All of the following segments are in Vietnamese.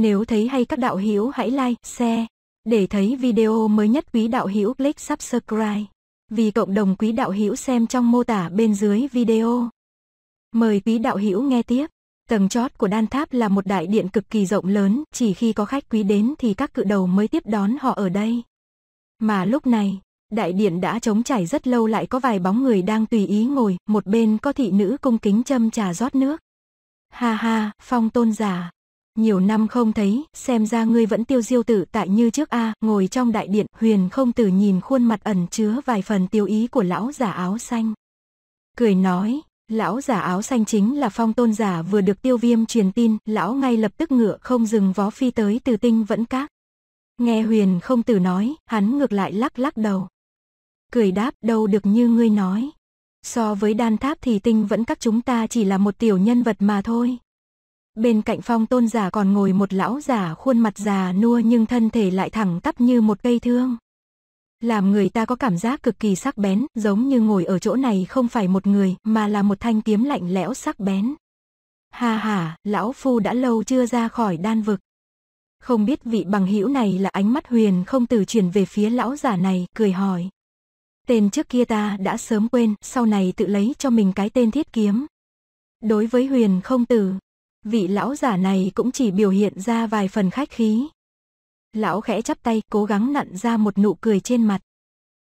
Nếu thấy hay các đạo hữu hãy like, share. Để thấy video mới nhất quý đạo hữu click subscribe. Vì cộng đồng quý đạo hữu xem trong mô tả bên dưới video. Mời quý đạo hữu nghe tiếp. Tầng chót của đan tháp là một đại điện cực kỳ rộng lớn, chỉ khi có khách quý đến thì các cự đầu mới tiếp đón họ ở đây. Mà lúc này, đại điện đã trống trải rất lâu lại có vài bóng người đang tùy ý ngồi, một bên có thị nữ cung kính châm trà rót nước. Ha ha, phong tôn giả, nhiều năm không thấy, xem ra ngươi vẫn tiêu diêu tử tại như trước A, ngồi trong đại điện, huyền không tử nhìn khuôn mặt ẩn chứa vài phần tiêu ý của lão giả áo xanh. Cười nói, lão giả áo xanh chính là phong tôn giả vừa được tiêu viêm truyền tin, lão ngay lập tức ngựa không dừng vó phi tới từ tinh vẫn các. Nghe huyền không tử nói, hắn ngược lại lắc lắc đầu. Cười đáp đâu được như ngươi nói. So với đan tháp thì tinh vẫn các chúng ta chỉ là một tiểu nhân vật mà thôi bên cạnh phong tôn giả còn ngồi một lão giả khuôn mặt già nua nhưng thân thể lại thẳng tắp như một cây thương. Làm người ta có cảm giác cực kỳ sắc bén, giống như ngồi ở chỗ này không phải một người mà là một thanh kiếm lạnh lẽo sắc bén. ha ha lão phu đã lâu chưa ra khỏi đan vực. Không biết vị bằng hữu này là ánh mắt huyền không từ chuyển về phía lão giả này, cười hỏi. Tên trước kia ta đã sớm quên, sau này tự lấy cho mình cái tên thiết kiếm. Đối với huyền không tử, vị lão giả này cũng chỉ biểu hiện ra vài phần khách khí. Lão khẽ chắp tay, cố gắng nặn ra một nụ cười trên mặt.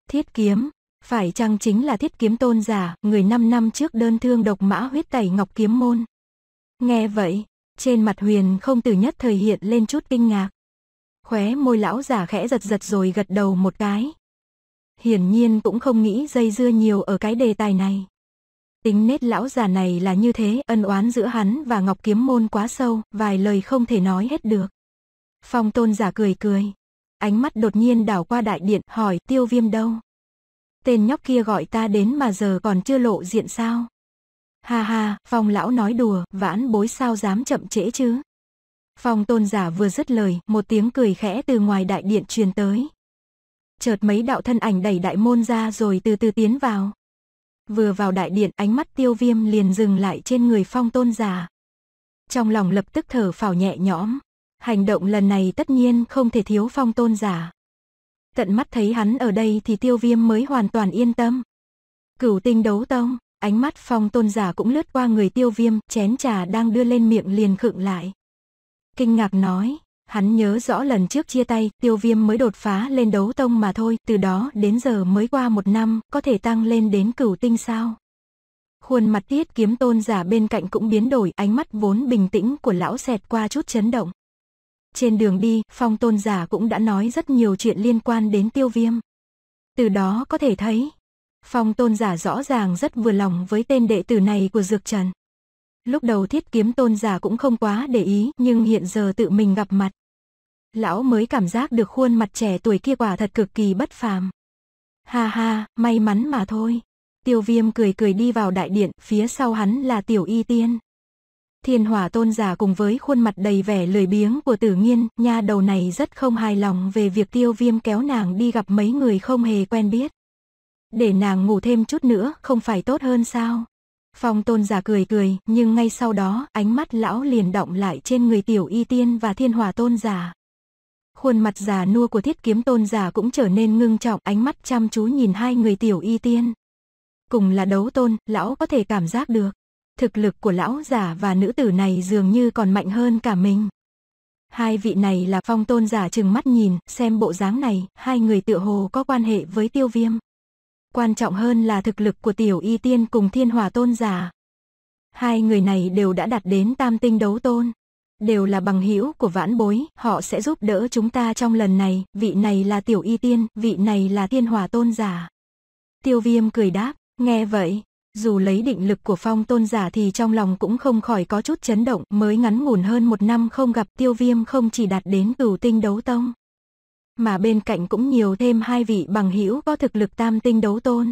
Thiết kiếm, phải chăng chính là thiết kiếm tôn giả, người năm năm trước đơn thương độc mã huyết tẩy ngọc kiếm môn. Nghe vậy, trên mặt huyền không từ nhất thời hiện lên chút kinh ngạc. Khóe môi lão giả khẽ giật giật rồi gật đầu một cái. Hiển nhiên cũng không nghĩ dây dưa nhiều ở cái đề tài này. Tính nết lão già này là như thế, ân oán giữa hắn và Ngọc Kiếm Môn quá sâu, vài lời không thể nói hết được. Phong tôn giả cười cười. Ánh mắt đột nhiên đảo qua đại điện, hỏi tiêu viêm đâu? Tên nhóc kia gọi ta đến mà giờ còn chưa lộ diện sao? Ha ha, phong lão nói đùa, vãn bối sao dám chậm trễ chứ? Phong tôn giả vừa dứt lời, một tiếng cười khẽ từ ngoài đại điện truyền tới. Chợt mấy đạo thân ảnh đẩy đại môn ra rồi từ từ tiến vào vừa vào đại điện ánh mắt tiêu viêm liền dừng lại trên người phong tôn giả. Trong lòng lập tức thở phào nhẹ nhõm, hành động lần này tất nhiên không thể thiếu phong tôn giả. Tận mắt thấy hắn ở đây thì tiêu viêm mới hoàn toàn yên tâm. Cửu tinh đấu tông, ánh mắt phong tôn giả cũng lướt qua người tiêu viêm, chén trà đang đưa lên miệng liền khựng lại. Kinh ngạc nói, Hắn nhớ rõ lần trước chia tay, tiêu viêm mới đột phá lên đấu tông mà thôi, từ đó đến giờ mới qua một năm, có thể tăng lên đến cửu tinh sao. Khuôn mặt tiết kiếm tôn giả bên cạnh cũng biến đổi, ánh mắt vốn bình tĩnh của lão xẹt qua chút chấn động. Trên đường đi, phong tôn giả cũng đã nói rất nhiều chuyện liên quan đến tiêu viêm. Từ đó có thể thấy, phong tôn giả rõ ràng rất vừa lòng với tên đệ tử này của Dược Trần. Lúc đầu thiết kiếm tôn giả cũng không quá để ý nhưng hiện giờ tự mình gặp mặt lão mới cảm giác được khuôn mặt trẻ tuổi kia quả thật cực kỳ bất phàm. Ha ha, may mắn mà thôi. Tiêu viêm cười cười đi vào đại điện, phía sau hắn là tiểu y tiên. Thiên hỏa tôn giả cùng với khuôn mặt đầy vẻ lười biếng của tử nghiên, nha đầu này rất không hài lòng về việc tiêu viêm kéo nàng đi gặp mấy người không hề quen biết. Để nàng ngủ thêm chút nữa, không phải tốt hơn sao? Phong tôn giả cười cười, nhưng ngay sau đó, ánh mắt lão liền động lại trên người tiểu y tiên và thiên hỏa tôn giả khuôn mặt già nua của thiết kiếm tôn giả cũng trở nên ngưng trọng ánh mắt chăm chú nhìn hai người tiểu y tiên. Cùng là đấu tôn, lão có thể cảm giác được. Thực lực của lão giả và nữ tử này dường như còn mạnh hơn cả mình. Hai vị này là phong tôn giả chừng mắt nhìn, xem bộ dáng này, hai người tựa hồ có quan hệ với tiêu viêm. Quan trọng hơn là thực lực của tiểu y tiên cùng thiên hòa tôn giả. Hai người này đều đã đạt đến tam tinh đấu tôn đều là bằng hữu của vãn bối, họ sẽ giúp đỡ chúng ta trong lần này, vị này là tiểu y tiên, vị này là thiên hòa tôn giả. Tiêu viêm cười đáp, nghe vậy, dù lấy định lực của phong tôn giả thì trong lòng cũng không khỏi có chút chấn động, mới ngắn ngủn hơn một năm không gặp tiêu viêm không chỉ đạt đến cửu tinh đấu tông. Mà bên cạnh cũng nhiều thêm hai vị bằng hữu có thực lực tam tinh đấu tôn.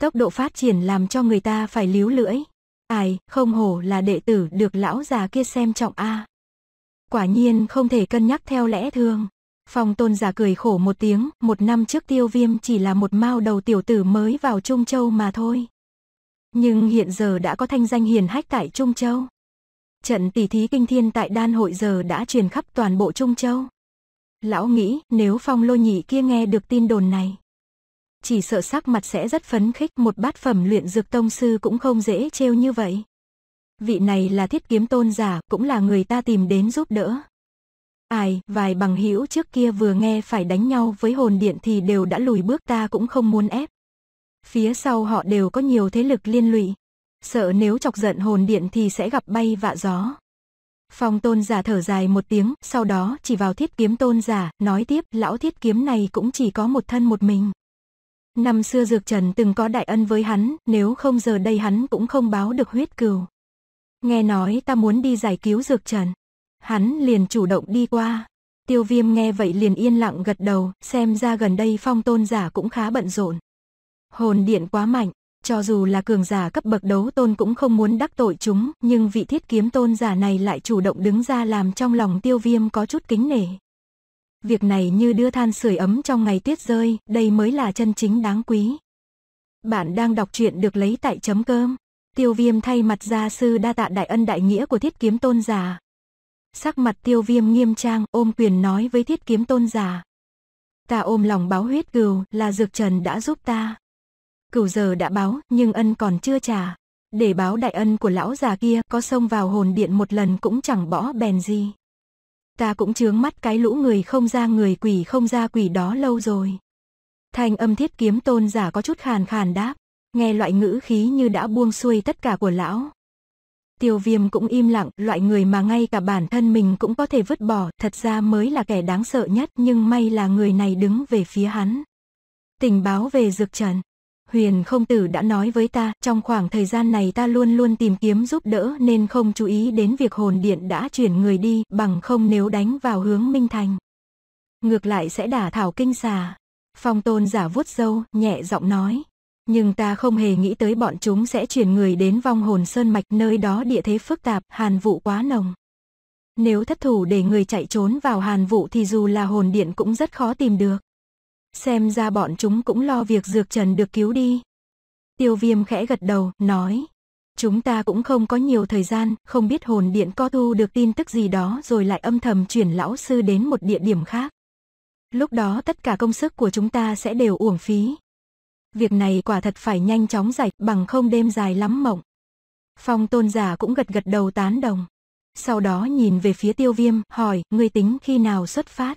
Tốc độ phát triển làm cho người ta phải líu lưỡi. Ai, không hổ là đệ tử được lão già kia xem trọng a. À quả nhiên không thể cân nhắc theo lẽ thường. Phong tôn giả cười khổ một tiếng, một năm trước tiêu viêm chỉ là một mao đầu tiểu tử mới vào Trung Châu mà thôi. Nhưng hiện giờ đã có thanh danh hiền hách tại Trung Châu. Trận tỷ thí kinh thiên tại đan hội giờ đã truyền khắp toàn bộ Trung Châu. Lão nghĩ nếu phong lôi nhị kia nghe được tin đồn này. Chỉ sợ sắc mặt sẽ rất phấn khích một bát phẩm luyện dược tông sư cũng không dễ trêu như vậy vị này là thiết kiếm tôn giả, cũng là người ta tìm đến giúp đỡ. Ai, vài bằng hữu trước kia vừa nghe phải đánh nhau với hồn điện thì đều đã lùi bước ta cũng không muốn ép. Phía sau họ đều có nhiều thế lực liên lụy. Sợ nếu chọc giận hồn điện thì sẽ gặp bay vạ gió. Phong tôn giả thở dài một tiếng, sau đó chỉ vào thiết kiếm tôn giả, nói tiếp lão thiết kiếm này cũng chỉ có một thân một mình. Năm xưa Dược Trần từng có đại ân với hắn, nếu không giờ đây hắn cũng không báo được huyết cừu nghe nói ta muốn đi giải cứu dược trần. Hắn liền chủ động đi qua. Tiêu viêm nghe vậy liền yên lặng gật đầu, xem ra gần đây phong tôn giả cũng khá bận rộn. Hồn điện quá mạnh, cho dù là cường giả cấp bậc đấu tôn cũng không muốn đắc tội chúng, nhưng vị thiết kiếm tôn giả này lại chủ động đứng ra làm trong lòng tiêu viêm có chút kính nể. Việc này như đưa than sưởi ấm trong ngày tuyết rơi, đây mới là chân chính đáng quý. Bạn đang đọc truyện được lấy tại chấm cơm. Tiêu viêm thay mặt gia sư đa tạ đại ân đại nghĩa của thiết kiếm tôn giả. Sắc mặt tiêu viêm nghiêm trang ôm quyền nói với thiết kiếm tôn giả. Ta ôm lòng báo huyết cừu là dược trần đã giúp ta. Cửu giờ đã báo nhưng ân còn chưa trả. Để báo đại ân của lão già kia có xông vào hồn điện một lần cũng chẳng bỏ bèn gì. Ta cũng chướng mắt cái lũ người không ra người quỷ không ra quỷ đó lâu rồi. Thanh âm thiết kiếm tôn giả có chút khàn khàn đáp nghe loại ngữ khí như đã buông xuôi tất cả của lão. Tiêu viêm cũng im lặng, loại người mà ngay cả bản thân mình cũng có thể vứt bỏ, thật ra mới là kẻ đáng sợ nhất nhưng may là người này đứng về phía hắn. Tình báo về dược trần. Huyền không tử đã nói với ta, trong khoảng thời gian này ta luôn luôn tìm kiếm giúp đỡ nên không chú ý đến việc hồn điện đã chuyển người đi, bằng không nếu đánh vào hướng Minh Thành. Ngược lại sẽ đả thảo kinh xà. Phong tôn giả vuốt dâu, nhẹ giọng nói nhưng ta không hề nghĩ tới bọn chúng sẽ chuyển người đến vong hồn sơn mạch nơi đó địa thế phức tạp, hàn vụ quá nồng. Nếu thất thủ để người chạy trốn vào hàn vụ thì dù là hồn điện cũng rất khó tìm được. Xem ra bọn chúng cũng lo việc dược trần được cứu đi. Tiêu viêm khẽ gật đầu, nói. Chúng ta cũng không có nhiều thời gian, không biết hồn điện có thu được tin tức gì đó rồi lại âm thầm chuyển lão sư đến một địa điểm khác. Lúc đó tất cả công sức của chúng ta sẽ đều uổng phí, Việc này quả thật phải nhanh chóng giải bằng không đêm dài lắm mộng. Phong tôn giả cũng gật gật đầu tán đồng. Sau đó nhìn về phía tiêu viêm, hỏi, người tính khi nào xuất phát?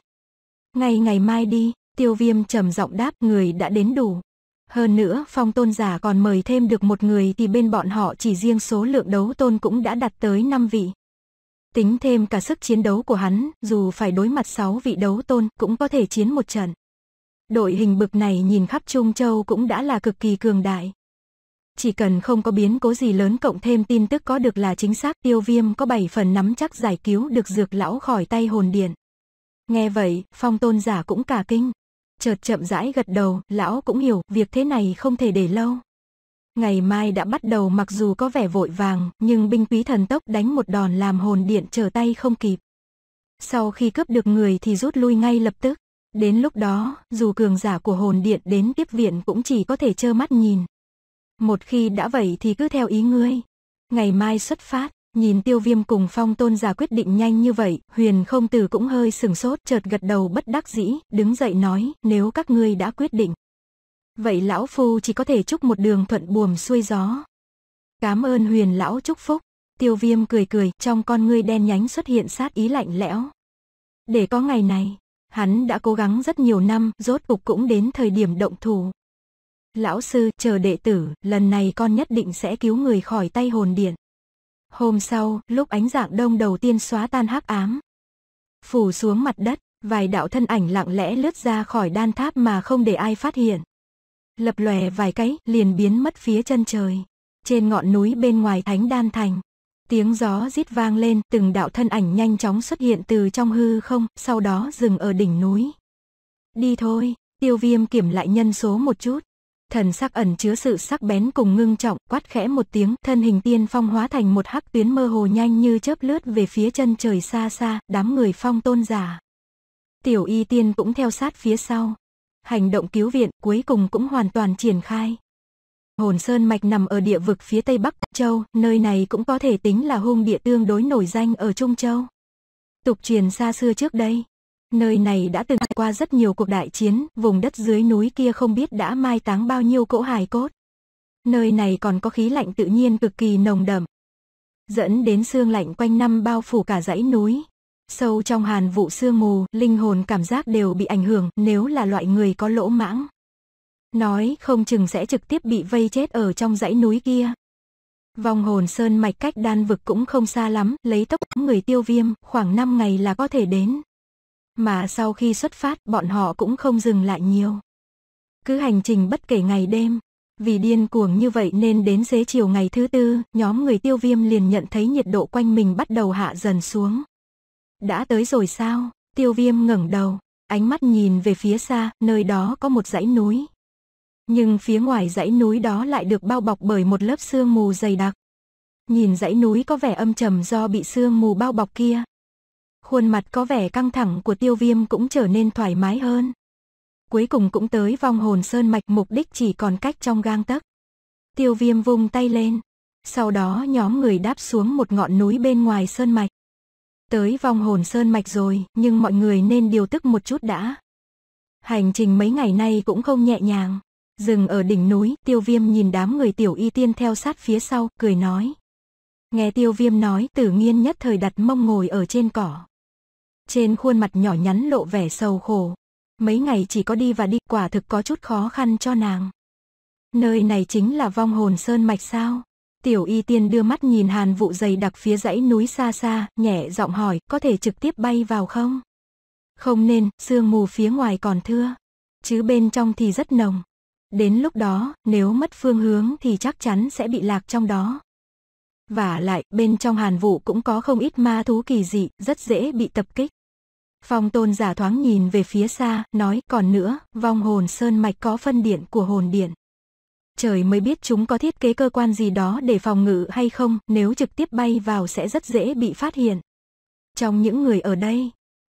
Ngày ngày mai đi, tiêu viêm trầm giọng đáp, người đã đến đủ. Hơn nữa, phong tôn giả còn mời thêm được một người thì bên bọn họ chỉ riêng số lượng đấu tôn cũng đã đạt tới 5 vị. Tính thêm cả sức chiến đấu của hắn, dù phải đối mặt 6 vị đấu tôn, cũng có thể chiến một trận. Đội hình bực này nhìn khắp Trung Châu cũng đã là cực kỳ cường đại. Chỉ cần không có biến cố gì lớn cộng thêm tin tức có được là chính xác tiêu viêm có 7 phần nắm chắc giải cứu được dược lão khỏi tay hồn điện. Nghe vậy, phong tôn giả cũng cả kinh. Chợt chậm rãi gật đầu, lão cũng hiểu, việc thế này không thể để lâu. Ngày mai đã bắt đầu mặc dù có vẻ vội vàng, nhưng binh quý thần tốc đánh một đòn làm hồn điện trở tay không kịp. Sau khi cướp được người thì rút lui ngay lập tức. Đến lúc đó, dù cường giả của hồn điện đến tiếp viện cũng chỉ có thể trơ mắt nhìn. Một khi đã vậy thì cứ theo ý ngươi. Ngày mai xuất phát, nhìn tiêu viêm cùng phong tôn giả quyết định nhanh như vậy, huyền không tử cũng hơi sừng sốt, chợt gật đầu bất đắc dĩ, đứng dậy nói, nếu các ngươi đã quyết định. Vậy lão phu chỉ có thể chúc một đường thuận buồm xuôi gió. Cảm ơn huyền lão chúc phúc, tiêu viêm cười cười, trong con ngươi đen nhánh xuất hiện sát ý lạnh lẽo. Để có ngày này, Hắn đã cố gắng rất nhiều năm, rốt cục cũng đến thời điểm động thủ. Lão sư, chờ đệ tử, lần này con nhất định sẽ cứu người khỏi tay hồn điện. Hôm sau, lúc ánh dạng đông đầu tiên xóa tan hắc ám, phủ xuống mặt đất, vài đạo thân ảnh lặng lẽ lướt ra khỏi đan tháp mà không để ai phát hiện. Lập lòe vài cái, liền biến mất phía chân trời. Trên ngọn núi bên ngoài thánh đan thành, Tiếng gió rít vang lên, từng đạo thân ảnh nhanh chóng xuất hiện từ trong hư không, sau đó dừng ở đỉnh núi. Đi thôi, tiêu viêm kiểm lại nhân số một chút. Thần sắc ẩn chứa sự sắc bén cùng ngưng trọng, quát khẽ một tiếng, thân hình tiên phong hóa thành một hắc tuyến mơ hồ nhanh như chớp lướt về phía chân trời xa xa, đám người phong tôn giả. Tiểu y tiên cũng theo sát phía sau. Hành động cứu viện cuối cùng cũng hoàn toàn triển khai. Hồn Sơn Mạch nằm ở địa vực phía tây Bắc Châu, nơi này cũng có thể tính là hung địa tương đối nổi danh ở Trung Châu. Tục truyền xa xưa trước đây, nơi này đã từng trải qua rất nhiều cuộc đại chiến, vùng đất dưới núi kia không biết đã mai táng bao nhiêu cỗ hài cốt. Nơi này còn có khí lạnh tự nhiên cực kỳ nồng đậm, dẫn đến xương lạnh quanh năm bao phủ cả dãy núi. Sâu trong hàn vụ sương mù, linh hồn cảm giác đều bị ảnh hưởng nếu là loại người có lỗ mãng nói không chừng sẽ trực tiếp bị vây chết ở trong dãy núi kia. Vòng hồn sơn mạch cách đan vực cũng không xa lắm, lấy tốc người tiêu viêm, khoảng 5 ngày là có thể đến. Mà sau khi xuất phát, bọn họ cũng không dừng lại nhiều. Cứ hành trình bất kể ngày đêm, vì điên cuồng như vậy nên đến xế chiều ngày thứ tư, nhóm người tiêu viêm liền nhận thấy nhiệt độ quanh mình bắt đầu hạ dần xuống. Đã tới rồi sao? Tiêu viêm ngẩng đầu, ánh mắt nhìn về phía xa, nơi đó có một dãy núi nhưng phía ngoài dãy núi đó lại được bao bọc bởi một lớp sương mù dày đặc. Nhìn dãy núi có vẻ âm trầm do bị sương mù bao bọc kia. Khuôn mặt có vẻ căng thẳng của tiêu viêm cũng trở nên thoải mái hơn. Cuối cùng cũng tới vong hồn sơn mạch mục đích chỉ còn cách trong gang tấc. Tiêu viêm vung tay lên. Sau đó nhóm người đáp xuống một ngọn núi bên ngoài sơn mạch. Tới vong hồn sơn mạch rồi, nhưng mọi người nên điều tức một chút đã. Hành trình mấy ngày nay cũng không nhẹ nhàng. Dừng ở đỉnh núi, tiêu viêm nhìn đám người tiểu y tiên theo sát phía sau, cười nói. Nghe tiêu viêm nói, tử nghiên nhất thời đặt mông ngồi ở trên cỏ. Trên khuôn mặt nhỏ nhắn lộ vẻ sầu khổ. Mấy ngày chỉ có đi và đi quả thực có chút khó khăn cho nàng. Nơi này chính là vong hồn sơn mạch sao? Tiểu y tiên đưa mắt nhìn hàn vụ dày đặc phía dãy núi xa xa, nhẹ giọng hỏi, có thể trực tiếp bay vào không? Không nên, sương mù phía ngoài còn thưa. Chứ bên trong thì rất nồng. Đến lúc đó, nếu mất phương hướng thì chắc chắn sẽ bị lạc trong đó. Và lại, bên trong hàn vụ cũng có không ít ma thú kỳ dị, rất dễ bị tập kích. Phong tôn giả thoáng nhìn về phía xa, nói còn nữa, vong hồn sơn mạch có phân điện của hồn điện. Trời mới biết chúng có thiết kế cơ quan gì đó để phòng ngự hay không, nếu trực tiếp bay vào sẽ rất dễ bị phát hiện. Trong những người ở đây,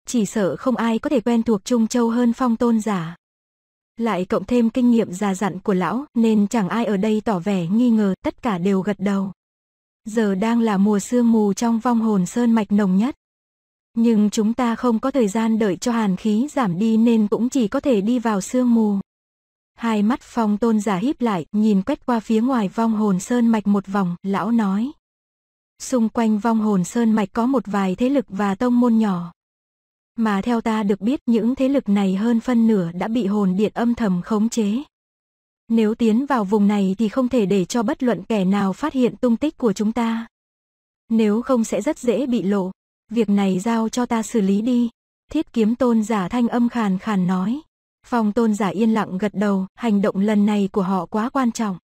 chỉ sợ không ai có thể quen thuộc Trung Châu hơn phong tôn giả lại cộng thêm kinh nghiệm già dặn của lão, nên chẳng ai ở đây tỏ vẻ nghi ngờ, tất cả đều gật đầu. Giờ đang là mùa sương mù trong vong hồn sơn mạch nồng nhất. Nhưng chúng ta không có thời gian đợi cho hàn khí giảm đi nên cũng chỉ có thể đi vào sương mù. Hai mắt phong tôn giả híp lại, nhìn quét qua phía ngoài vong hồn sơn mạch một vòng, lão nói. Xung quanh vong hồn sơn mạch có một vài thế lực và tông môn nhỏ mà theo ta được biết những thế lực này hơn phân nửa đã bị hồn điện âm thầm khống chế. Nếu tiến vào vùng này thì không thể để cho bất luận kẻ nào phát hiện tung tích của chúng ta. Nếu không sẽ rất dễ bị lộ. Việc này giao cho ta xử lý đi. Thiết kiếm tôn giả thanh âm khàn khàn nói. Phòng tôn giả yên lặng gật đầu, hành động lần này của họ quá quan trọng.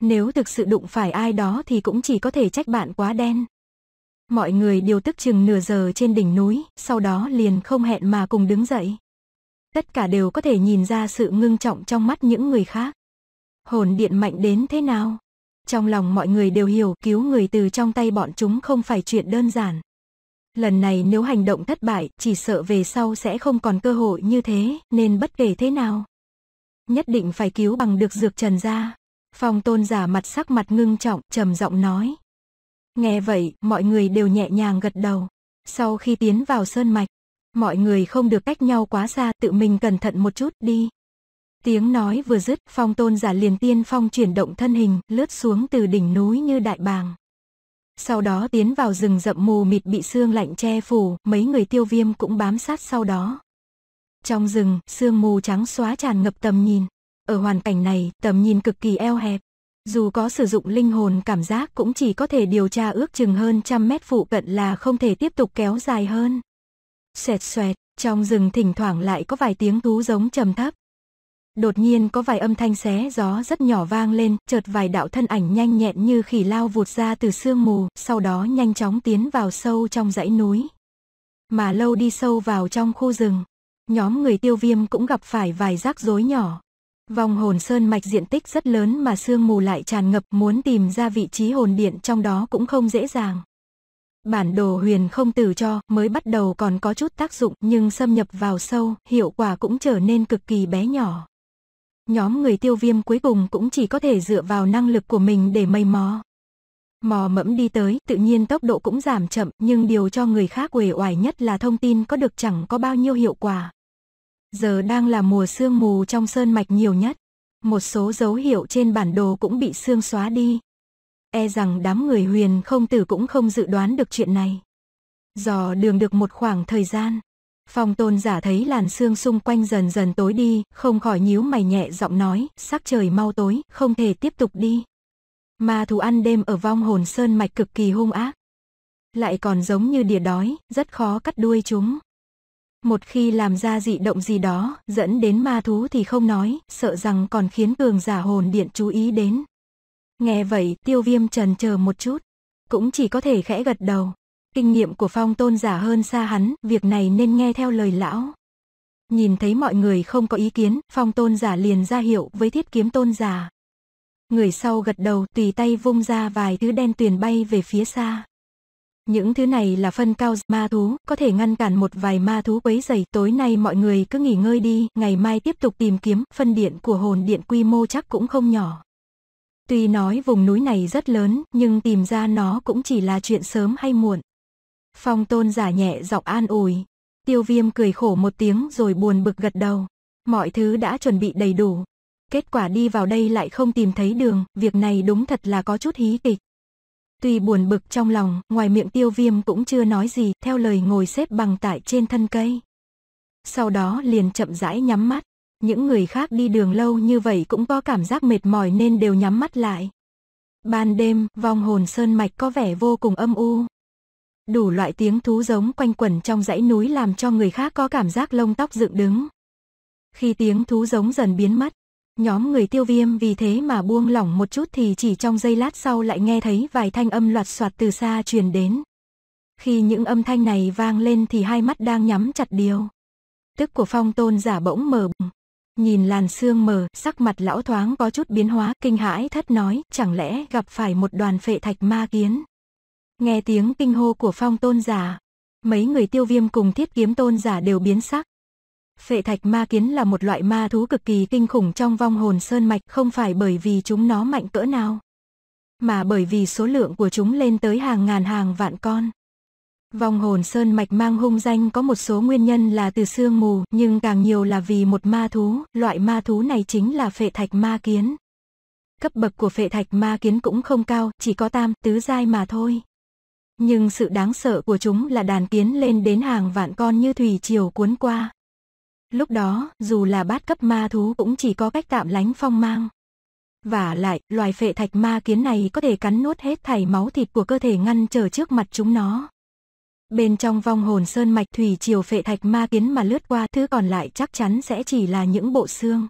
Nếu thực sự đụng phải ai đó thì cũng chỉ có thể trách bạn quá đen. Mọi người đều tức chừng nửa giờ trên đỉnh núi, sau đó liền không hẹn mà cùng đứng dậy. Tất cả đều có thể nhìn ra sự ngưng trọng trong mắt những người khác. Hồn điện mạnh đến thế nào? Trong lòng mọi người đều hiểu cứu người từ trong tay bọn chúng không phải chuyện đơn giản. Lần này nếu hành động thất bại, chỉ sợ về sau sẽ không còn cơ hội như thế, nên bất kể thế nào. Nhất định phải cứu bằng được dược trần ra. Phong tôn giả mặt sắc mặt ngưng trọng, trầm giọng nói, Nghe vậy, mọi người đều nhẹ nhàng gật đầu. Sau khi tiến vào sơn mạch, mọi người không được cách nhau quá xa, tự mình cẩn thận một chút đi. Tiếng nói vừa dứt, phong tôn giả liền tiên phong chuyển động thân hình, lướt xuống từ đỉnh núi như đại bàng. Sau đó tiến vào rừng rậm mù mịt bị sương lạnh che phủ, mấy người tiêu viêm cũng bám sát sau đó. Trong rừng, sương mù trắng xóa tràn ngập tầm nhìn. Ở hoàn cảnh này, tầm nhìn cực kỳ eo hẹp. Dù có sử dụng linh hồn cảm giác cũng chỉ có thể điều tra ước chừng hơn trăm mét phụ cận là không thể tiếp tục kéo dài hơn. Xoẹt xoẹt, trong rừng thỉnh thoảng lại có vài tiếng thú giống trầm thấp. Đột nhiên có vài âm thanh xé gió rất nhỏ vang lên, chợt vài đạo thân ảnh nhanh nhẹn như khỉ lao vụt ra từ sương mù, sau đó nhanh chóng tiến vào sâu trong dãy núi. Mà lâu đi sâu vào trong khu rừng, nhóm người tiêu viêm cũng gặp phải vài rắc rối nhỏ. Vòng hồn sơn mạch diện tích rất lớn mà sương mù lại tràn ngập muốn tìm ra vị trí hồn điện trong đó cũng không dễ dàng. Bản đồ huyền không tử cho mới bắt đầu còn có chút tác dụng nhưng xâm nhập vào sâu hiệu quả cũng trở nên cực kỳ bé nhỏ. Nhóm người tiêu viêm cuối cùng cũng chỉ có thể dựa vào năng lực của mình để mây mò. Mò mẫm đi tới tự nhiên tốc độ cũng giảm chậm nhưng điều cho người khác uể oải nhất là thông tin có được chẳng có bao nhiêu hiệu quả. Giờ đang là mùa sương mù trong sơn mạch nhiều nhất. Một số dấu hiệu trên bản đồ cũng bị sương xóa đi. E rằng đám người huyền không tử cũng không dự đoán được chuyện này. Dò đường được một khoảng thời gian. Phong tôn giả thấy làn sương xung quanh dần dần tối đi, không khỏi nhíu mày nhẹ giọng nói, sắc trời mau tối, không thể tiếp tục đi. Ma thú ăn đêm ở vong hồn sơn mạch cực kỳ hung ác. Lại còn giống như đỉa đói, rất khó cắt đuôi chúng. Một khi làm ra dị động gì đó, dẫn đến ma thú thì không nói, sợ rằng còn khiến cường giả hồn điện chú ý đến. Nghe vậy, tiêu viêm trần chờ một chút. Cũng chỉ có thể khẽ gật đầu. Kinh nghiệm của phong tôn giả hơn xa hắn, việc này nên nghe theo lời lão. Nhìn thấy mọi người không có ý kiến, phong tôn giả liền ra hiệu với thiết kiếm tôn giả. Người sau gật đầu tùy tay vung ra vài thứ đen tuyền bay về phía xa. Những thứ này là phân cao ma thú, có thể ngăn cản một vài ma thú quấy dày. Tối nay mọi người cứ nghỉ ngơi đi, ngày mai tiếp tục tìm kiếm, phân điện của hồn điện quy mô chắc cũng không nhỏ. Tuy nói vùng núi này rất lớn, nhưng tìm ra nó cũng chỉ là chuyện sớm hay muộn. Phong tôn giả nhẹ giọng an ủi. Tiêu viêm cười khổ một tiếng rồi buồn bực gật đầu. Mọi thứ đã chuẩn bị đầy đủ. Kết quả đi vào đây lại không tìm thấy đường, việc này đúng thật là có chút hí kịch. Tuy buồn bực trong lòng, ngoài miệng tiêu viêm cũng chưa nói gì, theo lời ngồi xếp bằng tại trên thân cây. Sau đó liền chậm rãi nhắm mắt, những người khác đi đường lâu như vậy cũng có cảm giác mệt mỏi nên đều nhắm mắt lại. Ban đêm, vong hồn sơn mạch có vẻ vô cùng âm u. Đủ loại tiếng thú giống quanh quẩn trong dãy núi làm cho người khác có cảm giác lông tóc dựng đứng. Khi tiếng thú giống dần biến mất, Nhóm người tiêu viêm vì thế mà buông lỏng một chút thì chỉ trong giây lát sau lại nghe thấy vài thanh âm loạt soạt từ xa truyền đến. Khi những âm thanh này vang lên thì hai mắt đang nhắm chặt điều. Tức của phong tôn giả bỗng mở Nhìn làn xương mờ, sắc mặt lão thoáng có chút biến hóa, kinh hãi thất nói, chẳng lẽ gặp phải một đoàn phệ thạch ma kiến. Nghe tiếng kinh hô của phong tôn giả, mấy người tiêu viêm cùng thiết kiếm tôn giả đều biến sắc. Phệ thạch ma kiến là một loại ma thú cực kỳ kinh khủng trong vong hồn sơn mạch không phải bởi vì chúng nó mạnh cỡ nào, mà bởi vì số lượng của chúng lên tới hàng ngàn hàng vạn con. Vong hồn sơn mạch mang hung danh có một số nguyên nhân là từ sương mù, nhưng càng nhiều là vì một ma thú, loại ma thú này chính là phệ thạch ma kiến. Cấp bậc của phệ thạch ma kiến cũng không cao, chỉ có tam, tứ giai mà thôi. Nhưng sự đáng sợ của chúng là đàn kiến lên đến hàng vạn con như thủy triều cuốn qua. Lúc đó, dù là bát cấp ma thú cũng chỉ có cách tạm lánh phong mang. Và lại, loài phệ thạch ma kiến này có thể cắn nuốt hết thảy máu thịt của cơ thể ngăn trở trước mặt chúng nó. Bên trong vong hồn sơn mạch thủy chiều phệ thạch ma kiến mà lướt qua thứ còn lại chắc chắn sẽ chỉ là những bộ xương.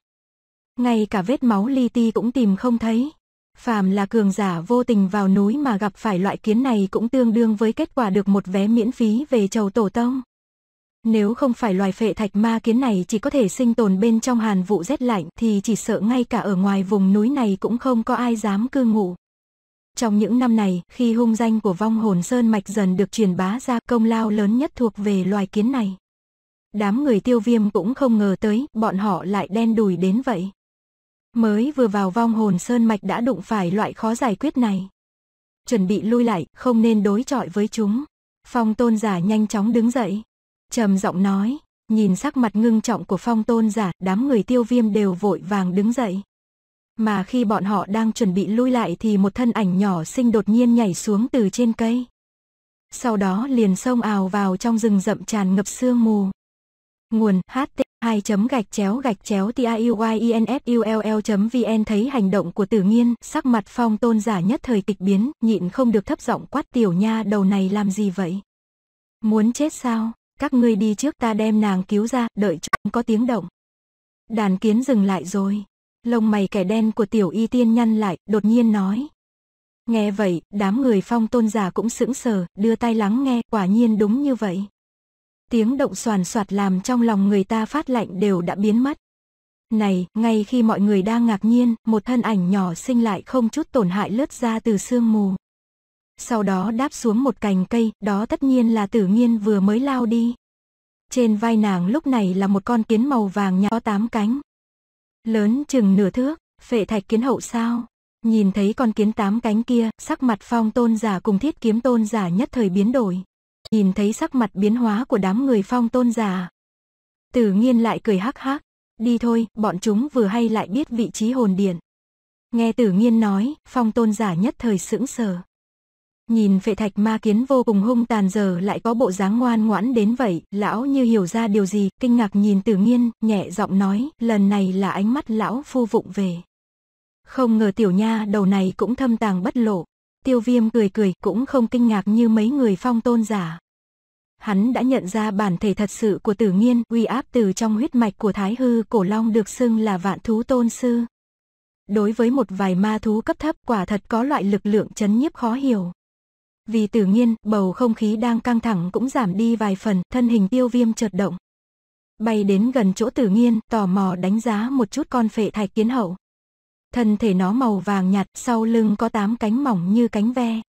Ngay cả vết máu li ti cũng tìm không thấy. Phàm là cường giả vô tình vào núi mà gặp phải loại kiến này cũng tương đương với kết quả được một vé miễn phí về chầu tổ tông. Nếu không phải loài phệ thạch ma kiến này chỉ có thể sinh tồn bên trong hàn vụ rét lạnh thì chỉ sợ ngay cả ở ngoài vùng núi này cũng không có ai dám cư ngụ. Trong những năm này, khi hung danh của vong hồn sơn mạch dần được truyền bá ra công lao lớn nhất thuộc về loài kiến này. Đám người tiêu viêm cũng không ngờ tới, bọn họ lại đen đùi đến vậy. Mới vừa vào vong hồn sơn mạch đã đụng phải loại khó giải quyết này. Chuẩn bị lui lại, không nên đối chọi với chúng. Phong tôn giả nhanh chóng đứng dậy, trầm giọng nói, nhìn sắc mặt ngưng trọng của phong tôn giả, đám người tiêu viêm đều vội vàng đứng dậy. Mà khi bọn họ đang chuẩn bị lui lại thì một thân ảnh nhỏ xinh đột nhiên nhảy xuống từ trên cây. Sau đó liền xông ào vào trong rừng rậm tràn ngập sương mù. Nguồn HT 2 chấm gạch chéo gạch chéo tiayuinsull.vn thấy hành động của tử nghiên, sắc mặt phong tôn giả nhất thời kịch biến, nhịn không được thấp giọng quát tiểu nha đầu này làm gì vậy? Muốn chết sao? các ngươi đi trước ta đem nàng cứu ra, đợi chúng có tiếng động. Đàn kiến dừng lại rồi, lông mày kẻ đen của tiểu y tiên nhăn lại, đột nhiên nói. Nghe vậy, đám người phong tôn giả cũng sững sờ, đưa tay lắng nghe, quả nhiên đúng như vậy. Tiếng động soàn soạt làm trong lòng người ta phát lạnh đều đã biến mất. Này, ngay khi mọi người đang ngạc nhiên, một thân ảnh nhỏ sinh lại không chút tổn hại lướt ra từ sương mù sau đó đáp xuống một cành cây, đó tất nhiên là tử nghiên vừa mới lao đi. Trên vai nàng lúc này là một con kiến màu vàng nhạt có tám cánh. Lớn chừng nửa thước, phệ thạch kiến hậu sao. Nhìn thấy con kiến tám cánh kia, sắc mặt phong tôn giả cùng thiết kiếm tôn giả nhất thời biến đổi. Nhìn thấy sắc mặt biến hóa của đám người phong tôn giả. Tử nghiên lại cười hắc hắc. Đi thôi, bọn chúng vừa hay lại biết vị trí hồn điện. Nghe tử nghiên nói, phong tôn giả nhất thời sững sờ. Nhìn phệ thạch ma kiến vô cùng hung tàn giờ lại có bộ dáng ngoan ngoãn đến vậy, lão như hiểu ra điều gì, kinh ngạc nhìn tử nghiên, nhẹ giọng nói, lần này là ánh mắt lão phu vụng về. Không ngờ tiểu nha đầu này cũng thâm tàng bất lộ, tiêu viêm cười cười cũng không kinh ngạc như mấy người phong tôn giả. Hắn đã nhận ra bản thể thật sự của tử nghiên, uy áp từ trong huyết mạch của thái hư cổ long được xưng là vạn thú tôn sư. Đối với một vài ma thú cấp thấp quả thật có loại lực lượng chấn nhiếp khó hiểu. Vì tử nhiên bầu không khí đang căng thẳng cũng giảm đi vài phần, thân hình tiêu viêm chợt động. Bay đến gần chỗ tử nhiên tò mò đánh giá một chút con phệ thạch kiến hậu. Thân thể nó màu vàng nhạt, sau lưng có tám cánh mỏng như cánh ve.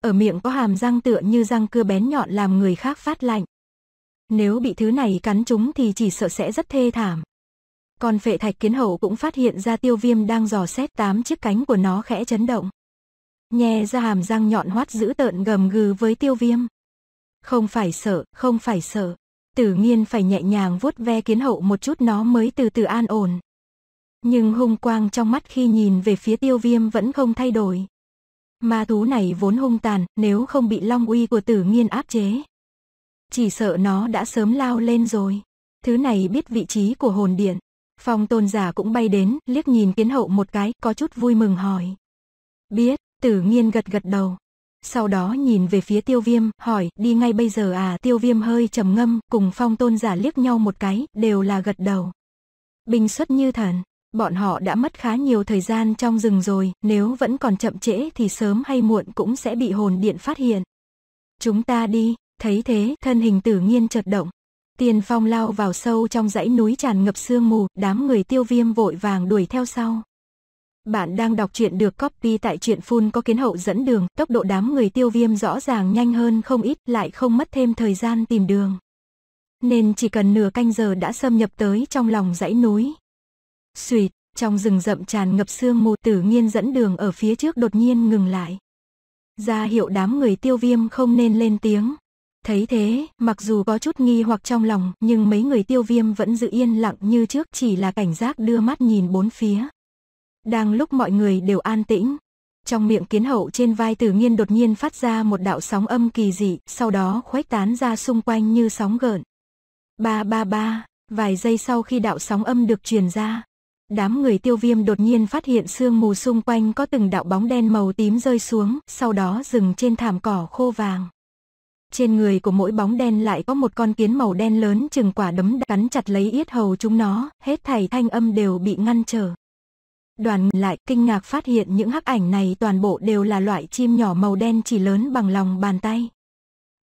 Ở miệng có hàm răng tựa như răng cưa bén nhọn làm người khác phát lạnh. Nếu bị thứ này cắn chúng thì chỉ sợ sẽ rất thê thảm. Còn phệ thạch kiến hậu cũng phát hiện ra tiêu viêm đang dò xét tám chiếc cánh của nó khẽ chấn động nhè ra hàm răng nhọn hoắt giữ tợn gầm gừ với tiêu viêm. Không phải sợ, không phải sợ. Tử nghiên phải nhẹ nhàng vuốt ve kiến hậu một chút nó mới từ từ an ổn. Nhưng hung quang trong mắt khi nhìn về phía tiêu viêm vẫn không thay đổi. Ma thú này vốn hung tàn, nếu không bị long uy của tử nghiên áp chế. Chỉ sợ nó đã sớm lao lên rồi. Thứ này biết vị trí của hồn điện. Phong tôn giả cũng bay đến, liếc nhìn kiến hậu một cái, có chút vui mừng hỏi. Biết, Tử nghiên gật gật đầu. Sau đó nhìn về phía tiêu viêm, hỏi, đi ngay bây giờ à, tiêu viêm hơi trầm ngâm, cùng phong tôn giả liếc nhau một cái, đều là gật đầu. Bình xuất như thần, bọn họ đã mất khá nhiều thời gian trong rừng rồi, nếu vẫn còn chậm trễ thì sớm hay muộn cũng sẽ bị hồn điện phát hiện. Chúng ta đi, thấy thế, thân hình tử nghiên chợt động. Tiền phong lao vào sâu trong dãy núi tràn ngập sương mù, đám người tiêu viêm vội vàng đuổi theo sau. Bạn đang đọc truyện được copy tại truyện full có kiến hậu dẫn đường, tốc độ đám người tiêu viêm rõ ràng nhanh hơn không ít lại không mất thêm thời gian tìm đường. Nên chỉ cần nửa canh giờ đã xâm nhập tới trong lòng dãy núi. Xuyệt, trong rừng rậm tràn ngập sương mù tử nghiên dẫn đường ở phía trước đột nhiên ngừng lại. Ra hiệu đám người tiêu viêm không nên lên tiếng. Thấy thế, mặc dù có chút nghi hoặc trong lòng nhưng mấy người tiêu viêm vẫn giữ yên lặng như trước chỉ là cảnh giác đưa mắt nhìn bốn phía. Đang lúc mọi người đều an tĩnh, trong miệng kiến hậu trên vai tử nghiên đột nhiên phát ra một đạo sóng âm kỳ dị, sau đó khuếch tán ra xung quanh như sóng gợn. Ba ba ba, vài giây sau khi đạo sóng âm được truyền ra, đám người tiêu viêm đột nhiên phát hiện sương mù xung quanh có từng đạo bóng đen màu tím rơi xuống, sau đó dừng trên thảm cỏ khô vàng. Trên người của mỗi bóng đen lại có một con kiến màu đen lớn chừng quả đấm cắn chặt lấy yết hầu chúng nó, hết thảy thanh âm đều bị ngăn trở. Đoàn lại kinh ngạc phát hiện những hắc ảnh này toàn bộ đều là loại chim nhỏ màu đen chỉ lớn bằng lòng bàn tay.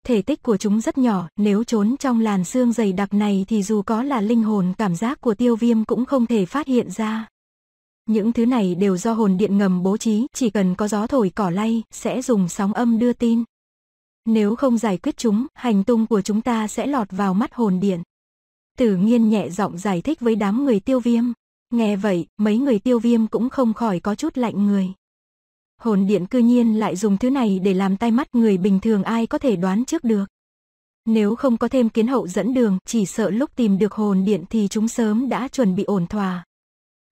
Thể tích của chúng rất nhỏ, nếu trốn trong làn xương dày đặc này thì dù có là linh hồn cảm giác của tiêu viêm cũng không thể phát hiện ra. Những thứ này đều do hồn điện ngầm bố trí, chỉ cần có gió thổi cỏ lay, sẽ dùng sóng âm đưa tin. Nếu không giải quyết chúng, hành tung của chúng ta sẽ lọt vào mắt hồn điện. Tử nghiên nhẹ giọng giải thích với đám người tiêu viêm. Nghe vậy, mấy người tiêu viêm cũng không khỏi có chút lạnh người. Hồn điện cư nhiên lại dùng thứ này để làm tay mắt người bình thường ai có thể đoán trước được. Nếu không có thêm kiến hậu dẫn đường, chỉ sợ lúc tìm được hồn điện thì chúng sớm đã chuẩn bị ổn thỏa.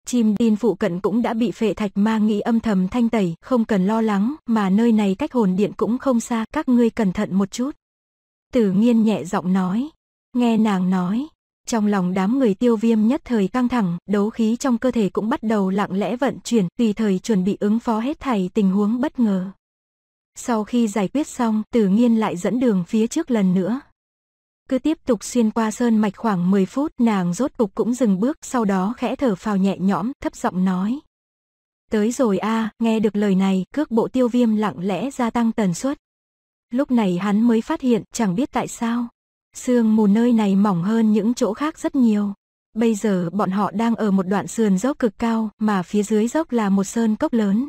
Chim đin phụ cận cũng đã bị phệ thạch ma nghĩ âm thầm thanh tẩy, không cần lo lắng, mà nơi này cách hồn điện cũng không xa, các ngươi cẩn thận một chút. Tử nghiên nhẹ giọng nói, nghe nàng nói, trong lòng đám người tiêu viêm nhất thời căng thẳng, đấu khí trong cơ thể cũng bắt đầu lặng lẽ vận chuyển, tùy thời chuẩn bị ứng phó hết thảy tình huống bất ngờ. Sau khi giải quyết xong, tử nghiên lại dẫn đường phía trước lần nữa. Cứ tiếp tục xuyên qua sơn mạch khoảng 10 phút, nàng rốt cục cũng dừng bước, sau đó khẽ thở phào nhẹ nhõm, thấp giọng nói. Tới rồi a nghe được lời này, cước bộ tiêu viêm lặng lẽ gia tăng tần suất. Lúc này hắn mới phát hiện, chẳng biết tại sao, Sương mù nơi này mỏng hơn những chỗ khác rất nhiều. Bây giờ bọn họ đang ở một đoạn sườn dốc cực cao mà phía dưới dốc là một sơn cốc lớn.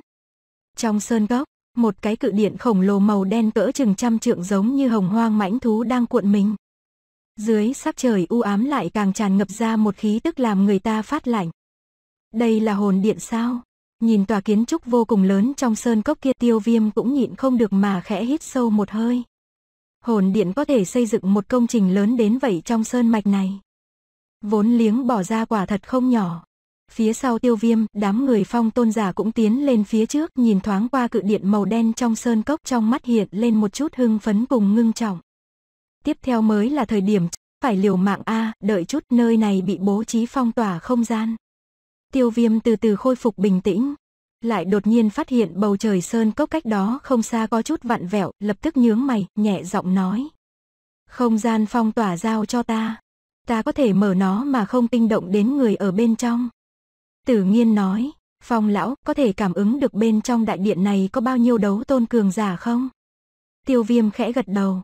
Trong sơn cốc, một cái cự điện khổng lồ màu đen cỡ chừng trăm trượng giống như hồng hoang mãnh thú đang cuộn mình. Dưới sắc trời u ám lại càng tràn ngập ra một khí tức làm người ta phát lạnh. Đây là hồn điện sao? Nhìn tòa kiến trúc vô cùng lớn trong sơn cốc kia tiêu viêm cũng nhịn không được mà khẽ hít sâu một hơi hồn điện có thể xây dựng một công trình lớn đến vậy trong sơn mạch này. Vốn liếng bỏ ra quả thật không nhỏ. Phía sau tiêu viêm, đám người phong tôn giả cũng tiến lên phía trước nhìn thoáng qua cự điện màu đen trong sơn cốc trong mắt hiện lên một chút hưng phấn cùng ngưng trọng. Tiếp theo mới là thời điểm phải liều mạng A, đợi chút nơi này bị bố trí phong tỏa không gian. Tiêu viêm từ từ khôi phục bình tĩnh, lại đột nhiên phát hiện bầu trời sơn cốc cách đó không xa có chút vặn vẹo, lập tức nhướng mày, nhẹ giọng nói. Không gian phong tỏa giao cho ta. Ta có thể mở nó mà không kinh động đến người ở bên trong. Tử nghiên nói, phong lão có thể cảm ứng được bên trong đại điện này có bao nhiêu đấu tôn cường giả không? Tiêu viêm khẽ gật đầu.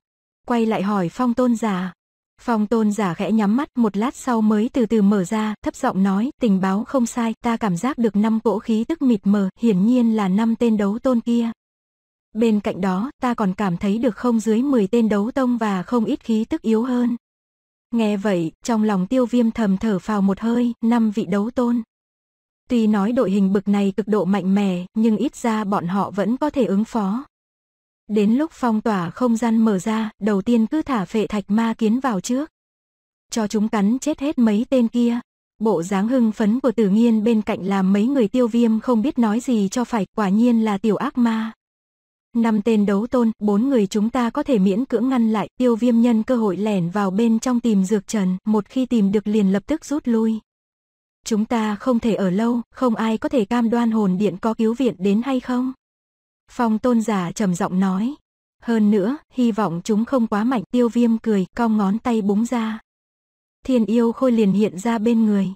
Quay lại hỏi phong tôn giả, Phong tôn giả khẽ nhắm mắt một lát sau mới từ từ mở ra, thấp giọng nói, tình báo không sai, ta cảm giác được năm cỗ khí tức mịt mờ, hiển nhiên là năm tên đấu tôn kia. Bên cạnh đó, ta còn cảm thấy được không dưới 10 tên đấu tông và không ít khí tức yếu hơn. Nghe vậy, trong lòng tiêu viêm thầm thở phào một hơi, năm vị đấu tôn. Tuy nói đội hình bực này cực độ mạnh mẽ, nhưng ít ra bọn họ vẫn có thể ứng phó. Đến lúc phong tỏa không gian mở ra, đầu tiên cứ thả phệ thạch ma kiến vào trước. Cho chúng cắn chết hết mấy tên kia. Bộ dáng hưng phấn của tử nghiên bên cạnh làm mấy người tiêu viêm không biết nói gì cho phải, quả nhiên là tiểu ác ma. Năm tên đấu tôn, bốn người chúng ta có thể miễn cưỡng ngăn lại, tiêu viêm nhân cơ hội lẻn vào bên trong tìm dược trần, một khi tìm được liền lập tức rút lui. Chúng ta không thể ở lâu, không ai có thể cam đoan hồn điện có cứu viện đến hay không. Phong tôn giả trầm giọng nói. Hơn nữa, hy vọng chúng không quá mạnh tiêu viêm cười, cong ngón tay búng ra. Thiên yêu khôi liền hiện ra bên người.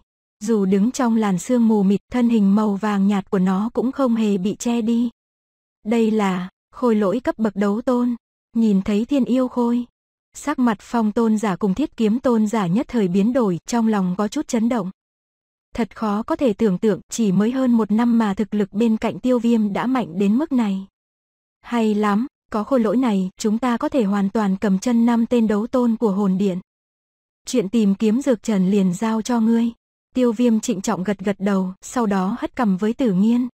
Dù đứng trong làn sương mù mịt, thân hình màu vàng nhạt của nó cũng không hề bị che đi. Đây là, khôi lỗi cấp bậc đấu tôn. Nhìn thấy thiên yêu khôi. Sắc mặt phong tôn giả cùng thiết kiếm tôn giả nhất thời biến đổi, trong lòng có chút chấn động. Thật khó có thể tưởng tượng chỉ mới hơn một năm mà thực lực bên cạnh tiêu viêm đã mạnh đến mức này. Hay lắm, có khôi lỗi này chúng ta có thể hoàn toàn cầm chân năm tên đấu tôn của hồn điện. Chuyện tìm kiếm dược trần liền giao cho ngươi. Tiêu viêm trịnh trọng gật gật đầu, sau đó hất cầm với tử nghiên.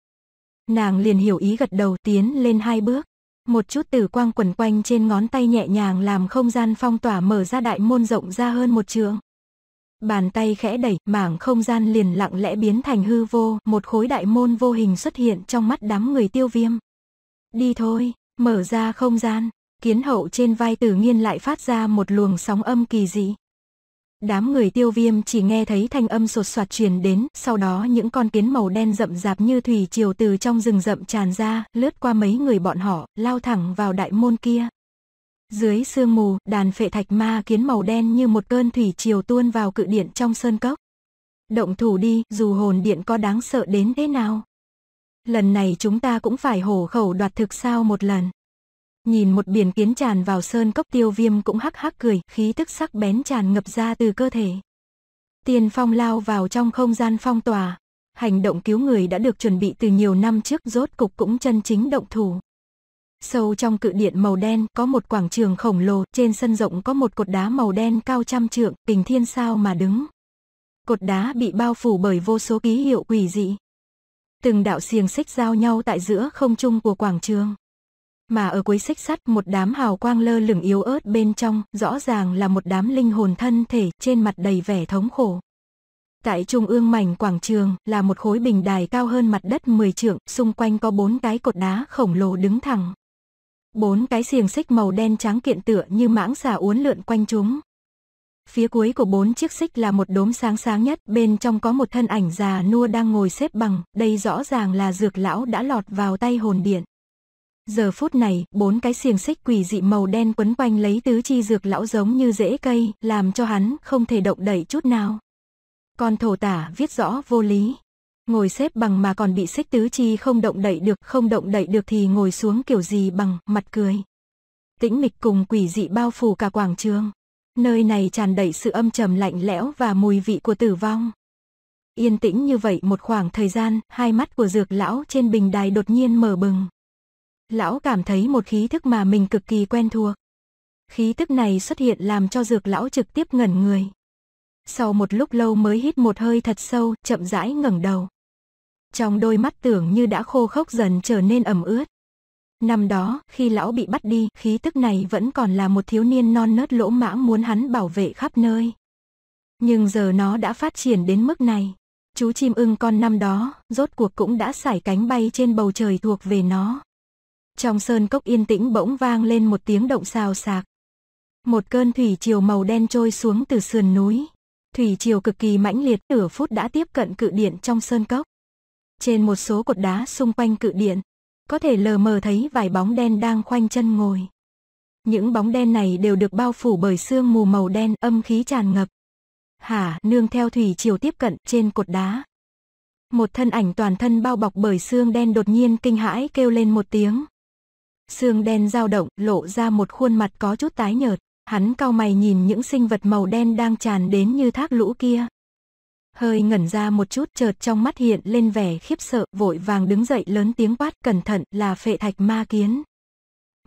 Nàng liền hiểu ý gật đầu tiến lên hai bước. Một chút tử quang quẩn quanh trên ngón tay nhẹ nhàng làm không gian phong tỏa mở ra đại môn rộng ra hơn một trường. Bàn tay khẽ đẩy, mảng không gian liền lặng lẽ biến thành hư vô, một khối đại môn vô hình xuất hiện trong mắt đám người tiêu viêm. Đi thôi, mở ra không gian, kiến hậu trên vai tử nghiên lại phát ra một luồng sóng âm kỳ dị. Đám người tiêu viêm chỉ nghe thấy thanh âm sột soạt truyền đến, sau đó những con kiến màu đen rậm rạp như thủy triều từ trong rừng rậm tràn ra, lướt qua mấy người bọn họ, lao thẳng vào đại môn kia. Dưới sương mù, đàn phệ thạch ma kiến màu đen như một cơn thủy triều tuôn vào cự điện trong sơn cốc. Động thủ đi, dù hồn điện có đáng sợ đến thế nào. Lần này chúng ta cũng phải hổ khẩu đoạt thực sao một lần. Nhìn một biển kiến tràn vào sơn cốc tiêu viêm cũng hắc hắc cười, khí tức sắc bén tràn ngập ra từ cơ thể. tiên phong lao vào trong không gian phong tỏa. Hành động cứu người đã được chuẩn bị từ nhiều năm trước rốt cục cũng chân chính động thủ. Sâu trong cự điện màu đen có một quảng trường khổng lồ, trên sân rộng có một cột đá màu đen cao trăm trượng, kình thiên sao mà đứng. Cột đá bị bao phủ bởi vô số ký hiệu quỷ dị. Từng đạo xiềng xích giao nhau tại giữa không trung của quảng trường. Mà ở cuối xích sắt một đám hào quang lơ lửng yếu ớt bên trong, rõ ràng là một đám linh hồn thân thể trên mặt đầy vẻ thống khổ. Tại trung ương mảnh quảng trường là một khối bình đài cao hơn mặt đất 10 trượng, xung quanh có bốn cái cột đá khổng lồ đứng thẳng. Bốn cái xiềng xích màu đen trắng kiện tựa như mãng xà uốn lượn quanh chúng. Phía cuối của bốn chiếc xích là một đốm sáng sáng nhất, bên trong có một thân ảnh già nua đang ngồi xếp bằng, đây rõ ràng là dược lão đã lọt vào tay hồn điện. Giờ phút này, bốn cái xiềng xích quỷ dị màu đen quấn quanh lấy tứ chi dược lão giống như rễ cây, làm cho hắn không thể động đậy chút nào. Còn thổ tả viết rõ vô lý ngồi xếp bằng mà còn bị xích tứ chi không động đậy được, không động đậy được thì ngồi xuống kiểu gì bằng, mặt cười. Tĩnh mịch cùng quỷ dị bao phủ cả quảng trường. Nơi này tràn đầy sự âm trầm lạnh lẽo và mùi vị của tử vong. Yên tĩnh như vậy một khoảng thời gian, hai mắt của dược lão trên bình đài đột nhiên mở bừng. Lão cảm thấy một khí thức mà mình cực kỳ quen thuộc. Khí tức này xuất hiện làm cho dược lão trực tiếp ngẩn người. Sau một lúc lâu mới hít một hơi thật sâu, chậm rãi ngẩng đầu trong đôi mắt tưởng như đã khô khốc dần trở nên ẩm ướt. Năm đó, khi lão bị bắt đi, khí tức này vẫn còn là một thiếu niên non nớt lỗ mãng muốn hắn bảo vệ khắp nơi. Nhưng giờ nó đã phát triển đến mức này. Chú chim ưng con năm đó, rốt cuộc cũng đã sải cánh bay trên bầu trời thuộc về nó. Trong sơn cốc yên tĩnh bỗng vang lên một tiếng động xào xạc. Một cơn thủy triều màu đen trôi xuống từ sườn núi. Thủy triều cực kỳ mãnh liệt, nửa phút đã tiếp cận cự điện trong sơn cốc. Trên một số cột đá xung quanh cự điện, có thể lờ mờ thấy vài bóng đen đang khoanh chân ngồi. Những bóng đen này đều được bao phủ bởi sương mù màu đen âm khí tràn ngập. Hả, nương theo thủy chiều tiếp cận trên cột đá. Một thân ảnh toàn thân bao bọc bởi xương đen đột nhiên kinh hãi kêu lên một tiếng. xương đen dao động, lộ ra một khuôn mặt có chút tái nhợt. Hắn cau mày nhìn những sinh vật màu đen đang tràn đến như thác lũ kia hơi ngẩn ra một chút chợt trong mắt hiện lên vẻ khiếp sợ, vội vàng đứng dậy lớn tiếng quát cẩn thận là phệ thạch ma kiến.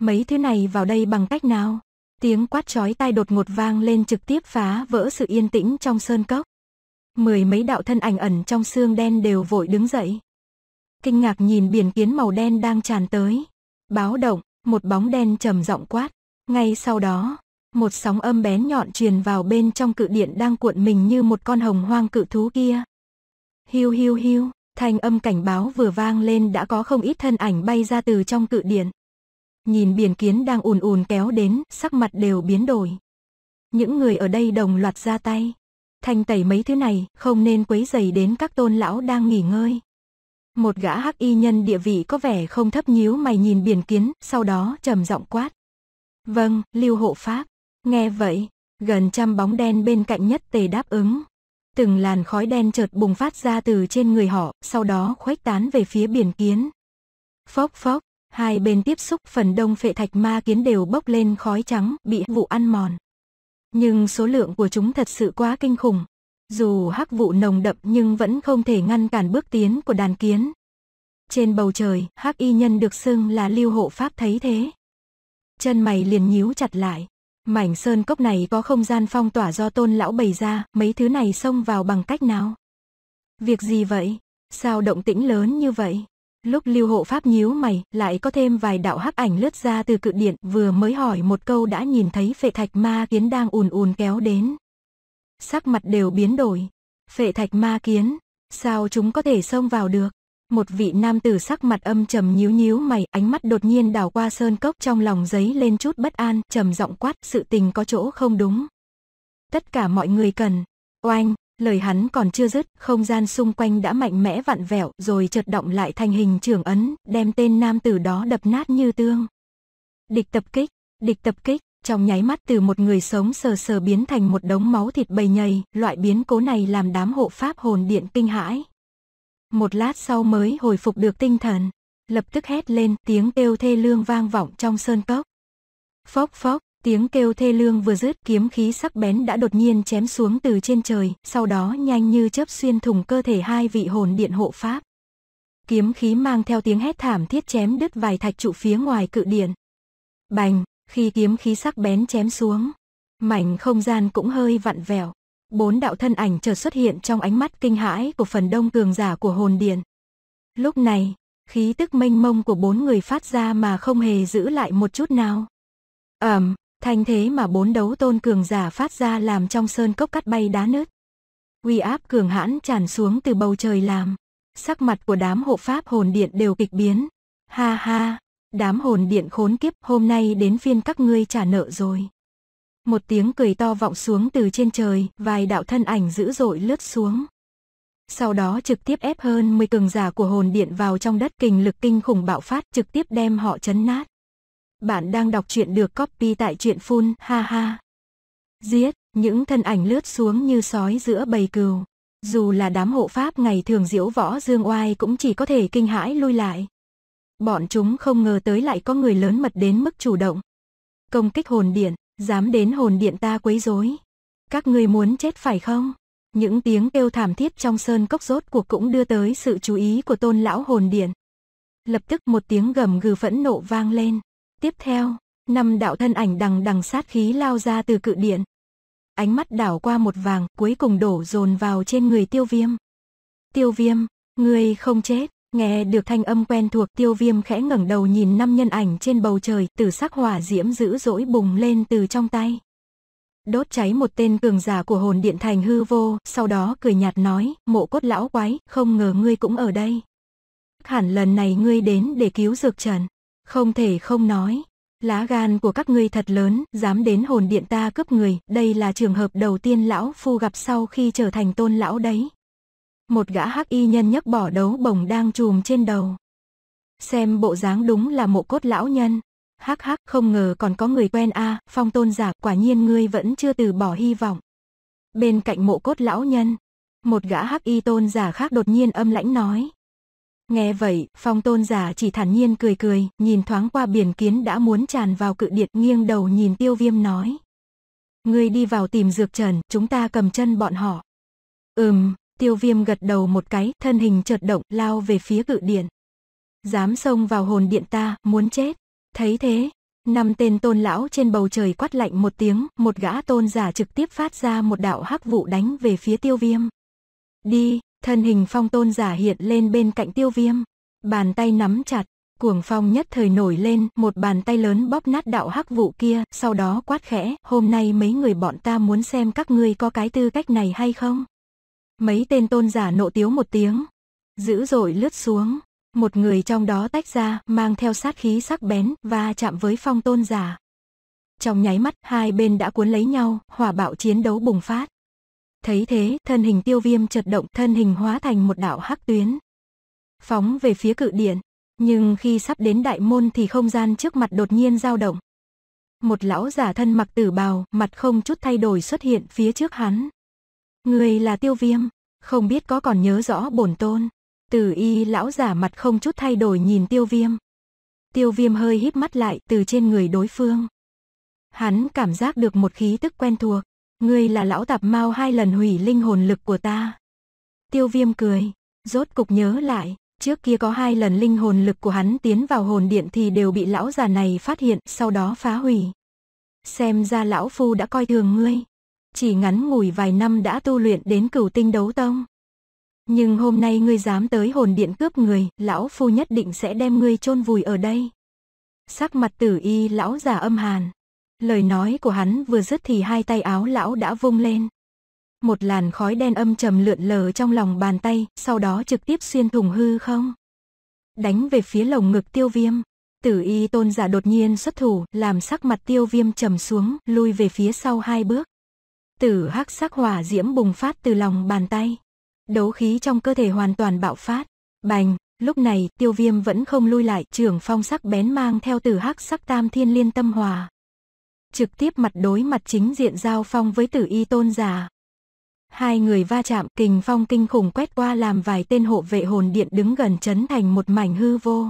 Mấy thứ này vào đây bằng cách nào? Tiếng quát chói tai đột ngột vang lên trực tiếp phá vỡ sự yên tĩnh trong sơn cốc. Mười mấy đạo thân ảnh ẩn trong xương đen đều vội đứng dậy. Kinh ngạc nhìn biển kiến màu đen đang tràn tới. Báo động, một bóng đen trầm giọng quát. Ngay sau đó, một sóng âm bén nhọn truyền vào bên trong cự điện đang cuộn mình như một con hồng hoang cự thú kia. Hiu hiu hiu, thanh âm cảnh báo vừa vang lên đã có không ít thân ảnh bay ra từ trong cự điện. Nhìn biển kiến đang ùn ùn kéo đến, sắc mặt đều biến đổi. Những người ở đây đồng loạt ra tay. Thanh tẩy mấy thứ này, không nên quấy dày đến các tôn lão đang nghỉ ngơi. Một gã hắc y nhân địa vị có vẻ không thấp nhíu mày nhìn biển kiến, sau đó trầm giọng quát. Vâng, lưu hộ pháp. Nghe vậy, gần trăm bóng đen bên cạnh nhất tề đáp ứng. Từng làn khói đen chợt bùng phát ra từ trên người họ, sau đó khuếch tán về phía biển kiến. Phốc phốc, hai bên tiếp xúc phần đông phệ thạch ma kiến đều bốc lên khói trắng, bị vụ ăn mòn. Nhưng số lượng của chúng thật sự quá kinh khủng. Dù hắc vụ nồng đậm nhưng vẫn không thể ngăn cản bước tiến của đàn kiến. Trên bầu trời, hắc y nhân được xưng là lưu hộ pháp thấy thế. Chân mày liền nhíu chặt lại, Mảnh sơn cốc này có không gian phong tỏa do tôn lão bày ra, mấy thứ này xông vào bằng cách nào? Việc gì vậy? Sao động tĩnh lớn như vậy? Lúc lưu hộ pháp nhíu mày, lại có thêm vài đạo hắc ảnh lướt ra từ cự điện, vừa mới hỏi một câu đã nhìn thấy phệ thạch ma kiến đang ùn ùn kéo đến. Sắc mặt đều biến đổi. Phệ thạch ma kiến, sao chúng có thể xông vào được? Một vị nam tử sắc mặt âm trầm nhíu nhíu mày, ánh mắt đột nhiên đảo qua sơn cốc trong lòng giấy lên chút bất an, trầm giọng quát, sự tình có chỗ không đúng. Tất cả mọi người cần. Oanh, lời hắn còn chưa dứt, không gian xung quanh đã mạnh mẽ vặn vẹo, rồi chợt động lại thành hình trường ấn, đem tên nam tử đó đập nát như tương. Địch tập kích, địch tập kích, trong nháy mắt từ một người sống sờ sờ biến thành một đống máu thịt bầy nhầy, loại biến cố này làm đám hộ pháp hồn điện kinh hãi. Một lát sau mới hồi phục được tinh thần, lập tức hét lên tiếng kêu thê lương vang vọng trong sơn cốc. Phốc phốc, tiếng kêu thê lương vừa dứt kiếm khí sắc bén đã đột nhiên chém xuống từ trên trời, sau đó nhanh như chớp xuyên thủng cơ thể hai vị hồn điện hộ pháp. Kiếm khí mang theo tiếng hét thảm thiết chém đứt vài thạch trụ phía ngoài cự điện. Bành, khi kiếm khí sắc bén chém xuống, mảnh không gian cũng hơi vặn vẹo. Bốn đạo thân ảnh chợt xuất hiện trong ánh mắt kinh hãi của phần đông cường giả của hồn điện. Lúc này, khí tức mênh mông của bốn người phát ra mà không hề giữ lại một chút nào. Ẩm, um, thanh thế mà bốn đấu tôn cường giả phát ra làm trong sơn cốc cắt bay đá nứt. Uy áp cường hãn tràn xuống từ bầu trời làm. Sắc mặt của đám hộ pháp hồn điện đều kịch biến. Ha ha, đám hồn điện khốn kiếp hôm nay đến phiên các ngươi trả nợ rồi. Một tiếng cười to vọng xuống từ trên trời, vài đạo thân ảnh dữ dội lướt xuống. Sau đó trực tiếp ép hơn 10 cường giả của hồn điện vào trong đất kình lực kinh khủng bạo phát trực tiếp đem họ chấn nát. Bạn đang đọc truyện được copy tại truyện full, ha ha. Giết, những thân ảnh lướt xuống như sói giữa bầy cừu. Dù là đám hộ pháp ngày thường diễu võ dương oai cũng chỉ có thể kinh hãi lui lại. Bọn chúng không ngờ tới lại có người lớn mật đến mức chủ động. Công kích hồn điện, dám đến hồn điện ta quấy rối. Các ngươi muốn chết phải không? Những tiếng kêu thảm thiết trong sơn cốc rốt cuộc cũng đưa tới sự chú ý của tôn lão hồn điện. Lập tức một tiếng gầm gừ phẫn nộ vang lên. Tiếp theo, năm đạo thân ảnh đằng đằng sát khí lao ra từ cự điện. Ánh mắt đảo qua một vàng cuối cùng đổ dồn vào trên người tiêu viêm. Tiêu viêm, ngươi không chết, Nghe được thanh âm quen thuộc tiêu viêm khẽ ngẩng đầu nhìn năm nhân ảnh trên bầu trời, từ sắc hỏa diễm dữ dỗi bùng lên từ trong tay. Đốt cháy một tên cường giả của hồn điện thành hư vô, sau đó cười nhạt nói, mộ cốt lão quái, không ngờ ngươi cũng ở đây. Hẳn lần này ngươi đến để cứu dược trần. Không thể không nói, lá gan của các ngươi thật lớn, dám đến hồn điện ta cướp người, đây là trường hợp đầu tiên lão phu gặp sau khi trở thành tôn lão đấy một gã hắc y nhân nhấc bỏ đấu bồng đang chùm trên đầu. Xem bộ dáng đúng là mộ cốt lão nhân. Hắc hắc không ngờ còn có người quen a, à, phong tôn giả quả nhiên ngươi vẫn chưa từ bỏ hy vọng. Bên cạnh mộ cốt lão nhân, một gã hắc y tôn giả khác đột nhiên âm lãnh nói. Nghe vậy, phong tôn giả chỉ thản nhiên cười cười, nhìn thoáng qua biển kiến đã muốn tràn vào cự điện nghiêng đầu nhìn tiêu viêm nói. Ngươi đi vào tìm dược trần, chúng ta cầm chân bọn họ. Ừm, tiêu viêm gật đầu một cái, thân hình chợt động, lao về phía cự điện. Dám xông vào hồn điện ta, muốn chết. Thấy thế, năm tên tôn lão trên bầu trời quát lạnh một tiếng, một gã tôn giả trực tiếp phát ra một đạo hắc vụ đánh về phía tiêu viêm. Đi, thân hình phong tôn giả hiện lên bên cạnh tiêu viêm. Bàn tay nắm chặt, cuồng phong nhất thời nổi lên, một bàn tay lớn bóp nát đạo hắc vụ kia, sau đó quát khẽ, hôm nay mấy người bọn ta muốn xem các ngươi có cái tư cách này hay không. Mấy tên tôn giả nộ tiếu một tiếng, dữ dội lướt xuống, một người trong đó tách ra, mang theo sát khí sắc bén và chạm với phong tôn giả. Trong nháy mắt, hai bên đã cuốn lấy nhau, hỏa bạo chiến đấu bùng phát. Thấy thế, thân hình tiêu viêm chợt động, thân hình hóa thành một đạo hắc tuyến. Phóng về phía cự điện, nhưng khi sắp đến đại môn thì không gian trước mặt đột nhiên dao động. Một lão giả thân mặc tử bào, mặt không chút thay đổi xuất hiện phía trước hắn. Người là tiêu viêm, không biết có còn nhớ rõ bổn tôn. Từ y lão giả mặt không chút thay đổi nhìn tiêu viêm. Tiêu viêm hơi híp mắt lại từ trên người đối phương. Hắn cảm giác được một khí tức quen thuộc. Ngươi là lão tạp mau hai lần hủy linh hồn lực của ta. Tiêu viêm cười, rốt cục nhớ lại. Trước kia có hai lần linh hồn lực của hắn tiến vào hồn điện thì đều bị lão già này phát hiện, sau đó phá hủy. Xem ra lão phu đã coi thường ngươi chỉ ngắn ngủi vài năm đã tu luyện đến cửu tinh đấu tông. Nhưng hôm nay ngươi dám tới hồn điện cướp người, lão phu nhất định sẽ đem ngươi chôn vùi ở đây. Sắc mặt tử y lão già âm hàn. Lời nói của hắn vừa dứt thì hai tay áo lão đã vung lên. Một làn khói đen âm trầm lượn lờ trong lòng bàn tay, sau đó trực tiếp xuyên thủng hư không. Đánh về phía lồng ngực tiêu viêm. Tử y tôn giả đột nhiên xuất thủ, làm sắc mặt tiêu viêm trầm xuống, lui về phía sau hai bước. Tử hắc sắc hỏa diễm bùng phát từ lòng bàn tay. Đấu khí trong cơ thể hoàn toàn bạo phát. Bành, lúc này tiêu viêm vẫn không lui lại. Trường phong sắc bén mang theo tử hắc sắc tam thiên liên tâm hòa. Trực tiếp mặt đối mặt chính diện giao phong với tử y tôn giả. Hai người va chạm kình phong kinh khủng quét qua làm vài tên hộ vệ hồn điện đứng gần chấn thành một mảnh hư vô.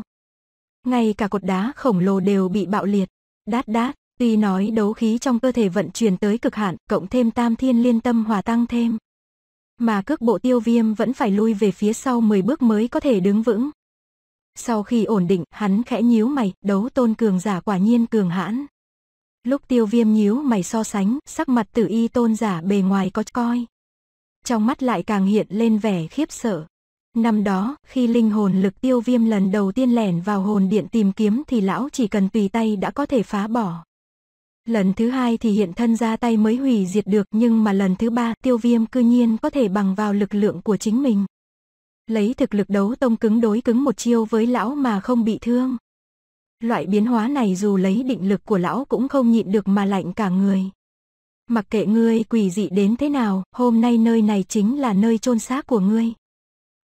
Ngay cả cột đá khổng lồ đều bị bạo liệt. Đát đát, Tuy nói đấu khí trong cơ thể vận chuyển tới cực hạn, cộng thêm tam thiên liên tâm hòa tăng thêm. Mà cước bộ tiêu viêm vẫn phải lui về phía sau 10 bước mới có thể đứng vững. Sau khi ổn định, hắn khẽ nhíu mày, đấu tôn cường giả quả nhiên cường hãn. Lúc tiêu viêm nhíu mày so sánh, sắc mặt tử y tôn giả bề ngoài có coi. Trong mắt lại càng hiện lên vẻ khiếp sợ. Năm đó, khi linh hồn lực tiêu viêm lần đầu tiên lẻn vào hồn điện tìm kiếm thì lão chỉ cần tùy tay đã có thể phá bỏ. Lần thứ hai thì hiện thân ra tay mới hủy diệt được nhưng mà lần thứ ba tiêu viêm cư nhiên có thể bằng vào lực lượng của chính mình. Lấy thực lực đấu tông cứng đối cứng một chiêu với lão mà không bị thương. Loại biến hóa này dù lấy định lực của lão cũng không nhịn được mà lạnh cả người. Mặc kệ ngươi quỷ dị đến thế nào, hôm nay nơi này chính là nơi chôn xác của ngươi.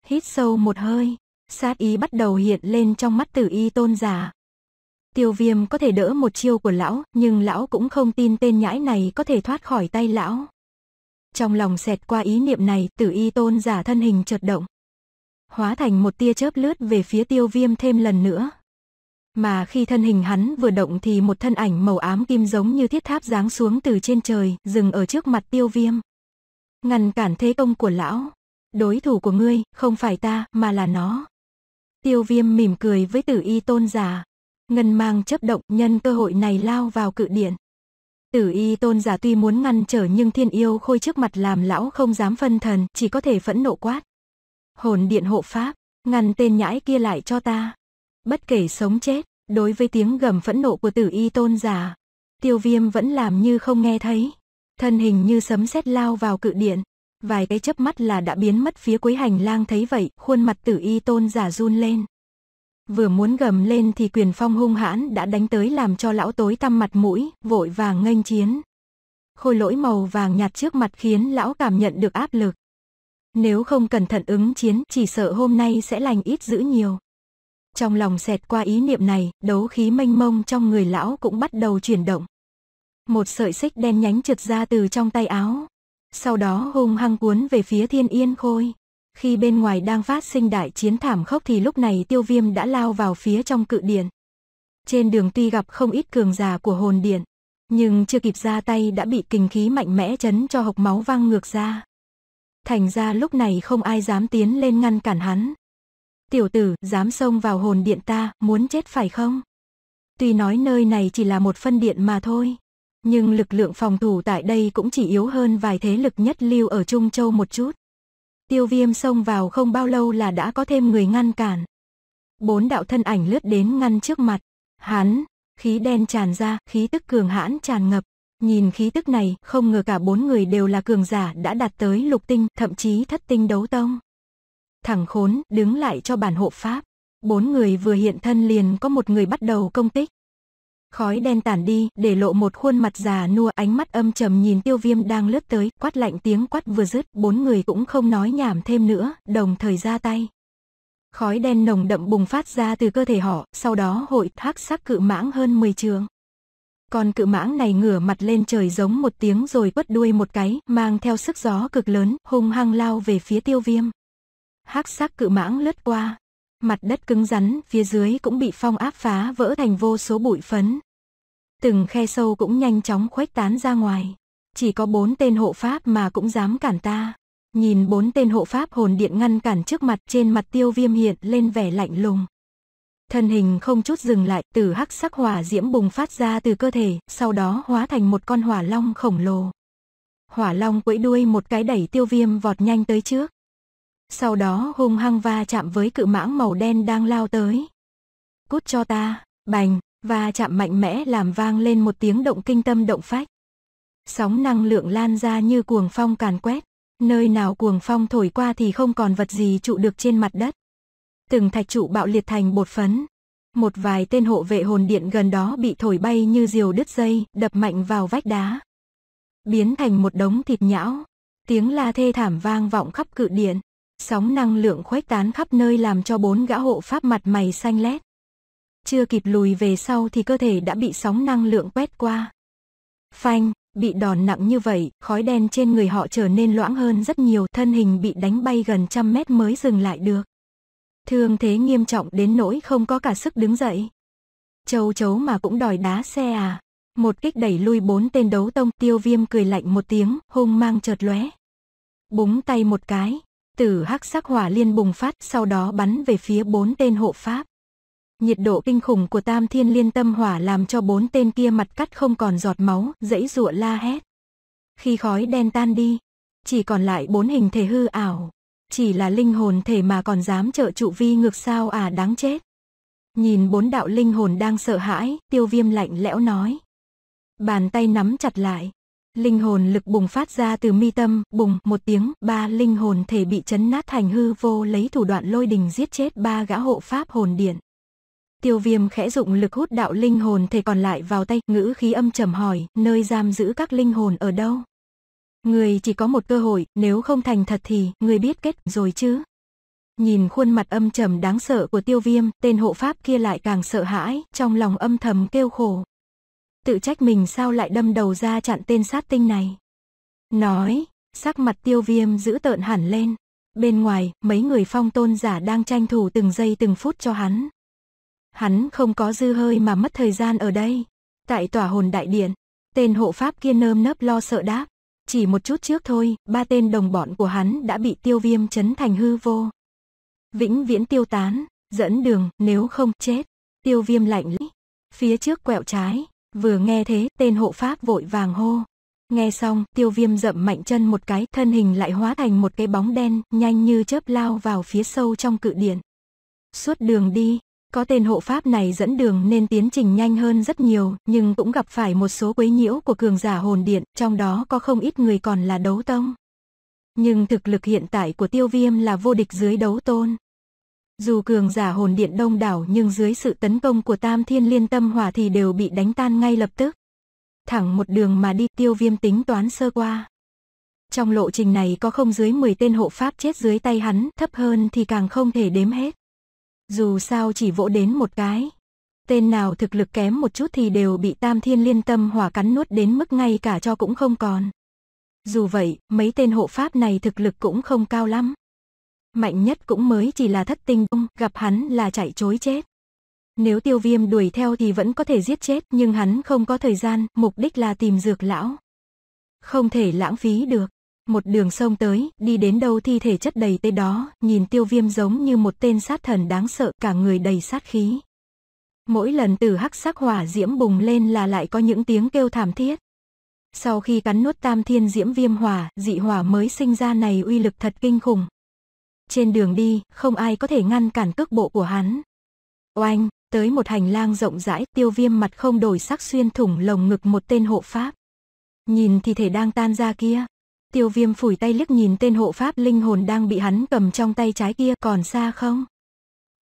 Hít sâu một hơi, sát ý bắt đầu hiện lên trong mắt tử y tôn giả, Tiêu viêm có thể đỡ một chiêu của lão, nhưng lão cũng không tin tên nhãi này có thể thoát khỏi tay lão. Trong lòng xẹt qua ý niệm này, tử y tôn giả thân hình chợt động. Hóa thành một tia chớp lướt về phía tiêu viêm thêm lần nữa. Mà khi thân hình hắn vừa động thì một thân ảnh màu ám kim giống như thiết tháp giáng xuống từ trên trời, dừng ở trước mặt tiêu viêm. Ngăn cản thế công của lão. Đối thủ của ngươi, không phải ta, mà là nó. Tiêu viêm mỉm cười với tử y tôn giả ngân mang chấp động nhân cơ hội này lao vào cự điện. Tử y tôn giả tuy muốn ngăn trở nhưng thiên yêu khôi trước mặt làm lão không dám phân thần, chỉ có thể phẫn nộ quát. Hồn điện hộ pháp, ngăn tên nhãi kia lại cho ta. Bất kể sống chết, đối với tiếng gầm phẫn nộ của tử y tôn giả, tiêu viêm vẫn làm như không nghe thấy. Thân hình như sấm sét lao vào cự điện, vài cái chớp mắt là đã biến mất phía cuối hành lang thấy vậy, khuôn mặt tử y tôn giả run lên. Vừa muốn gầm lên thì quyền phong hung hãn đã đánh tới làm cho lão tối tăm mặt mũi, vội vàng nghênh chiến. Khôi lỗi màu vàng nhạt trước mặt khiến lão cảm nhận được áp lực. Nếu không cẩn thận ứng chiến chỉ sợ hôm nay sẽ lành ít dữ nhiều. Trong lòng xẹt qua ý niệm này, đấu khí mênh mông trong người lão cũng bắt đầu chuyển động. Một sợi xích đen nhánh trượt ra từ trong tay áo. Sau đó hung hăng cuốn về phía thiên yên khôi. Khi bên ngoài đang phát sinh đại chiến thảm khốc thì lúc này tiêu viêm đã lao vào phía trong cự điện. Trên đường tuy gặp không ít cường giả của hồn điện, nhưng chưa kịp ra tay đã bị kinh khí mạnh mẽ chấn cho hộc máu văng ngược ra. Thành ra lúc này không ai dám tiến lên ngăn cản hắn. Tiểu tử, dám xông vào hồn điện ta, muốn chết phải không? Tuy nói nơi này chỉ là một phân điện mà thôi, nhưng lực lượng phòng thủ tại đây cũng chỉ yếu hơn vài thế lực nhất lưu ở Trung Châu một chút tiêu viêm xông vào không bao lâu là đã có thêm người ngăn cản. Bốn đạo thân ảnh lướt đến ngăn trước mặt, hắn, khí đen tràn ra, khí tức cường hãn tràn ngập. Nhìn khí tức này, không ngờ cả bốn người đều là cường giả đã đạt tới lục tinh, thậm chí thất tinh đấu tông. Thẳng khốn, đứng lại cho bản hộ pháp. Bốn người vừa hiện thân liền có một người bắt đầu công tích. Khói đen tản đi, để lộ một khuôn mặt già nua, ánh mắt âm trầm nhìn tiêu viêm đang lướt tới, quát lạnh tiếng quát vừa dứt, bốn người cũng không nói nhảm thêm nữa, đồng thời ra tay. Khói đen nồng đậm bùng phát ra từ cơ thể họ, sau đó hội thác sắc cự mãng hơn 10 trường. Con cự mãng này ngửa mặt lên trời giống một tiếng rồi quất đuôi một cái, mang theo sức gió cực lớn, hung hăng lao về phía tiêu viêm. Hắc sắc cự mãng lướt qua, mặt đất cứng rắn phía dưới cũng bị phong áp phá vỡ thành vô số bụi phấn. Từng khe sâu cũng nhanh chóng khuếch tán ra ngoài. Chỉ có bốn tên hộ pháp mà cũng dám cản ta. Nhìn bốn tên hộ pháp hồn điện ngăn cản trước mặt trên mặt tiêu viêm hiện lên vẻ lạnh lùng. Thân hình không chút dừng lại, từ hắc sắc hỏa diễm bùng phát ra từ cơ thể, sau đó hóa thành một con hỏa long khổng lồ. Hỏa long quẫy đuôi một cái đẩy tiêu viêm vọt nhanh tới trước. Sau đó hung hăng va chạm với cự mãng màu đen đang lao tới. Cút cho ta, bành, va chạm mạnh mẽ làm vang lên một tiếng động kinh tâm động phách. Sóng năng lượng lan ra như cuồng phong càn quét, nơi nào cuồng phong thổi qua thì không còn vật gì trụ được trên mặt đất. Từng thạch trụ bạo liệt thành bột phấn. Một vài tên hộ vệ hồn điện gần đó bị thổi bay như diều đứt dây, đập mạnh vào vách đá. Biến thành một đống thịt nhão. Tiếng la thê thảm vang vọng khắp cự điện. Sóng năng lượng khuếch tán khắp nơi làm cho bốn gã hộ pháp mặt mày xanh lét. Chưa kịp lùi về sau thì cơ thể đã bị sóng năng lượng quét qua. Phanh, bị đòn nặng như vậy, khói đen trên người họ trở nên loãng hơn rất nhiều, thân hình bị đánh bay gần trăm mét mới dừng lại được. Thương thế nghiêm trọng đến nỗi không có cả sức đứng dậy. Châu chấu mà cũng đòi đá xe à. Một kích đẩy lui bốn tên đấu tông, tiêu viêm cười lạnh một tiếng, hung mang chợt lóe. Búng tay một cái, từ hắc sắc hỏa liên bùng phát sau đó bắn về phía bốn tên hộ pháp. Nhiệt độ kinh khủng của tam thiên liên tâm hỏa làm cho bốn tên kia mặt cắt không còn giọt máu, dãy rụa la hét. Khi khói đen tan đi, chỉ còn lại bốn hình thể hư ảo. Chỉ là linh hồn thể mà còn dám trợ trụ vi ngược sao à đáng chết. Nhìn bốn đạo linh hồn đang sợ hãi, tiêu viêm lạnh lẽo nói. Bàn tay nắm chặt lại, linh hồn lực bùng phát ra từ mi tâm, bùng một tiếng, ba linh hồn thể bị chấn nát thành hư vô lấy thủ đoạn lôi đình giết chết ba gã hộ pháp hồn điện. Tiêu viêm khẽ dụng lực hút đạo linh hồn thể còn lại vào tay, ngữ khí âm trầm hỏi, nơi giam giữ các linh hồn ở đâu? Người chỉ có một cơ hội, nếu không thành thật thì, người biết kết rồi chứ? Nhìn khuôn mặt âm trầm đáng sợ của tiêu viêm, tên hộ pháp kia lại càng sợ hãi, trong lòng âm thầm kêu khổ tự trách mình sao lại đâm đầu ra chặn tên sát tinh này. Nói, sắc mặt tiêu viêm giữ tợn hẳn lên. Bên ngoài, mấy người phong tôn giả đang tranh thủ từng giây từng phút cho hắn. Hắn không có dư hơi mà mất thời gian ở đây. Tại tòa hồn đại điện, tên hộ pháp kia nơm nớp lo sợ đáp. Chỉ một chút trước thôi, ba tên đồng bọn của hắn đã bị tiêu viêm chấn thành hư vô. Vĩnh viễn tiêu tán, dẫn đường, nếu không chết. Tiêu viêm lạnh lý. Phía trước quẹo trái, Vừa nghe thế, tên hộ pháp vội vàng hô. Nghe xong, tiêu viêm dậm mạnh chân một cái, thân hình lại hóa thành một cái bóng đen, nhanh như chớp lao vào phía sâu trong cự điện. Suốt đường đi, có tên hộ pháp này dẫn đường nên tiến trình nhanh hơn rất nhiều, nhưng cũng gặp phải một số quấy nhiễu của cường giả hồn điện, trong đó có không ít người còn là đấu tông. Nhưng thực lực hiện tại của tiêu viêm là vô địch dưới đấu tôn, dù cường giả hồn điện đông đảo nhưng dưới sự tấn công của tam thiên liên tâm hỏa thì đều bị đánh tan ngay lập tức. Thẳng một đường mà đi tiêu viêm tính toán sơ qua. Trong lộ trình này có không dưới 10 tên hộ pháp chết dưới tay hắn, thấp hơn thì càng không thể đếm hết. Dù sao chỉ vỗ đến một cái. Tên nào thực lực kém một chút thì đều bị tam thiên liên tâm hỏa cắn nuốt đến mức ngay cả cho cũng không còn. Dù vậy, mấy tên hộ pháp này thực lực cũng không cao lắm mạnh nhất cũng mới chỉ là thất tinh cung, gặp hắn là chạy chối chết. Nếu tiêu viêm đuổi theo thì vẫn có thể giết chết, nhưng hắn không có thời gian, mục đích là tìm dược lão. Không thể lãng phí được. Một đường sông tới, đi đến đâu thi thể chất đầy tới đó, nhìn tiêu viêm giống như một tên sát thần đáng sợ, cả người đầy sát khí. Mỗi lần từ hắc sắc hỏa diễm bùng lên là lại có những tiếng kêu thảm thiết. Sau khi cắn nuốt tam thiên diễm viêm hỏa, dị hỏa mới sinh ra này uy lực thật kinh khủng. Trên đường đi, không ai có thể ngăn cản cước bộ của hắn. Oanh, tới một hành lang rộng rãi, tiêu viêm mặt không đổi sắc xuyên thủng lồng ngực một tên hộ pháp. Nhìn thì thể đang tan ra kia. Tiêu viêm phủi tay liếc nhìn tên hộ pháp linh hồn đang bị hắn cầm trong tay trái kia còn xa không?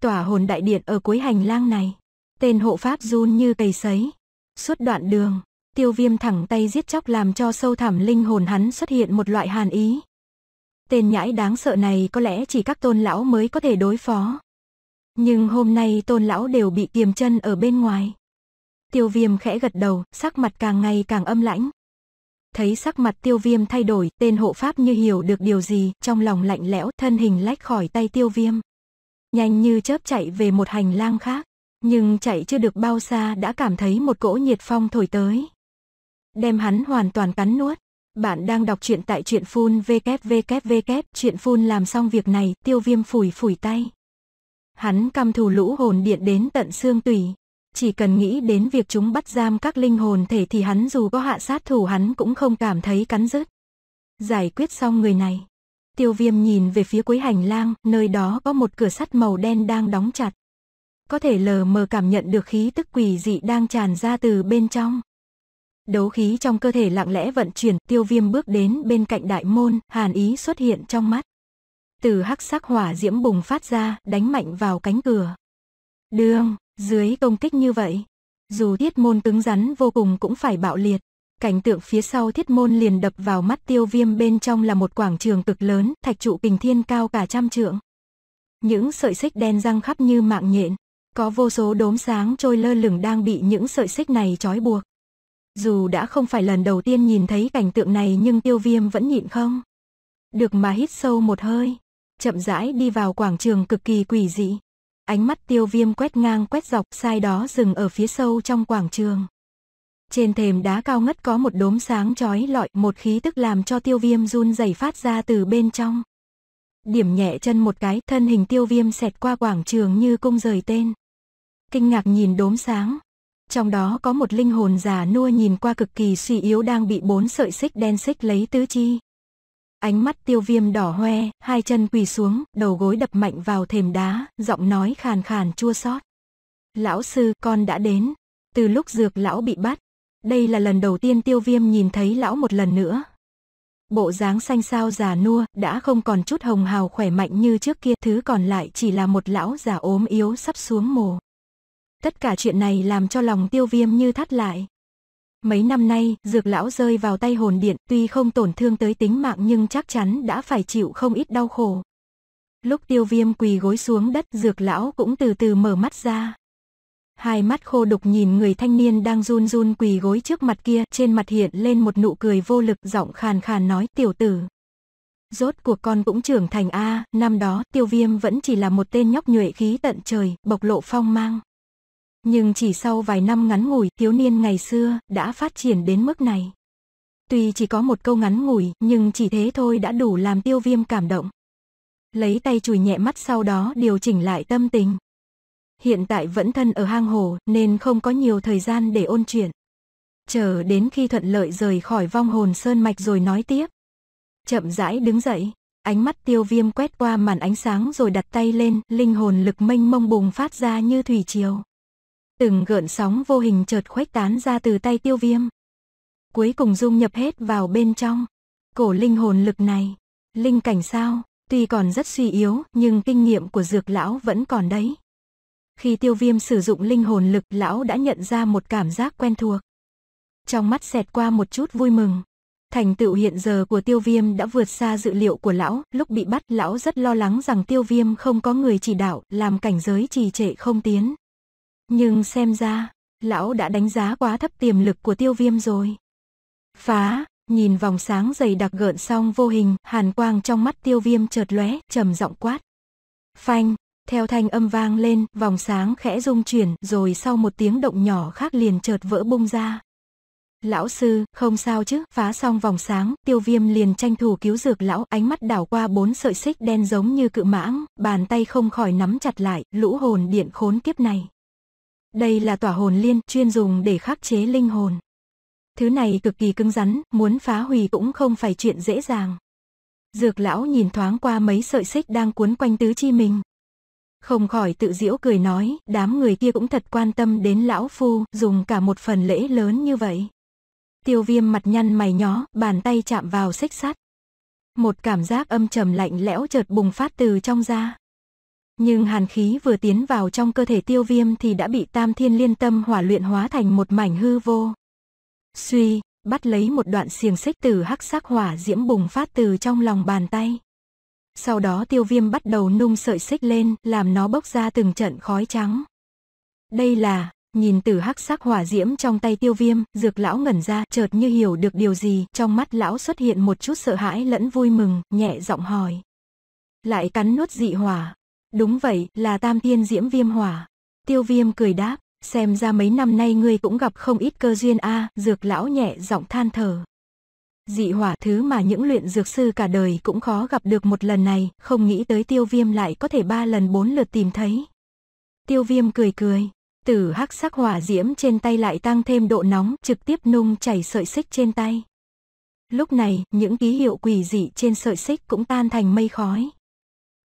Tỏa hồn đại điện ở cuối hành lang này. Tên hộ pháp run như cầy sấy. Suốt đoạn đường, tiêu viêm thẳng tay giết chóc làm cho sâu thẳm linh hồn hắn xuất hiện một loại hàn ý. Tên nhãi đáng sợ này có lẽ chỉ các tôn lão mới có thể đối phó. Nhưng hôm nay tôn lão đều bị kiềm chân ở bên ngoài. Tiêu viêm khẽ gật đầu, sắc mặt càng ngày càng âm lãnh. Thấy sắc mặt tiêu viêm thay đổi, tên hộ pháp như hiểu được điều gì, trong lòng lạnh lẽo, thân hình lách khỏi tay tiêu viêm. Nhanh như chớp chạy về một hành lang khác, nhưng chạy chưa được bao xa đã cảm thấy một cỗ nhiệt phong thổi tới. Đem hắn hoàn toàn cắn nuốt, bạn đang đọc truyện tại truyện phun www truyện phun làm xong việc này, tiêu viêm phủi phủi tay. Hắn căm thù lũ hồn điện đến tận xương tủy. Chỉ cần nghĩ đến việc chúng bắt giam các linh hồn thể thì hắn dù có hạ sát thủ hắn cũng không cảm thấy cắn rứt. Giải quyết xong người này. Tiêu viêm nhìn về phía cuối hành lang, nơi đó có một cửa sắt màu đen đang đóng chặt. Có thể lờ mờ cảm nhận được khí tức quỷ dị đang tràn ra từ bên trong. Đấu khí trong cơ thể lặng lẽ vận chuyển, tiêu viêm bước đến bên cạnh đại môn, hàn ý xuất hiện trong mắt. Từ hắc sắc hỏa diễm bùng phát ra, đánh mạnh vào cánh cửa. Đương, dưới công kích như vậy, dù thiết môn cứng rắn vô cùng cũng phải bạo liệt. Cảnh tượng phía sau thiết môn liền đập vào mắt tiêu viêm bên trong là một quảng trường cực lớn, thạch trụ kình thiên cao cả trăm trượng. Những sợi xích đen răng khắp như mạng nhện, có vô số đốm sáng trôi lơ lửng đang bị những sợi xích này trói buộc. Dù đã không phải lần đầu tiên nhìn thấy cảnh tượng này nhưng tiêu viêm vẫn nhịn không. Được mà hít sâu một hơi, chậm rãi đi vào quảng trường cực kỳ quỷ dị. Ánh mắt tiêu viêm quét ngang quét dọc sai đó dừng ở phía sâu trong quảng trường. Trên thềm đá cao ngất có một đốm sáng chói lọi, một khí tức làm cho tiêu viêm run rẩy phát ra từ bên trong. Điểm nhẹ chân một cái, thân hình tiêu viêm xẹt qua quảng trường như cung rời tên. Kinh ngạc nhìn đốm sáng, trong đó có một linh hồn già nua nhìn qua cực kỳ suy yếu đang bị bốn sợi xích đen xích lấy tứ chi. Ánh mắt tiêu viêm đỏ hoe, hai chân quỳ xuống, đầu gối đập mạnh vào thềm đá, giọng nói khàn khàn chua xót. Lão sư, con đã đến. Từ lúc dược lão bị bắt, đây là lần đầu tiên tiêu viêm nhìn thấy lão một lần nữa. Bộ dáng xanh xao già nua, đã không còn chút hồng hào khỏe mạnh như trước kia, thứ còn lại chỉ là một lão già ốm yếu sắp xuống mồ. Tất cả chuyện này làm cho lòng tiêu viêm như thắt lại. Mấy năm nay, dược lão rơi vào tay hồn điện, tuy không tổn thương tới tính mạng nhưng chắc chắn đã phải chịu không ít đau khổ. Lúc tiêu viêm quỳ gối xuống đất, dược lão cũng từ từ mở mắt ra. Hai mắt khô đục nhìn người thanh niên đang run run quỳ gối trước mặt kia, trên mặt hiện lên một nụ cười vô lực giọng khàn khàn nói tiểu tử. Rốt cuộc con cũng trưởng thành A, năm đó tiêu viêm vẫn chỉ là một tên nhóc nhuệ khí tận trời, bộc lộ phong mang. Nhưng chỉ sau vài năm ngắn ngủi, thiếu niên ngày xưa đã phát triển đến mức này. Tuy chỉ có một câu ngắn ngủi, nhưng chỉ thế thôi đã đủ làm tiêu viêm cảm động. Lấy tay chùi nhẹ mắt sau đó điều chỉnh lại tâm tình. Hiện tại vẫn thân ở hang hồ nên không có nhiều thời gian để ôn chuyện. Chờ đến khi thuận lợi rời khỏi vong hồn sơn mạch rồi nói tiếp. Chậm rãi đứng dậy, ánh mắt tiêu viêm quét qua màn ánh sáng rồi đặt tay lên, linh hồn lực mênh mông bùng phát ra như thủy triều từng gợn sóng vô hình chợt khuếch tán ra từ tay tiêu viêm. Cuối cùng dung nhập hết vào bên trong. Cổ linh hồn lực này, linh cảnh sao, tuy còn rất suy yếu nhưng kinh nghiệm của dược lão vẫn còn đấy. Khi tiêu viêm sử dụng linh hồn lực lão đã nhận ra một cảm giác quen thuộc. Trong mắt xẹt qua một chút vui mừng. Thành tựu hiện giờ của tiêu viêm đã vượt xa dự liệu của lão, lúc bị bắt lão rất lo lắng rằng tiêu viêm không có người chỉ đạo, làm cảnh giới trì trệ không tiến. Nhưng xem ra, lão đã đánh giá quá thấp tiềm lực của tiêu viêm rồi. Phá, nhìn vòng sáng dày đặc gợn song vô hình, hàn quang trong mắt tiêu viêm chợt lóe, trầm giọng quát. Phanh, theo thanh âm vang lên, vòng sáng khẽ rung chuyển, rồi sau một tiếng động nhỏ khác liền chợt vỡ bung ra. Lão sư, không sao chứ, phá xong vòng sáng, tiêu viêm liền tranh thủ cứu dược lão, ánh mắt đảo qua bốn sợi xích đen giống như cự mãng, bàn tay không khỏi nắm chặt lại, lũ hồn điện khốn kiếp này. Đây là tỏa hồn liên chuyên dùng để khắc chế linh hồn. Thứ này cực kỳ cứng rắn, muốn phá hủy cũng không phải chuyện dễ dàng. Dược lão nhìn thoáng qua mấy sợi xích đang cuốn quanh tứ chi mình. Không khỏi tự diễu cười nói, đám người kia cũng thật quan tâm đến lão phu, dùng cả một phần lễ lớn như vậy. Tiêu viêm mặt nhăn mày nhó, bàn tay chạm vào xích sắt. Một cảm giác âm trầm lạnh lẽo chợt bùng phát từ trong da nhưng hàn khí vừa tiến vào trong cơ thể tiêu viêm thì đã bị tam thiên liên tâm hỏa luyện hóa thành một mảnh hư vô. Suy, bắt lấy một đoạn xiềng xích từ hắc sắc hỏa diễm bùng phát từ trong lòng bàn tay. Sau đó tiêu viêm bắt đầu nung sợi xích lên, làm nó bốc ra từng trận khói trắng. Đây là, nhìn từ hắc sắc hỏa diễm trong tay tiêu viêm, dược lão ngẩn ra, chợt như hiểu được điều gì, trong mắt lão xuất hiện một chút sợ hãi lẫn vui mừng, nhẹ giọng hỏi. Lại cắn nuốt dị hỏa, Đúng vậy, là tam thiên diễm viêm hỏa. Tiêu viêm cười đáp, xem ra mấy năm nay ngươi cũng gặp không ít cơ duyên a dược lão nhẹ giọng than thở. Dị hỏa thứ mà những luyện dược sư cả đời cũng khó gặp được một lần này, không nghĩ tới tiêu viêm lại có thể ba lần bốn lượt tìm thấy. Tiêu viêm cười cười, tử hắc sắc hỏa diễm trên tay lại tăng thêm độ nóng, trực tiếp nung chảy sợi xích trên tay. Lúc này, những ký hiệu quỷ dị trên sợi xích cũng tan thành mây khói.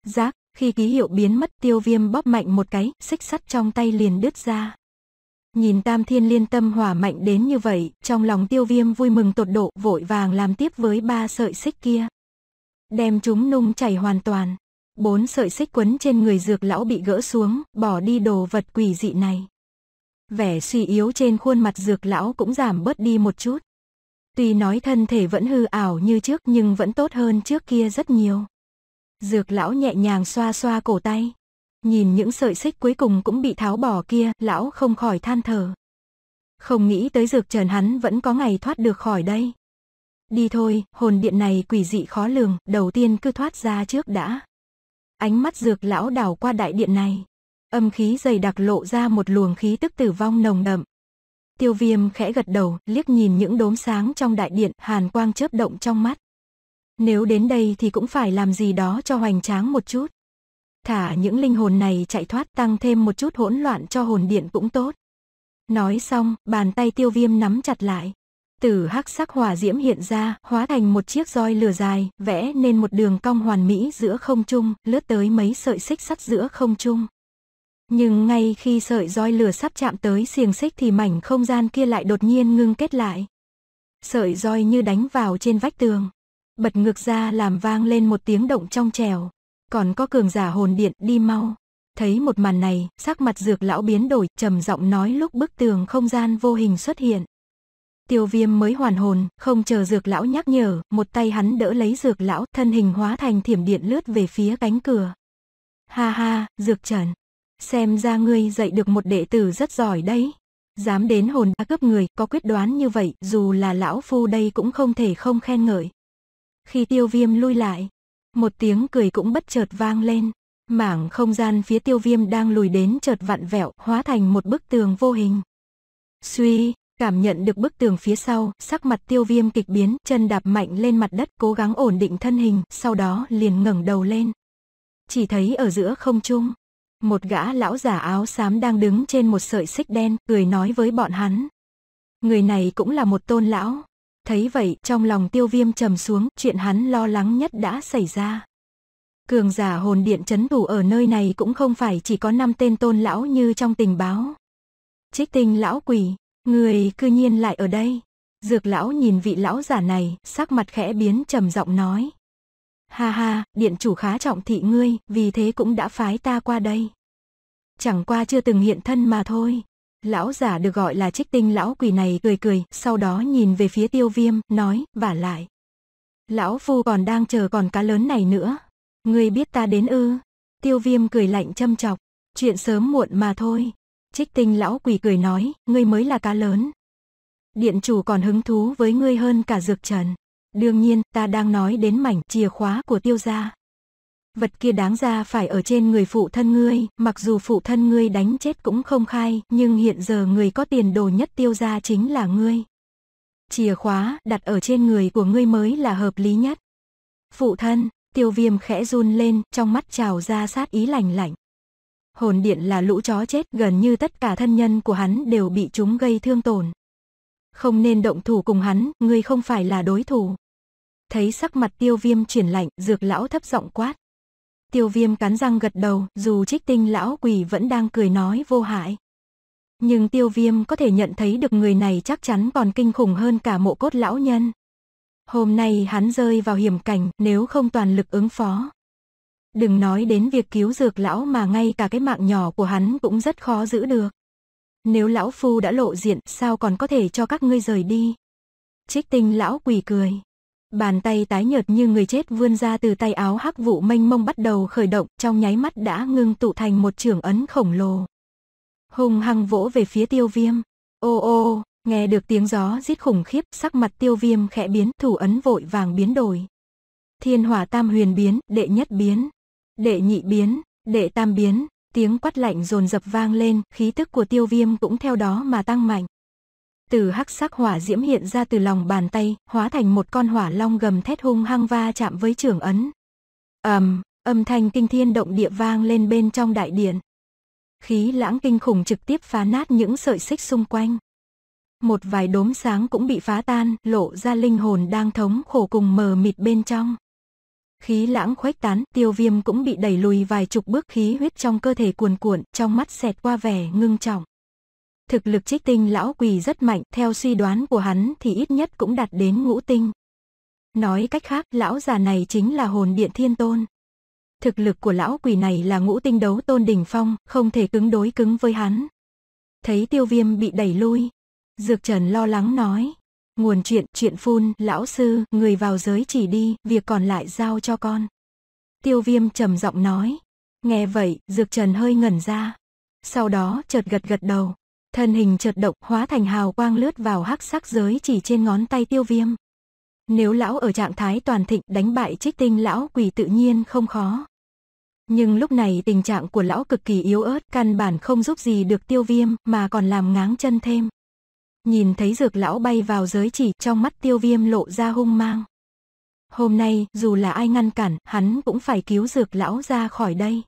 Giác, khi ký hiệu biến mất tiêu viêm bóp mạnh một cái, xích sắt trong tay liền đứt ra. Nhìn tam thiên liên tâm hỏa mạnh đến như vậy, trong lòng tiêu viêm vui mừng tột độ vội vàng làm tiếp với ba sợi xích kia. Đem chúng nung chảy hoàn toàn. Bốn sợi xích quấn trên người dược lão bị gỡ xuống, bỏ đi đồ vật quỷ dị này. Vẻ suy yếu trên khuôn mặt dược lão cũng giảm bớt đi một chút. Tuy nói thân thể vẫn hư ảo như trước nhưng vẫn tốt hơn trước kia rất nhiều. Dược lão nhẹ nhàng xoa xoa cổ tay. Nhìn những sợi xích cuối cùng cũng bị tháo bỏ kia, lão không khỏi than thở. Không nghĩ tới dược trần hắn vẫn có ngày thoát được khỏi đây. Đi thôi, hồn điện này quỷ dị khó lường, đầu tiên cứ thoát ra trước đã. Ánh mắt dược lão đảo qua đại điện này. Âm khí dày đặc lộ ra một luồng khí tức tử vong nồng đậm. Tiêu viêm khẽ gật đầu, liếc nhìn những đốm sáng trong đại điện, hàn quang chớp động trong mắt. Nếu đến đây thì cũng phải làm gì đó cho hoành tráng một chút. Thả những linh hồn này chạy thoát tăng thêm một chút hỗn loạn cho hồn điện cũng tốt. Nói xong, bàn tay tiêu viêm nắm chặt lại. từ hắc sắc hỏa diễm hiện ra, hóa thành một chiếc roi lửa dài, vẽ nên một đường cong hoàn mỹ giữa không trung, lướt tới mấy sợi xích sắt giữa không trung. Nhưng ngay khi sợi roi lửa sắp chạm tới xiềng xích thì mảnh không gian kia lại đột nhiên ngưng kết lại. Sợi roi như đánh vào trên vách tường bật ngược ra làm vang lên một tiếng động trong trèo. Còn có cường giả hồn điện đi mau. Thấy một màn này, sắc mặt dược lão biến đổi, trầm giọng nói lúc bức tường không gian vô hình xuất hiện. Tiêu viêm mới hoàn hồn, không chờ dược lão nhắc nhở, một tay hắn đỡ lấy dược lão, thân hình hóa thành thiểm điện lướt về phía cánh cửa. Ha ha, dược trần. Xem ra ngươi dạy được một đệ tử rất giỏi đấy. Dám đến hồn đã à cướp người, có quyết đoán như vậy, dù là lão phu đây cũng không thể không khen ngợi. Khi tiêu viêm lui lại, một tiếng cười cũng bất chợt vang lên. Mảng không gian phía tiêu viêm đang lùi đến chợt vặn vẹo, hóa thành một bức tường vô hình. Suy, cảm nhận được bức tường phía sau, sắc mặt tiêu viêm kịch biến, chân đạp mạnh lên mặt đất cố gắng ổn định thân hình, sau đó liền ngẩng đầu lên. Chỉ thấy ở giữa không trung, một gã lão giả áo xám đang đứng trên một sợi xích đen, cười nói với bọn hắn. Người này cũng là một tôn lão, Thấy vậy, trong lòng tiêu viêm trầm xuống, chuyện hắn lo lắng nhất đã xảy ra. Cường giả hồn điện chấn thủ ở nơi này cũng không phải chỉ có năm tên tôn lão như trong tình báo. Trích tinh lão quỷ, người cư nhiên lại ở đây. Dược lão nhìn vị lão giả này, sắc mặt khẽ biến trầm giọng nói. Ha ha, điện chủ khá trọng thị ngươi, vì thế cũng đã phái ta qua đây. Chẳng qua chưa từng hiện thân mà thôi. Lão giả được gọi là trích tinh lão quỷ này cười cười, sau đó nhìn về phía tiêu viêm, nói, và lại. Lão phu còn đang chờ còn cá lớn này nữa. Ngươi biết ta đến ư. Tiêu viêm cười lạnh châm chọc. Chuyện sớm muộn mà thôi. Trích tinh lão quỷ cười nói, ngươi mới là cá lớn. Điện chủ còn hứng thú với ngươi hơn cả dược trần. Đương nhiên, ta đang nói đến mảnh chìa khóa của tiêu gia vật kia đáng ra phải ở trên người phụ thân ngươi, mặc dù phụ thân ngươi đánh chết cũng không khai, nhưng hiện giờ người có tiền đồ nhất tiêu ra chính là ngươi. Chìa khóa đặt ở trên người của ngươi mới là hợp lý nhất. Phụ thân, tiêu viêm khẽ run lên, trong mắt trào ra sát ý lành lạnh. Hồn điện là lũ chó chết, gần như tất cả thân nhân của hắn đều bị chúng gây thương tổn. Không nên động thủ cùng hắn, ngươi không phải là đối thủ. Thấy sắc mặt tiêu viêm chuyển lạnh, dược lão thấp giọng quát. Tiêu viêm cắn răng gật đầu, dù trích tinh lão quỷ vẫn đang cười nói vô hại. Nhưng tiêu viêm có thể nhận thấy được người này chắc chắn còn kinh khủng hơn cả mộ cốt lão nhân. Hôm nay hắn rơi vào hiểm cảnh nếu không toàn lực ứng phó. Đừng nói đến việc cứu dược lão mà ngay cả cái mạng nhỏ của hắn cũng rất khó giữ được. Nếu lão phu đã lộ diện sao còn có thể cho các ngươi rời đi. Trích tinh lão quỷ cười. Bàn tay tái nhợt như người chết vươn ra từ tay áo hắc vụ mênh mông bắt đầu khởi động, trong nháy mắt đã ngưng tụ thành một trường ấn khổng lồ. Hùng hăng vỗ về phía tiêu viêm. Ô ô, nghe được tiếng gió rít khủng khiếp, sắc mặt tiêu viêm khẽ biến, thủ ấn vội vàng biến đổi. Thiên hỏa tam huyền biến, đệ nhất biến, đệ nhị biến, đệ tam biến, tiếng quát lạnh dồn dập vang lên, khí tức của tiêu viêm cũng theo đó mà tăng mạnh từ hắc sắc hỏa diễm hiện ra từ lòng bàn tay, hóa thành một con hỏa long gầm thét hung hăng va chạm với trưởng ấn. ầm, âm thanh kinh thiên động địa vang lên bên trong đại điện. Khí lãng kinh khủng trực tiếp phá nát những sợi xích xung quanh. Một vài đốm sáng cũng bị phá tan, lộ ra linh hồn đang thống khổ cùng mờ mịt bên trong. Khí lãng khuếch tán, tiêu viêm cũng bị đẩy lùi vài chục bước khí huyết trong cơ thể cuồn cuộn, trong mắt xẹt qua vẻ ngưng trọng. Thực lực trích tinh lão quỳ rất mạnh, theo suy đoán của hắn thì ít nhất cũng đạt đến ngũ tinh. Nói cách khác, lão già này chính là hồn điện thiên tôn. Thực lực của lão quỷ này là ngũ tinh đấu tôn đỉnh phong, không thể cứng đối cứng với hắn. Thấy tiêu viêm bị đẩy lui, Dược Trần lo lắng nói. Nguồn chuyện, chuyện phun, lão sư, người vào giới chỉ đi, việc còn lại giao cho con. Tiêu viêm trầm giọng nói. Nghe vậy, Dược Trần hơi ngẩn ra. Sau đó chợt gật gật đầu thân hình chợt động hóa thành hào quang lướt vào hắc sắc giới chỉ trên ngón tay tiêu viêm. Nếu lão ở trạng thái toàn thịnh đánh bại trích tinh lão quỷ tự nhiên không khó. Nhưng lúc này tình trạng của lão cực kỳ yếu ớt, căn bản không giúp gì được tiêu viêm mà còn làm ngáng chân thêm. Nhìn thấy dược lão bay vào giới chỉ trong mắt tiêu viêm lộ ra hung mang. Hôm nay, dù là ai ngăn cản, hắn cũng phải cứu dược lão ra khỏi đây.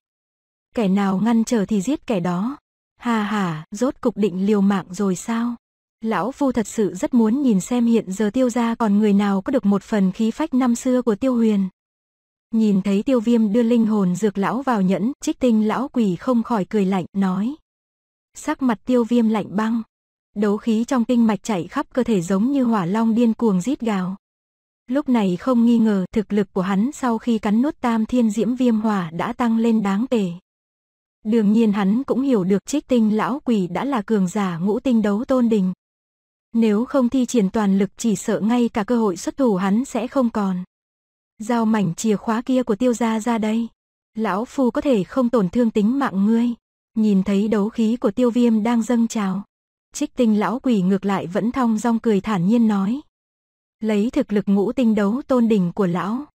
Kẻ nào ngăn trở thì giết kẻ đó. Hà hà, rốt cục định liều mạng rồi sao? Lão Phu thật sự rất muốn nhìn xem hiện giờ tiêu gia còn người nào có được một phần khí phách năm xưa của tiêu huyền. Nhìn thấy tiêu viêm đưa linh hồn dược lão vào nhẫn, trích tinh lão quỷ không khỏi cười lạnh, nói. Sắc mặt tiêu viêm lạnh băng. Đấu khí trong kinh mạch chạy khắp cơ thể giống như hỏa long điên cuồng rít gào. Lúc này không nghi ngờ thực lực của hắn sau khi cắn nuốt tam thiên diễm viêm hỏa đã tăng lên đáng kể. Đương nhiên hắn cũng hiểu được trích tinh lão quỷ đã là cường giả ngũ tinh đấu tôn đình. Nếu không thi triển toàn lực chỉ sợ ngay cả cơ hội xuất thủ hắn sẽ không còn. Giao mảnh chìa khóa kia của tiêu gia ra đây. Lão Phu có thể không tổn thương tính mạng ngươi. Nhìn thấy đấu khí của tiêu viêm đang dâng trào. Trích tinh lão quỷ ngược lại vẫn thong dong cười thản nhiên nói. Lấy thực lực ngũ tinh đấu tôn đỉnh của lão.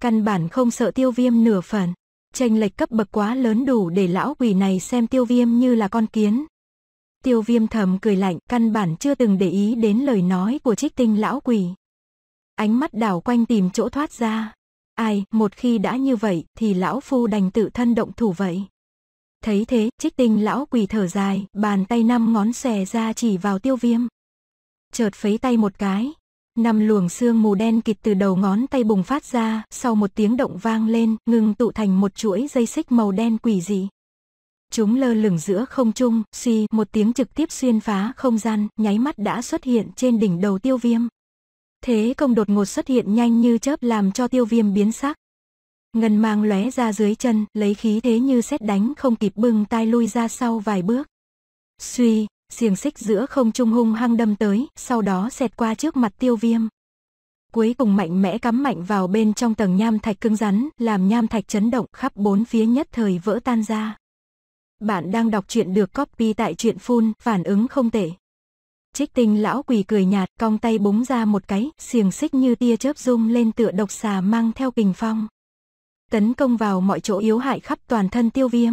Căn bản không sợ tiêu viêm nửa phần chênh lệch cấp bậc quá lớn đủ để lão quỷ này xem tiêu viêm như là con kiến. Tiêu viêm thầm cười lạnh, căn bản chưa từng để ý đến lời nói của trích tinh lão quỷ. Ánh mắt đảo quanh tìm chỗ thoát ra. Ai, một khi đã như vậy, thì lão phu đành tự thân động thủ vậy. Thấy thế, trích tinh lão quỷ thở dài, bàn tay năm ngón xòe ra chỉ vào tiêu viêm. Chợt phấy tay một cái, năm luồng xương mù đen kịt từ đầu ngón tay bùng phát ra, sau một tiếng động vang lên, ngừng tụ thành một chuỗi dây xích màu đen quỷ dị. Chúng lơ lửng giữa không trung, suy một tiếng trực tiếp xuyên phá không gian, nháy mắt đã xuất hiện trên đỉnh đầu tiêu viêm. Thế công đột ngột xuất hiện nhanh như chớp làm cho tiêu viêm biến sắc. Ngân mang lóe ra dưới chân, lấy khí thế như xét đánh không kịp bưng tai lui ra sau vài bước. Suy, xiềng xích giữa không trung hung hăng đâm tới, sau đó xẹt qua trước mặt tiêu viêm. Cuối cùng mạnh mẽ cắm mạnh vào bên trong tầng nham thạch cứng rắn, làm nham thạch chấn động khắp bốn phía nhất thời vỡ tan ra. Bạn đang đọc truyện được copy tại truyện phun, phản ứng không tệ. Trích tinh lão quỷ cười nhạt, cong tay búng ra một cái, xiềng xích như tia chớp rung lên tựa độc xà mang theo kình phong. Tấn công vào mọi chỗ yếu hại khắp toàn thân tiêu viêm.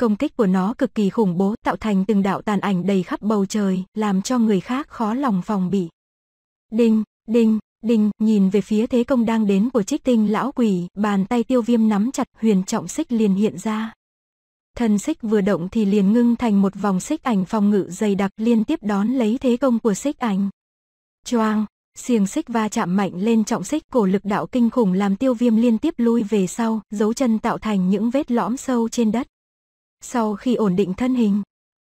Công kích của nó cực kỳ khủng bố, tạo thành từng đạo tàn ảnh đầy khắp bầu trời, làm cho người khác khó lòng phòng bị. Đinh, đinh, đinh, nhìn về phía thế công đang đến của trích tinh lão quỷ, bàn tay tiêu viêm nắm chặt, huyền trọng xích liền hiện ra. Thần xích vừa động thì liền ngưng thành một vòng xích ảnh phòng ngự dày đặc liên tiếp đón lấy thế công của xích ảnh. Choang, xiềng xích va chạm mạnh lên trọng xích cổ lực đạo kinh khủng làm tiêu viêm liên tiếp lui về sau, dấu chân tạo thành những vết lõm sâu trên đất. Sau khi ổn định thân hình,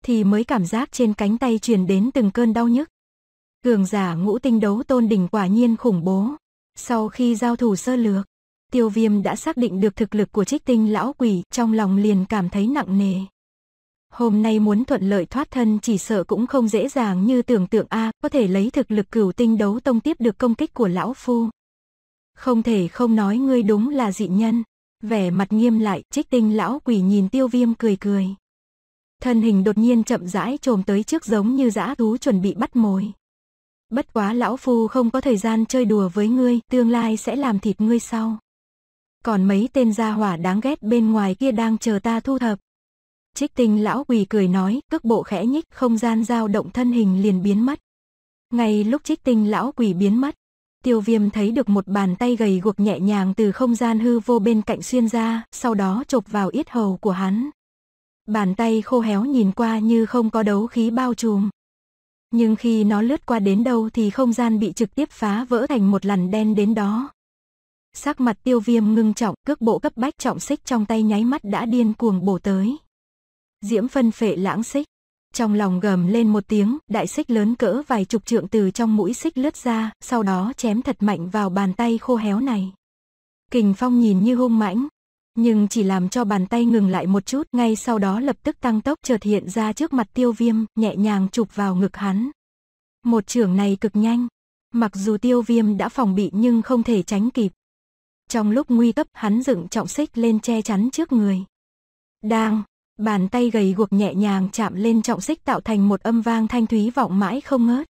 thì mới cảm giác trên cánh tay truyền đến từng cơn đau nhức. Cường giả ngũ tinh đấu tôn đỉnh quả nhiên khủng bố. Sau khi giao thủ sơ lược, tiêu viêm đã xác định được thực lực của trích tinh lão quỷ trong lòng liền cảm thấy nặng nề. Hôm nay muốn thuận lợi thoát thân chỉ sợ cũng không dễ dàng như tưởng tượng A có thể lấy thực lực cửu tinh đấu tông tiếp được công kích của lão phu. Không thể không nói ngươi đúng là dị nhân vẻ mặt nghiêm lại, trích tinh lão quỷ nhìn tiêu viêm cười cười. Thân hình đột nhiên chậm rãi trồm tới trước giống như dã thú chuẩn bị bắt mồi. Bất quá lão phu không có thời gian chơi đùa với ngươi, tương lai sẽ làm thịt ngươi sau. Còn mấy tên gia hỏa đáng ghét bên ngoài kia đang chờ ta thu thập. Trích tinh lão quỳ cười nói, cước bộ khẽ nhích, không gian dao động thân hình liền biến mất. Ngay lúc trích tinh lão quỳ biến mất, Tiêu viêm thấy được một bàn tay gầy guộc nhẹ nhàng từ không gian hư vô bên cạnh xuyên ra, sau đó chộp vào yết hầu của hắn. Bàn tay khô héo nhìn qua như không có đấu khí bao trùm. Nhưng khi nó lướt qua đến đâu thì không gian bị trực tiếp phá vỡ thành một lằn đen đến đó. Sắc mặt tiêu viêm ngưng trọng, cước bộ cấp bách trọng xích trong tay nháy mắt đã điên cuồng bổ tới. Diễm phân phệ lãng xích, trong lòng gầm lên một tiếng, đại xích lớn cỡ vài chục trượng từ trong mũi xích lướt ra, sau đó chém thật mạnh vào bàn tay khô héo này. Kình phong nhìn như hung mãnh, nhưng chỉ làm cho bàn tay ngừng lại một chút, ngay sau đó lập tức tăng tốc chợt hiện ra trước mặt tiêu viêm, nhẹ nhàng chụp vào ngực hắn. Một trường này cực nhanh, mặc dù tiêu viêm đã phòng bị nhưng không thể tránh kịp. Trong lúc nguy cấp hắn dựng trọng xích lên che chắn trước người. Đang, Bàn tay gầy guộc nhẹ nhàng chạm lên trọng xích tạo thành một âm vang thanh thúy vọng mãi không ngớt.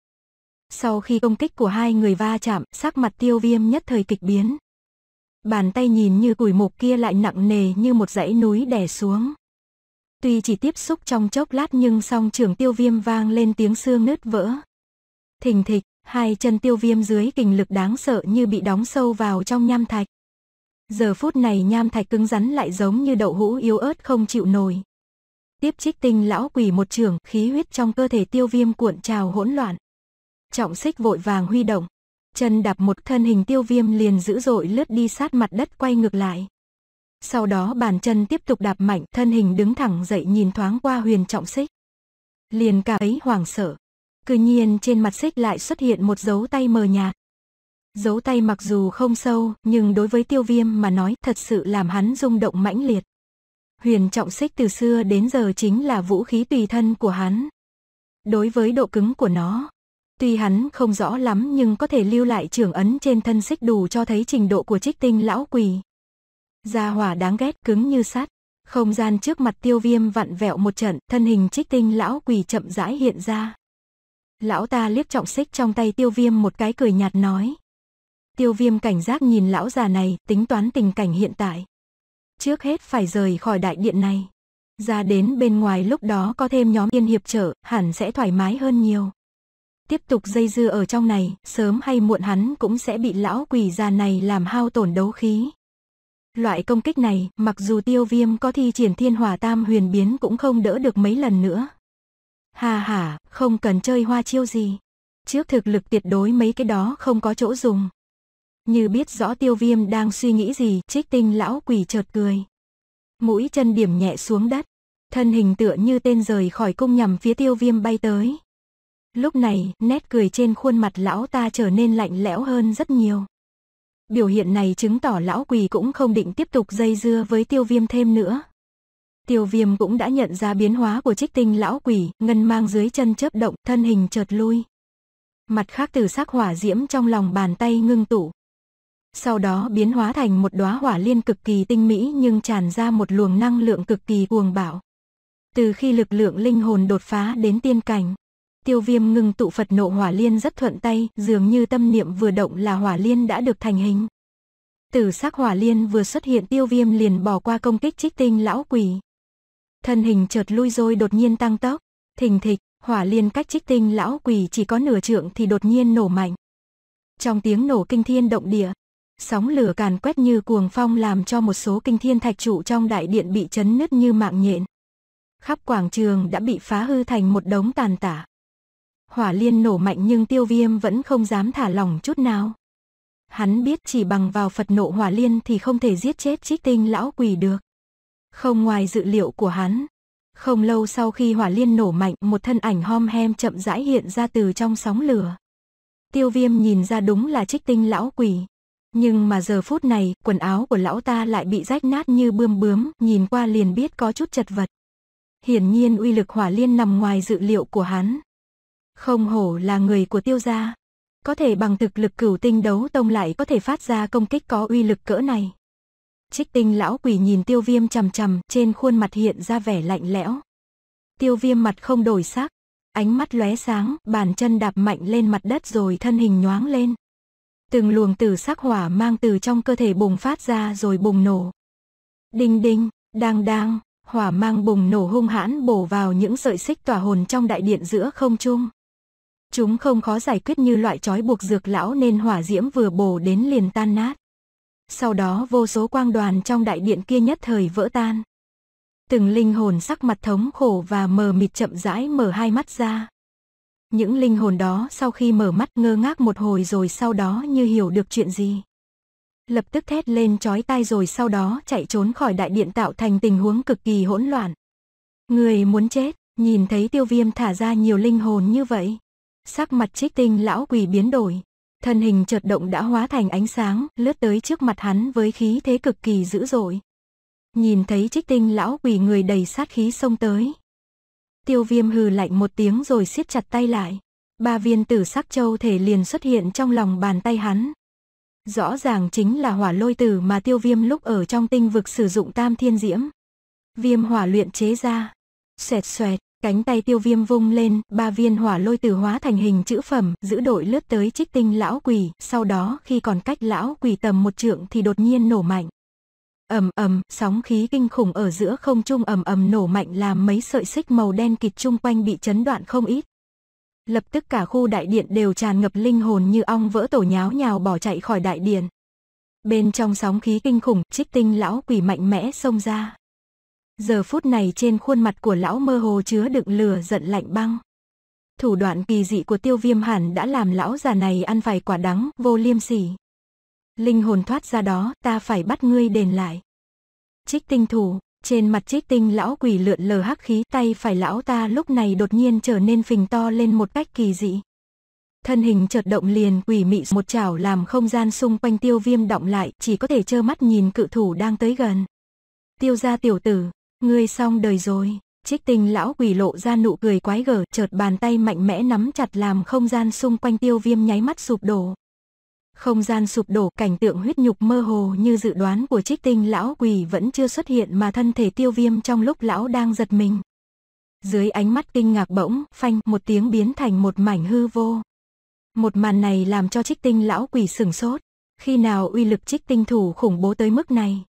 Sau khi công kích của hai người va chạm, sắc mặt tiêu viêm nhất thời kịch biến. Bàn tay nhìn như củi mục kia lại nặng nề như một dãy núi đè xuống. Tuy chỉ tiếp xúc trong chốc lát nhưng song trường tiêu viêm vang lên tiếng xương nứt vỡ. Thình thịch, hai chân tiêu viêm dưới kình lực đáng sợ như bị đóng sâu vào trong nham thạch. Giờ phút này nham thạch cứng rắn lại giống như đậu hũ yếu ớt không chịu nổi tiếp trích tinh lão quỷ một trường, khí huyết trong cơ thể tiêu viêm cuộn trào hỗn loạn. Trọng xích vội vàng huy động, chân đạp một thân hình tiêu viêm liền dữ dội lướt đi sát mặt đất quay ngược lại. Sau đó bàn chân tiếp tục đạp mạnh, thân hình đứng thẳng dậy nhìn thoáng qua huyền trọng xích. Liền cả ấy hoảng sợ. Cứ nhiên trên mặt xích lại xuất hiện một dấu tay mờ nhạt. Dấu tay mặc dù không sâu, nhưng đối với tiêu viêm mà nói thật sự làm hắn rung động mãnh liệt huyền trọng xích từ xưa đến giờ chính là vũ khí tùy thân của hắn. Đối với độ cứng của nó, tuy hắn không rõ lắm nhưng có thể lưu lại trường ấn trên thân xích đủ cho thấy trình độ của trích tinh lão quỳ. Gia hỏa đáng ghét cứng như sắt, không gian trước mặt tiêu viêm vặn vẹo một trận, thân hình trích tinh lão quỳ chậm rãi hiện ra. Lão ta liếc trọng xích trong tay tiêu viêm một cái cười nhạt nói. Tiêu viêm cảnh giác nhìn lão già này, tính toán tình cảnh hiện tại trước hết phải rời khỏi đại điện này. Ra đến bên ngoài lúc đó có thêm nhóm yên hiệp trợ, hẳn sẽ thoải mái hơn nhiều. Tiếp tục dây dưa ở trong này, sớm hay muộn hắn cũng sẽ bị lão quỷ già này làm hao tổn đấu khí. Loại công kích này, mặc dù tiêu viêm có thi triển thiên hỏa tam huyền biến cũng không đỡ được mấy lần nữa. Hà hà, không cần chơi hoa chiêu gì. Trước thực lực tuyệt đối mấy cái đó không có chỗ dùng như biết rõ tiêu viêm đang suy nghĩ gì, trích tinh lão quỷ chợt cười. Mũi chân điểm nhẹ xuống đất, thân hình tựa như tên rời khỏi cung nhằm phía tiêu viêm bay tới. Lúc này, nét cười trên khuôn mặt lão ta trở nên lạnh lẽo hơn rất nhiều. Biểu hiện này chứng tỏ lão quỷ cũng không định tiếp tục dây dưa với tiêu viêm thêm nữa. Tiêu viêm cũng đã nhận ra biến hóa của trích tinh lão quỷ, ngân mang dưới chân chớp động, thân hình chợt lui. Mặt khác từ sắc hỏa diễm trong lòng bàn tay ngưng tụ, sau đó biến hóa thành một đóa hỏa liên cực kỳ tinh mỹ nhưng tràn ra một luồng năng lượng cực kỳ cuồng bạo. Từ khi lực lượng linh hồn đột phá đến tiên cảnh, tiêu viêm ngừng tụ Phật nộ hỏa liên rất thuận tay, dường như tâm niệm vừa động là hỏa liên đã được thành hình. từ sắc hỏa liên vừa xuất hiện tiêu viêm liền bỏ qua công kích trích tinh lão quỷ. Thân hình chợt lui rồi đột nhiên tăng tốc, thình thịch, hỏa liên cách trích tinh lão quỷ chỉ có nửa trượng thì đột nhiên nổ mạnh. Trong tiếng nổ kinh thiên động địa, Sóng lửa càn quét như cuồng phong làm cho một số kinh thiên thạch trụ trong đại điện bị chấn nứt như mạng nhện. Khắp quảng trường đã bị phá hư thành một đống tàn tả. Hỏa liên nổ mạnh nhưng tiêu viêm vẫn không dám thả lỏng chút nào. Hắn biết chỉ bằng vào Phật nộ hỏa liên thì không thể giết chết trích tinh lão quỷ được. Không ngoài dự liệu của hắn. Không lâu sau khi hỏa liên nổ mạnh một thân ảnh hom hem chậm rãi hiện ra từ trong sóng lửa. Tiêu viêm nhìn ra đúng là trích tinh lão quỷ. Nhưng mà giờ phút này, quần áo của lão ta lại bị rách nát như bươm bướm, nhìn qua liền biết có chút chật vật. Hiển nhiên uy lực hỏa liên nằm ngoài dự liệu của hắn. Không hổ là người của tiêu gia. Có thể bằng thực lực cửu tinh đấu tông lại có thể phát ra công kích có uy lực cỡ này. Trích tinh lão quỷ nhìn tiêu viêm chằm chằm, trên khuôn mặt hiện ra vẻ lạnh lẽo. Tiêu viêm mặt không đổi sắc, ánh mắt lóe sáng, bàn chân đạp mạnh lên mặt đất rồi thân hình nhoáng lên từng luồng tử sắc hỏa mang từ trong cơ thể bùng phát ra rồi bùng nổ. Đinh đinh, đang đang, hỏa mang bùng nổ hung hãn bổ vào những sợi xích tỏa hồn trong đại điện giữa không trung. Chúng không khó giải quyết như loại trói buộc dược lão nên hỏa diễm vừa bổ đến liền tan nát. Sau đó vô số quang đoàn trong đại điện kia nhất thời vỡ tan. Từng linh hồn sắc mặt thống khổ và mờ mịt chậm rãi mở hai mắt ra. Những linh hồn đó sau khi mở mắt ngơ ngác một hồi rồi sau đó như hiểu được chuyện gì. Lập tức thét lên chói tai rồi sau đó chạy trốn khỏi đại điện tạo thành tình huống cực kỳ hỗn loạn. Người muốn chết, nhìn thấy tiêu viêm thả ra nhiều linh hồn như vậy. Sắc mặt trích tinh lão quỷ biến đổi. Thân hình chợt động đã hóa thành ánh sáng, lướt tới trước mặt hắn với khí thế cực kỳ dữ dội. Nhìn thấy trích tinh lão quỷ người đầy sát khí xông tới, tiêu viêm hừ lạnh một tiếng rồi siết chặt tay lại. Ba viên tử sắc châu thể liền xuất hiện trong lòng bàn tay hắn. Rõ ràng chính là hỏa lôi tử mà tiêu viêm lúc ở trong tinh vực sử dụng tam thiên diễm. Viêm hỏa luyện chế ra. Xoẹt xoẹt, cánh tay tiêu viêm vung lên, ba viên hỏa lôi tử hóa thành hình chữ phẩm, giữ đội lướt tới trích tinh lão quỷ. Sau đó khi còn cách lão quỷ tầm một trượng thì đột nhiên nổ mạnh ầm ầm, sóng khí kinh khủng ở giữa không trung ầm ầm nổ mạnh làm mấy sợi xích màu đen kịt chung quanh bị chấn đoạn không ít. Lập tức cả khu đại điện đều tràn ngập linh hồn như ong vỡ tổ nháo nhào bỏ chạy khỏi đại điện. Bên trong sóng khí kinh khủng, trích tinh lão quỷ mạnh mẽ xông ra. Giờ phút này trên khuôn mặt của lão mơ hồ chứa đựng lửa giận lạnh băng. Thủ đoạn kỳ dị của tiêu viêm hẳn đã làm lão già này ăn phải quả đắng, vô liêm sỉ linh hồn thoát ra đó, ta phải bắt ngươi đền lại. Trích tinh thủ, trên mặt trích tinh lão quỷ lượn lờ hắc khí tay phải lão ta lúc này đột nhiên trở nên phình to lên một cách kỳ dị. Thân hình chợt động liền quỷ mị một chảo làm không gian xung quanh tiêu viêm động lại chỉ có thể trơ mắt nhìn cự thủ đang tới gần. Tiêu gia tiểu tử, ngươi xong đời rồi. Trích tinh lão quỷ lộ ra nụ cười quái gở chợt bàn tay mạnh mẽ nắm chặt làm không gian xung quanh tiêu viêm nháy mắt sụp đổ. Không gian sụp đổ, cảnh tượng huyết nhục mơ hồ như dự đoán của trích tinh lão quỷ vẫn chưa xuất hiện mà thân thể tiêu viêm trong lúc lão đang giật mình. Dưới ánh mắt kinh ngạc bỗng, phanh một tiếng biến thành một mảnh hư vô. Một màn này làm cho trích tinh lão quỷ sửng sốt. Khi nào uy lực trích tinh thủ khủng bố tới mức này?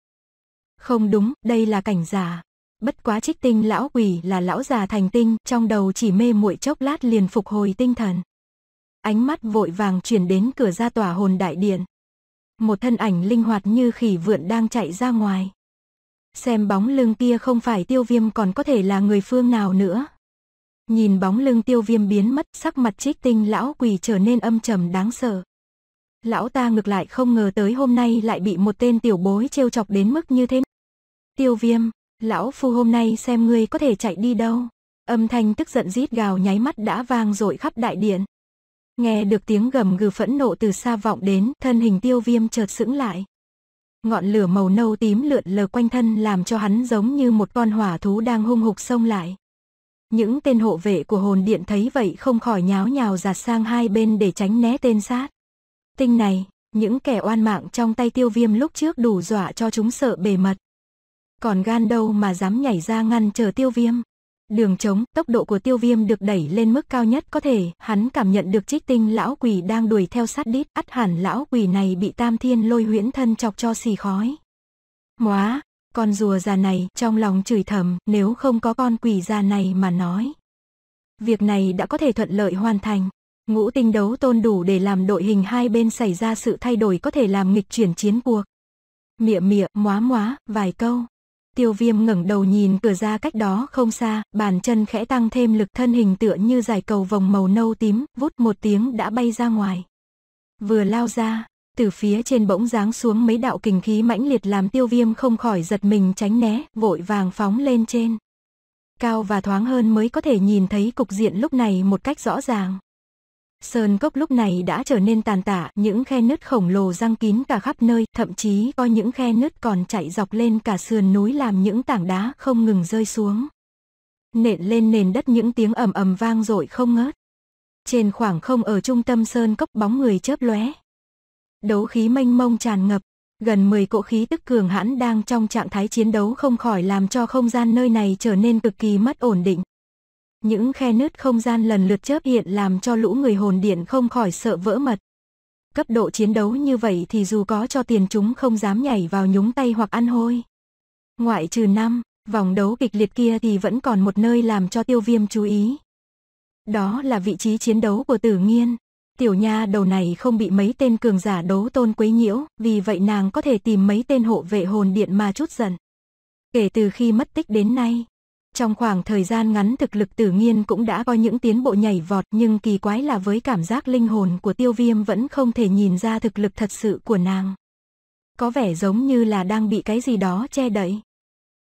Không đúng, đây là cảnh giả. Bất quá trích tinh lão quỷ là lão già thành tinh, trong đầu chỉ mê muội chốc lát liền phục hồi tinh thần ánh mắt vội vàng chuyển đến cửa ra tòa hồn đại điện. Một thân ảnh linh hoạt như khỉ vượn đang chạy ra ngoài. Xem bóng lưng kia không phải tiêu viêm còn có thể là người phương nào nữa. Nhìn bóng lưng tiêu viêm biến mất sắc mặt trích tinh lão quỳ trở nên âm trầm đáng sợ. Lão ta ngược lại không ngờ tới hôm nay lại bị một tên tiểu bối trêu chọc đến mức như thế Tiêu viêm, lão phu hôm nay xem ngươi có thể chạy đi đâu. Âm thanh tức giận rít gào nháy mắt đã vang dội khắp đại điện. Nghe được tiếng gầm gừ phẫn nộ từ xa vọng đến, thân hình tiêu viêm chợt sững lại. Ngọn lửa màu nâu tím lượn lờ quanh thân làm cho hắn giống như một con hỏa thú đang hung hục xông lại. Những tên hộ vệ của hồn điện thấy vậy không khỏi nháo nhào giạt sang hai bên để tránh né tên sát. Tinh này, những kẻ oan mạng trong tay tiêu viêm lúc trước đủ dọa cho chúng sợ bề mật. Còn gan đâu mà dám nhảy ra ngăn chờ tiêu viêm. Đường trống, tốc độ của tiêu viêm được đẩy lên mức cao nhất có thể, hắn cảm nhận được trích tinh lão quỷ đang đuổi theo sát đít, ắt hẳn lão quỷ này bị tam thiên lôi huyễn thân chọc cho xì khói. Móa, con rùa già này, trong lòng chửi thầm, nếu không có con quỷ già này mà nói. Việc này đã có thể thuận lợi hoàn thành. Ngũ tinh đấu tôn đủ để làm đội hình hai bên xảy ra sự thay đổi có thể làm nghịch chuyển chiến cuộc. Mịa mịa, móa móa, vài câu. Tiêu viêm ngẩng đầu nhìn cửa ra cách đó không xa, bàn chân khẽ tăng thêm lực thân hình tựa như giải cầu vòng màu nâu tím, vút một tiếng đã bay ra ngoài. Vừa lao ra, từ phía trên bỗng giáng xuống mấy đạo kình khí mãnh liệt làm tiêu viêm không khỏi giật mình tránh né, vội vàng phóng lên trên. Cao và thoáng hơn mới có thể nhìn thấy cục diện lúc này một cách rõ ràng. Sơn cốc lúc này đã trở nên tàn tả, những khe nứt khổng lồ răng kín cả khắp nơi, thậm chí có những khe nứt còn chạy dọc lên cả sườn núi làm những tảng đá không ngừng rơi xuống. Nện lên nền đất những tiếng ầm ầm vang dội không ngớt. Trên khoảng không ở trung tâm sơn cốc bóng người chớp lóe. Đấu khí mênh mông tràn ngập, gần 10 cỗ khí tức cường hãn đang trong trạng thái chiến đấu không khỏi làm cho không gian nơi này trở nên cực kỳ mất ổn định những khe nứt không gian lần lượt chớp hiện làm cho lũ người hồn điện không khỏi sợ vỡ mật. Cấp độ chiến đấu như vậy thì dù có cho tiền chúng không dám nhảy vào nhúng tay hoặc ăn hôi. Ngoại trừ năm, vòng đấu kịch liệt kia thì vẫn còn một nơi làm cho tiêu viêm chú ý. Đó là vị trí chiến đấu của tử nghiên. Tiểu nha đầu này không bị mấy tên cường giả đấu tôn quấy nhiễu, vì vậy nàng có thể tìm mấy tên hộ vệ hồn điện mà chút giận. Kể từ khi mất tích đến nay, trong khoảng thời gian ngắn thực lực tử nghiên cũng đã có những tiến bộ nhảy vọt nhưng kỳ quái là với cảm giác linh hồn của tiêu viêm vẫn không thể nhìn ra thực lực thật sự của nàng. Có vẻ giống như là đang bị cái gì đó che đậy.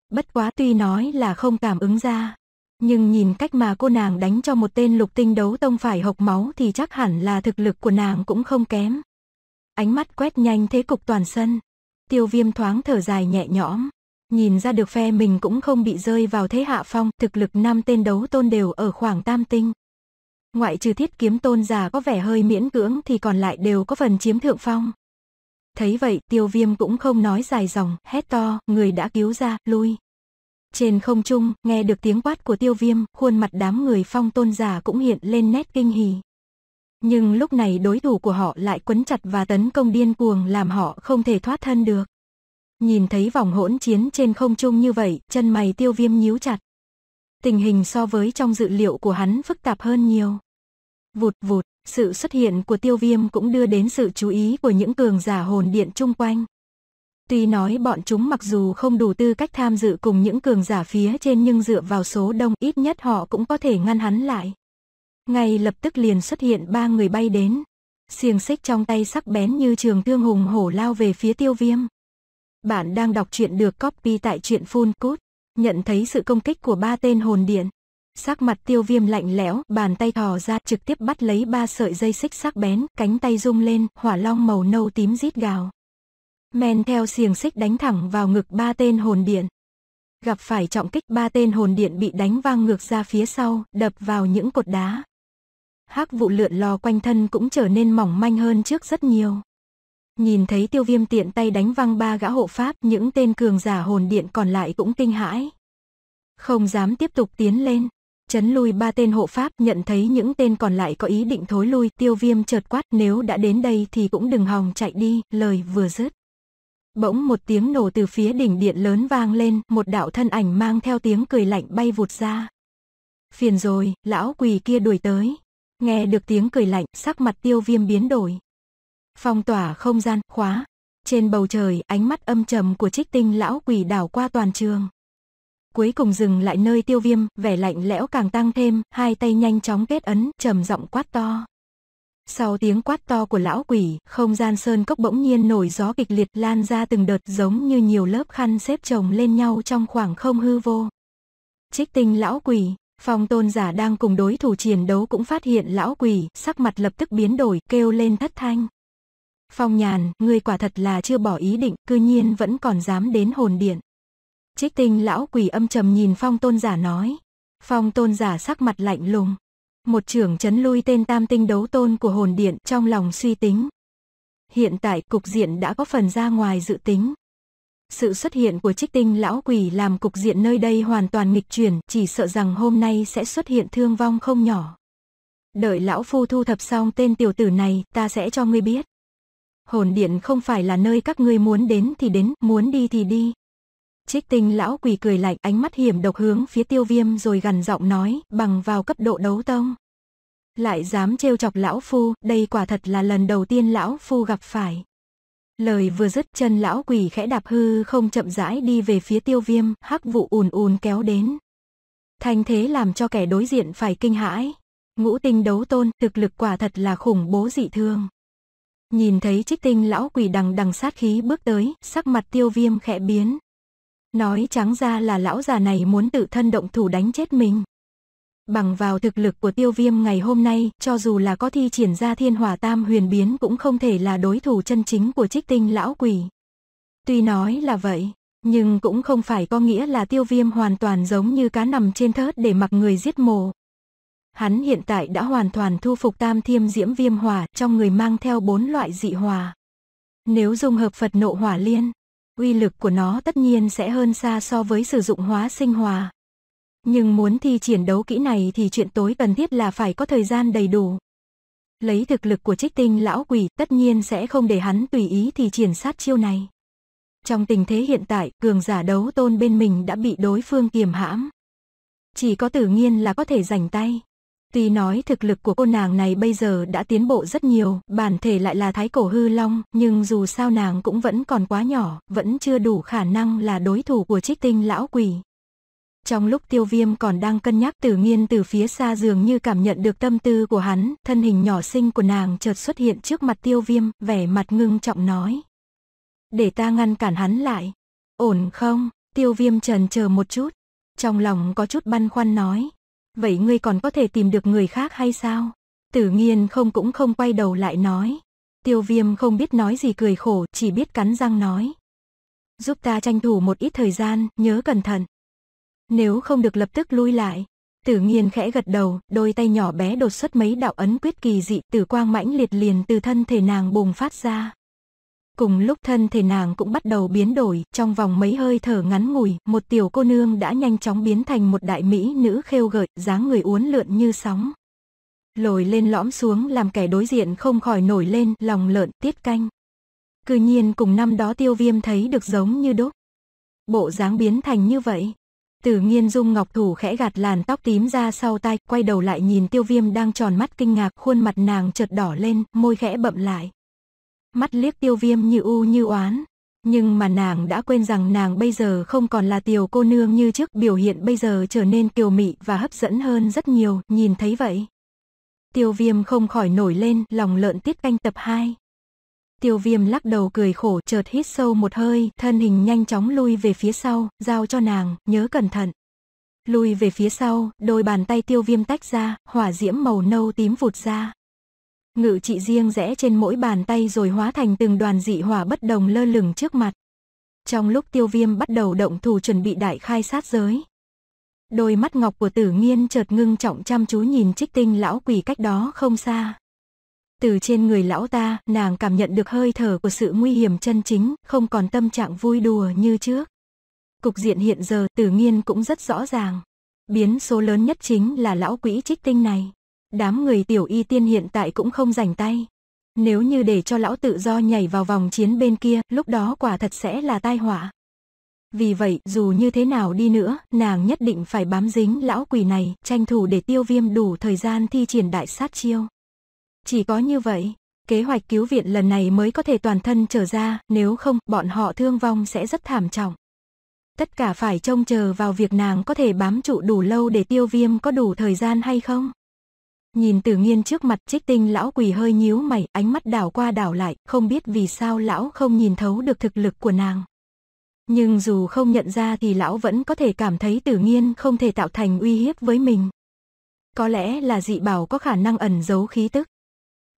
Bất quá tuy nói là không cảm ứng ra, nhưng nhìn cách mà cô nàng đánh cho một tên lục tinh đấu tông phải hộc máu thì chắc hẳn là thực lực của nàng cũng không kém. Ánh mắt quét nhanh thế cục toàn sân, tiêu viêm thoáng thở dài nhẹ nhõm nhìn ra được phe mình cũng không bị rơi vào thế hạ phong, thực lực năm tên đấu tôn đều ở khoảng tam tinh. Ngoại trừ thiết kiếm tôn giả có vẻ hơi miễn cưỡng thì còn lại đều có phần chiếm thượng phong. Thấy vậy, tiêu viêm cũng không nói dài dòng, hét to, người đã cứu ra, lui. Trên không trung, nghe được tiếng quát của tiêu viêm, khuôn mặt đám người phong tôn giả cũng hiện lên nét kinh hỉ. Nhưng lúc này đối thủ của họ lại quấn chặt và tấn công điên cuồng làm họ không thể thoát thân được. Nhìn thấy vòng hỗn chiến trên không trung như vậy, chân mày tiêu viêm nhíu chặt. Tình hình so với trong dự liệu của hắn phức tạp hơn nhiều. Vụt vụt, sự xuất hiện của tiêu viêm cũng đưa đến sự chú ý của những cường giả hồn điện chung quanh. Tuy nói bọn chúng mặc dù không đủ tư cách tham dự cùng những cường giả phía trên nhưng dựa vào số đông ít nhất họ cũng có thể ngăn hắn lại. Ngay lập tức liền xuất hiện ba người bay đến. Xiềng xích trong tay sắc bén như trường thương hùng hổ lao về phía tiêu viêm. Bạn đang đọc truyện được copy tại truyện full cút. Nhận thấy sự công kích của ba tên hồn điện. Sắc mặt tiêu viêm lạnh lẽo, bàn tay thò ra trực tiếp bắt lấy ba sợi dây xích sắc bén, cánh tay rung lên, hỏa long màu nâu tím rít gào. Men theo xiềng xích đánh thẳng vào ngực ba tên hồn điện. Gặp phải trọng kích ba tên hồn điện bị đánh vang ngược ra phía sau, đập vào những cột đá. Hắc vụ lượn lò quanh thân cũng trở nên mỏng manh hơn trước rất nhiều. Nhìn thấy tiêu viêm tiện tay đánh văng ba gã hộ pháp, những tên cường giả hồn điện còn lại cũng kinh hãi. Không dám tiếp tục tiến lên. Chấn lui ba tên hộ pháp nhận thấy những tên còn lại có ý định thối lui tiêu viêm chợt quát nếu đã đến đây thì cũng đừng hòng chạy đi, lời vừa dứt. Bỗng một tiếng nổ từ phía đỉnh điện lớn vang lên, một đạo thân ảnh mang theo tiếng cười lạnh bay vụt ra. Phiền rồi, lão quỳ kia đuổi tới. Nghe được tiếng cười lạnh, sắc mặt tiêu viêm biến đổi phong tỏa không gian, khóa. Trên bầu trời, ánh mắt âm trầm của trích tinh lão quỷ đảo qua toàn trường. Cuối cùng dừng lại nơi tiêu viêm, vẻ lạnh lẽo càng tăng thêm, hai tay nhanh chóng kết ấn, trầm giọng quát to. Sau tiếng quát to của lão quỷ, không gian sơn cốc bỗng nhiên nổi gió kịch liệt lan ra từng đợt giống như nhiều lớp khăn xếp chồng lên nhau trong khoảng không hư vô. Trích tinh lão quỷ, phong tôn giả đang cùng đối thủ chiến đấu cũng phát hiện lão quỷ, sắc mặt lập tức biến đổi, kêu lên thất thanh. Phong nhàn, ngươi quả thật là chưa bỏ ý định, cư nhiên ừ. vẫn còn dám đến hồn điện. Trích tinh lão quỷ âm trầm nhìn phong tôn giả nói. Phong tôn giả sắc mặt lạnh lùng. Một trưởng chấn lui tên tam tinh đấu tôn của hồn điện trong lòng suy tính. Hiện tại cục diện đã có phần ra ngoài dự tính. Sự xuất hiện của trích tinh lão quỷ làm cục diện nơi đây hoàn toàn nghịch chuyển, chỉ sợ rằng hôm nay sẽ xuất hiện thương vong không nhỏ. Đợi lão phu thu thập xong tên tiểu tử này, ta sẽ cho ngươi biết hồn điện không phải là nơi các ngươi muốn đến thì đến, muốn đi thì đi. Trích tinh lão quỳ cười lạnh ánh mắt hiểm độc hướng phía tiêu viêm rồi gần giọng nói, bằng vào cấp độ đấu tông. Lại dám trêu chọc lão phu, đây quả thật là lần đầu tiên lão phu gặp phải. Lời vừa dứt chân lão quỷ khẽ đạp hư không chậm rãi đi về phía tiêu viêm, hắc vụ ùn ùn kéo đến. thành thế làm cho kẻ đối diện phải kinh hãi. Ngũ tinh đấu tôn, thực lực quả thật là khủng bố dị thương. Nhìn thấy trích tinh lão quỷ đằng đằng sát khí bước tới, sắc mặt tiêu viêm khẽ biến. Nói trắng ra là lão già này muốn tự thân động thủ đánh chết mình. Bằng vào thực lực của tiêu viêm ngày hôm nay, cho dù là có thi triển ra thiên hỏa tam huyền biến cũng không thể là đối thủ chân chính của trích tinh lão quỷ. Tuy nói là vậy, nhưng cũng không phải có nghĩa là tiêu viêm hoàn toàn giống như cá nằm trên thớt để mặc người giết mồ. Hắn hiện tại đã hoàn toàn thu phục tam thiêm diễm viêm hỏa trong người mang theo bốn loại dị hòa Nếu dùng hợp Phật nộ hỏa liên, uy lực của nó tất nhiên sẽ hơn xa so với sử dụng hóa sinh hòa. Nhưng muốn thi triển đấu kỹ này thì chuyện tối cần thiết là phải có thời gian đầy đủ. Lấy thực lực của trích tinh lão quỷ tất nhiên sẽ không để hắn tùy ý thì triển sát chiêu này. Trong tình thế hiện tại, cường giả đấu tôn bên mình đã bị đối phương kiềm hãm. Chỉ có tử nghiên là có thể giành tay. Tuy nói thực lực của cô nàng này bây giờ đã tiến bộ rất nhiều, bản thể lại là thái cổ hư long, nhưng dù sao nàng cũng vẫn còn quá nhỏ, vẫn chưa đủ khả năng là đối thủ của trích tinh lão quỷ. Trong lúc tiêu viêm còn đang cân nhắc tử nghiên từ phía xa dường như cảm nhận được tâm tư của hắn, thân hình nhỏ xinh của nàng chợt xuất hiện trước mặt tiêu viêm, vẻ mặt ngưng trọng nói. Để ta ngăn cản hắn lại. Ổn không? Tiêu viêm trần chờ một chút. Trong lòng có chút băn khoăn nói, Vậy ngươi còn có thể tìm được người khác hay sao? Tử nghiên không cũng không quay đầu lại nói. Tiêu viêm không biết nói gì cười khổ, chỉ biết cắn răng nói. Giúp ta tranh thủ một ít thời gian, nhớ cẩn thận. Nếu không được lập tức lui lại. Tử nghiên khẽ gật đầu, đôi tay nhỏ bé đột xuất mấy đạo ấn quyết kỳ dị, tử quang mãnh liệt liền từ thân thể nàng bùng phát ra. Cùng lúc thân thể nàng cũng bắt đầu biến đổi, trong vòng mấy hơi thở ngắn ngủi, một tiểu cô nương đã nhanh chóng biến thành một đại mỹ nữ khêu gợi, dáng người uốn lượn như sóng. Lồi lên lõm xuống làm kẻ đối diện không khỏi nổi lên, lòng lợn, tiết canh. Cư nhiên cùng năm đó tiêu viêm thấy được giống như đúc. Bộ dáng biến thành như vậy. Từ nghiên dung ngọc thủ khẽ gạt làn tóc tím ra sau tai, quay đầu lại nhìn tiêu viêm đang tròn mắt kinh ngạc, khuôn mặt nàng chợt đỏ lên, môi khẽ bậm lại mắt liếc tiêu viêm như u như oán. Nhưng mà nàng đã quên rằng nàng bây giờ không còn là tiểu cô nương như trước biểu hiện bây giờ trở nên kiều mị và hấp dẫn hơn rất nhiều, nhìn thấy vậy. Tiêu viêm không khỏi nổi lên lòng lợn tiết canh tập 2. Tiêu viêm lắc đầu cười khổ chợt hít sâu một hơi, thân hình nhanh chóng lui về phía sau, giao cho nàng, nhớ cẩn thận. Lui về phía sau, đôi bàn tay tiêu viêm tách ra, hỏa diễm màu nâu tím vụt ra ngự trị riêng rẽ trên mỗi bàn tay rồi hóa thành từng đoàn dị hỏa bất đồng lơ lửng trước mặt. Trong lúc tiêu viêm bắt đầu động thủ chuẩn bị đại khai sát giới. Đôi mắt ngọc của tử nghiên chợt ngưng trọng chăm chú nhìn trích tinh lão quỷ cách đó không xa. Từ trên người lão ta, nàng cảm nhận được hơi thở của sự nguy hiểm chân chính, không còn tâm trạng vui đùa như trước. Cục diện hiện giờ tử nghiên cũng rất rõ ràng. Biến số lớn nhất chính là lão quỷ trích tinh này. Đám người tiểu y tiên hiện tại cũng không rảnh tay. Nếu như để cho lão tự do nhảy vào vòng chiến bên kia, lúc đó quả thật sẽ là tai họa. Vì vậy, dù như thế nào đi nữa, nàng nhất định phải bám dính lão quỷ này, tranh thủ để tiêu viêm đủ thời gian thi triển đại sát chiêu. Chỉ có như vậy, kế hoạch cứu viện lần này mới có thể toàn thân trở ra, nếu không, bọn họ thương vong sẽ rất thảm trọng. Tất cả phải trông chờ vào việc nàng có thể bám trụ đủ lâu để tiêu viêm có đủ thời gian hay không. Nhìn tử nghiên trước mặt trích tinh lão quỳ hơi nhíu mày, ánh mắt đảo qua đảo lại, không biết vì sao lão không nhìn thấu được thực lực của nàng. Nhưng dù không nhận ra thì lão vẫn có thể cảm thấy tử nghiên không thể tạo thành uy hiếp với mình. Có lẽ là dị bảo có khả năng ẩn giấu khí tức.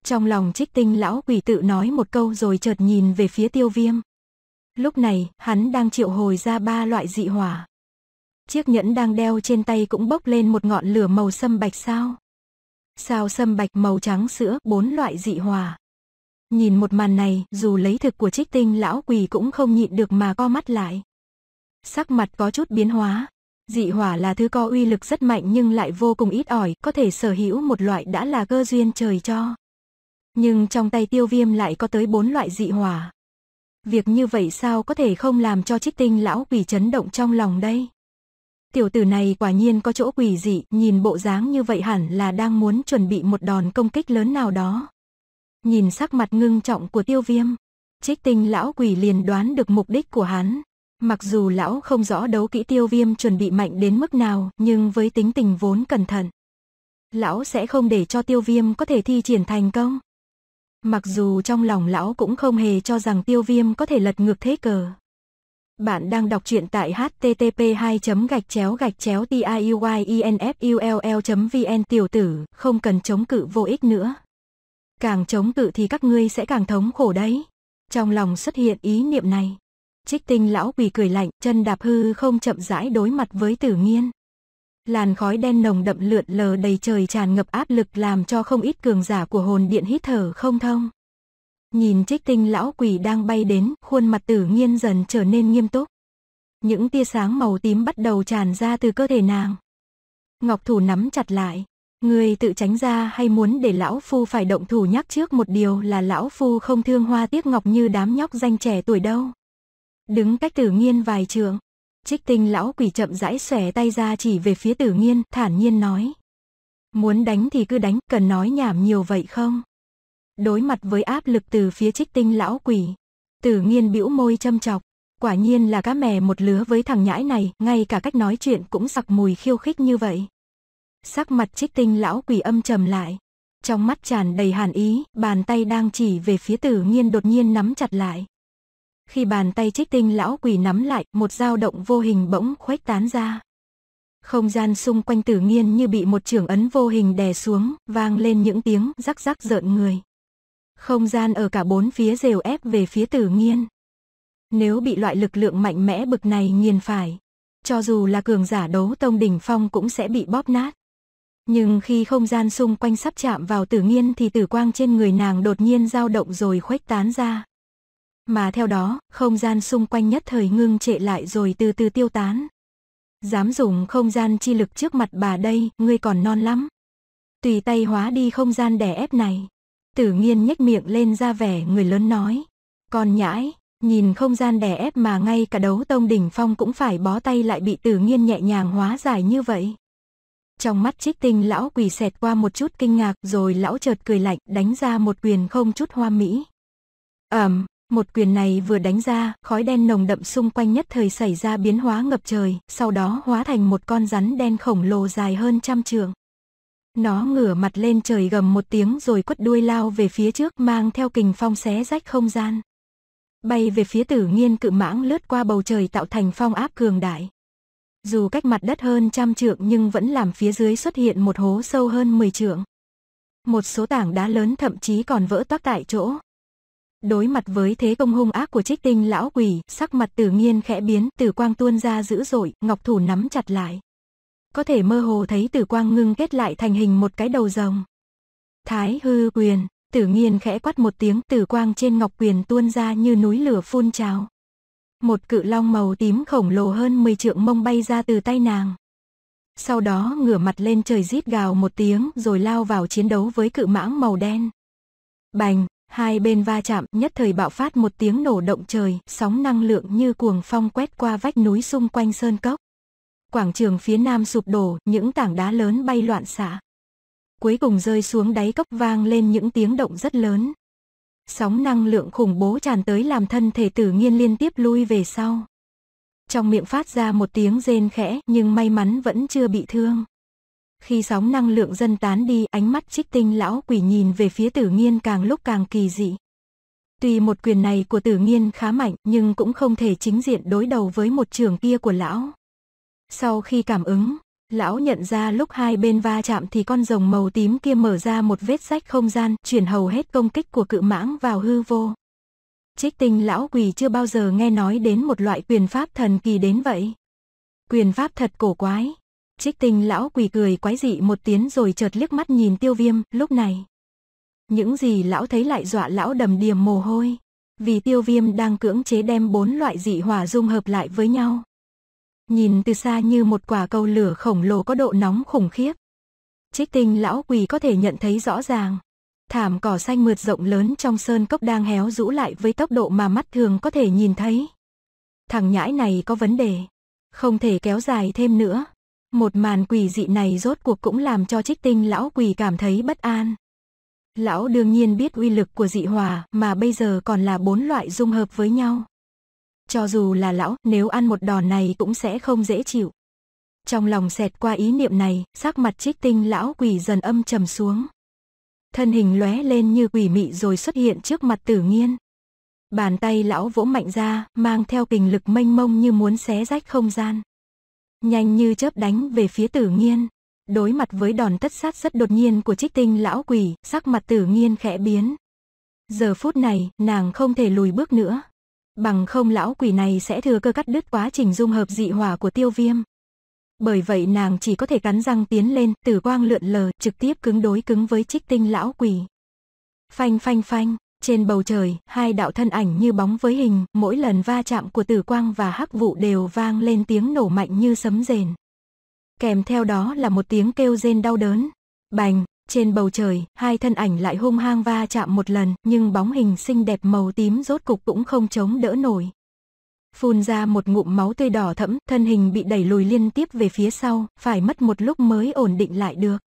Trong lòng trích tinh lão quỷ tự nói một câu rồi chợt nhìn về phía tiêu viêm. Lúc này, hắn đang triệu hồi ra ba loại dị hỏa. Chiếc nhẫn đang đeo trên tay cũng bốc lên một ngọn lửa màu xâm bạch sao sao sâm bạch màu trắng sữa bốn loại dị hòa. Nhìn một màn này, dù lấy thực của trích tinh lão quỳ cũng không nhịn được mà co mắt lại. Sắc mặt có chút biến hóa. Dị hỏa là thứ có uy lực rất mạnh nhưng lại vô cùng ít ỏi, có thể sở hữu một loại đã là cơ duyên trời cho. Nhưng trong tay tiêu viêm lại có tới bốn loại dị hỏa. Việc như vậy sao có thể không làm cho trích tinh lão quỳ chấn động trong lòng đây? tiểu tử này quả nhiên có chỗ quỷ dị, nhìn bộ dáng như vậy hẳn là đang muốn chuẩn bị một đòn công kích lớn nào đó. Nhìn sắc mặt ngưng trọng của tiêu viêm, trích tinh lão quỷ liền đoán được mục đích của hắn. Mặc dù lão không rõ đấu kỹ tiêu viêm chuẩn bị mạnh đến mức nào, nhưng với tính tình vốn cẩn thận, lão sẽ không để cho tiêu viêm có thể thi triển thành công. Mặc dù trong lòng lão cũng không hề cho rằng tiêu viêm có thể lật ngược thế cờ. Bạn đang đọc truyện tại http 2 gạch chéo gạch chéo tiuynfull vn tiểu tử, không cần chống cự vô ích nữa. Càng chống cự thì các ngươi sẽ càng thống khổ đấy. Trong lòng xuất hiện ý niệm này. Trích tinh lão quỷ cười lạnh, chân đạp hư không chậm rãi đối mặt với tử nghiên. Làn khói đen nồng đậm lượn lờ đầy trời tràn ngập áp lực làm cho không ít cường giả của hồn điện hít thở không thông nhìn trích tinh lão quỷ đang bay đến, khuôn mặt tử nghiên dần trở nên nghiêm túc. Những tia sáng màu tím bắt đầu tràn ra từ cơ thể nàng. Ngọc thủ nắm chặt lại. Người tự tránh ra hay muốn để lão phu phải động thủ nhắc trước một điều là lão phu không thương hoa tiếc ngọc như đám nhóc danh trẻ tuổi đâu. Đứng cách tử nghiên vài trường. Trích tinh lão quỷ chậm rãi xòe tay ra chỉ về phía tử nghiên, thản nhiên nói. Muốn đánh thì cứ đánh, cần nói nhảm nhiều vậy không? Đối mặt với áp lực từ phía trích tinh lão quỷ, tử nghiên bĩu môi châm chọc. Quả nhiên là cá mè một lứa với thằng nhãi này, ngay cả cách nói chuyện cũng sặc mùi khiêu khích như vậy. Sắc mặt trích tinh lão quỷ âm trầm lại. Trong mắt tràn đầy hàn ý, bàn tay đang chỉ về phía tử nghiên đột nhiên nắm chặt lại. Khi bàn tay trích tinh lão quỷ nắm lại, một dao động vô hình bỗng khuếch tán ra. Không gian xung quanh tử nghiên như bị một trường ấn vô hình đè xuống, vang lên những tiếng rắc rắc rợn người. Không gian ở cả bốn phía rều ép về phía tử nghiên. Nếu bị loại lực lượng mạnh mẽ bực này nghiền phải, cho dù là cường giả đấu tông đỉnh phong cũng sẽ bị bóp nát. Nhưng khi không gian xung quanh sắp chạm vào tử nghiên thì tử quang trên người nàng đột nhiên dao động rồi khuếch tán ra. Mà theo đó, không gian xung quanh nhất thời ngưng trệ lại rồi từ từ tiêu tán. Dám dùng không gian chi lực trước mặt bà đây, ngươi còn non lắm. Tùy tay hóa đi không gian đè ép này. Tử nghiên nhếch miệng lên ra vẻ người lớn nói. Con nhãi, nhìn không gian đè ép mà ngay cả đấu tông đỉnh phong cũng phải bó tay lại bị tử nghiên nhẹ nhàng hóa giải như vậy. Trong mắt trích tinh lão quỳ xẹt qua một chút kinh ngạc rồi lão chợt cười lạnh đánh ra một quyền không chút hoa mỹ. Ẩm, một quyền này vừa đánh ra, khói đen nồng đậm xung quanh nhất thời xảy ra biến hóa ngập trời, sau đó hóa thành một con rắn đen khổng lồ dài hơn trăm trường. Nó ngửa mặt lên trời gầm một tiếng rồi quất đuôi lao về phía trước mang theo kình phong xé rách không gian. Bay về phía tử nghiên cự mãng lướt qua bầu trời tạo thành phong áp cường đại. Dù cách mặt đất hơn trăm trượng nhưng vẫn làm phía dưới xuất hiện một hố sâu hơn 10 trượng. Một số tảng đá lớn thậm chí còn vỡ toác tại chỗ. Đối mặt với thế công hung ác của trích tinh lão quỷ, sắc mặt tử nghiên khẽ biến, tử quang tuôn ra dữ dội, ngọc thủ nắm chặt lại có thể mơ hồ thấy tử quang ngưng kết lại thành hình một cái đầu rồng. Thái hư quyền, tử nghiên khẽ quát một tiếng tử quang trên ngọc quyền tuôn ra như núi lửa phun trào. Một cự long màu tím khổng lồ hơn 10 trượng mông bay ra từ tay nàng. Sau đó ngửa mặt lên trời rít gào một tiếng rồi lao vào chiến đấu với cự mãng màu đen. Bành, hai bên va chạm nhất thời bạo phát một tiếng nổ động trời, sóng năng lượng như cuồng phong quét qua vách núi xung quanh sơn cốc quảng trường phía nam sụp đổ, những tảng đá lớn bay loạn xạ. Cuối cùng rơi xuống đáy cốc vang lên những tiếng động rất lớn. Sóng năng lượng khủng bố tràn tới làm thân thể tử nghiên liên tiếp lui về sau. Trong miệng phát ra một tiếng rên khẽ nhưng may mắn vẫn chưa bị thương. Khi sóng năng lượng dân tán đi ánh mắt trích tinh lão quỷ nhìn về phía tử nghiên càng lúc càng kỳ dị. Tuy một quyền này của tử nghiên khá mạnh nhưng cũng không thể chính diện đối đầu với một trường kia của lão. Sau khi cảm ứng, lão nhận ra lúc hai bên va chạm thì con rồng màu tím kia mở ra một vết rách không gian, chuyển hầu hết công kích của cự mãng vào hư vô. Trích tinh lão quỳ chưa bao giờ nghe nói đến một loại quyền pháp thần kỳ đến vậy. Quyền pháp thật cổ quái. Trích tinh lão quỳ cười quái dị một tiếng rồi chợt liếc mắt nhìn tiêu viêm, lúc này. Những gì lão thấy lại dọa lão đầm điềm mồ hôi. Vì tiêu viêm đang cưỡng chế đem bốn loại dị hỏa dung hợp lại với nhau nhìn từ xa như một quả cầu lửa khổng lồ có độ nóng khủng khiếp. Trích tinh lão Quỳ có thể nhận thấy rõ ràng. Thảm cỏ xanh mượt rộng lớn trong sơn cốc đang héo rũ lại với tốc độ mà mắt thường có thể nhìn thấy. Thằng nhãi này có vấn đề. Không thể kéo dài thêm nữa. Một màn quỷ dị này rốt cuộc cũng làm cho trích tinh lão Quỳ cảm thấy bất an. Lão đương nhiên biết uy lực của dị hòa mà bây giờ còn là bốn loại dung hợp với nhau. Cho dù là lão, nếu ăn một đòn này cũng sẽ không dễ chịu. Trong lòng xẹt qua ý niệm này, sắc mặt trích tinh lão quỷ dần âm trầm xuống. Thân hình lóe lên như quỷ mị rồi xuất hiện trước mặt tử nghiên. Bàn tay lão vỗ mạnh ra, mang theo kình lực mênh mông như muốn xé rách không gian. Nhanh như chớp đánh về phía tử nghiên. Đối mặt với đòn tất sát rất đột nhiên của trích tinh lão quỷ, sắc mặt tử nghiên khẽ biến. Giờ phút này, nàng không thể lùi bước nữa, Bằng không lão quỷ này sẽ thừa cơ cắt đứt quá trình dung hợp dị hỏa của tiêu viêm. Bởi vậy nàng chỉ có thể cắn răng tiến lên, tử quang lượn lờ, trực tiếp cứng đối cứng với trích tinh lão quỷ. Phanh phanh phanh, trên bầu trời, hai đạo thân ảnh như bóng với hình, mỗi lần va chạm của tử quang và hắc vụ đều vang lên tiếng nổ mạnh như sấm rền. Kèm theo đó là một tiếng kêu rên đau đớn. Bành, trên bầu trời, hai thân ảnh lại hung hang va chạm một lần, nhưng bóng hình xinh đẹp màu tím rốt cục cũng không chống đỡ nổi. Phun ra một ngụm máu tươi đỏ thẫm, thân hình bị đẩy lùi liên tiếp về phía sau, phải mất một lúc mới ổn định lại được.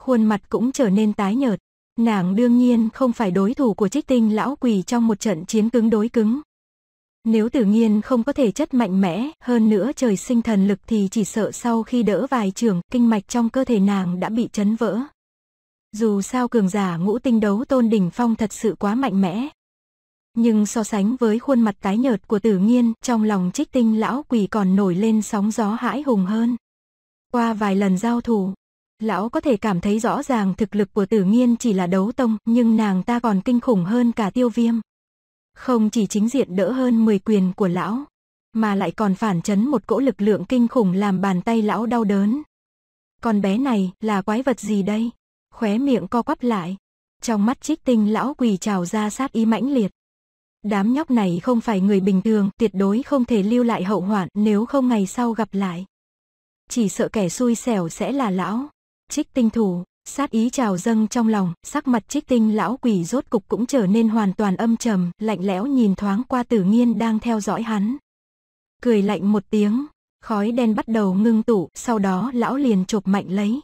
Khuôn mặt cũng trở nên tái nhợt. Nàng đương nhiên không phải đối thủ của trích tinh lão quỷ trong một trận chiến cứng đối cứng. Nếu tự nhiên không có thể chất mạnh mẽ, hơn nữa trời sinh thần lực thì chỉ sợ sau khi đỡ vài trường, kinh mạch trong cơ thể nàng đã bị chấn vỡ, dù sao cường giả ngũ tinh đấu tôn đỉnh phong thật sự quá mạnh mẽ. Nhưng so sánh với khuôn mặt tái nhợt của tử nghiên, trong lòng trích tinh lão quỷ còn nổi lên sóng gió hãi hùng hơn. Qua vài lần giao thủ, lão có thể cảm thấy rõ ràng thực lực của tử nghiên chỉ là đấu tông, nhưng nàng ta còn kinh khủng hơn cả tiêu viêm. Không chỉ chính diện đỡ hơn 10 quyền của lão, mà lại còn phản chấn một cỗ lực lượng kinh khủng làm bàn tay lão đau đớn. Con bé này là quái vật gì đây? khóe miệng co quắp lại. Trong mắt trích tinh lão quỳ trào ra sát ý mãnh liệt. Đám nhóc này không phải người bình thường, tuyệt đối không thể lưu lại hậu hoạn nếu không ngày sau gặp lại. Chỉ sợ kẻ xui xẻo sẽ là lão. Trích tinh thủ, sát ý trào dâng trong lòng, sắc mặt trích tinh lão quỷ rốt cục cũng trở nên hoàn toàn âm trầm, lạnh lẽo nhìn thoáng qua tử nghiên đang theo dõi hắn. Cười lạnh một tiếng, khói đen bắt đầu ngưng tụ, sau đó lão liền chộp mạnh lấy.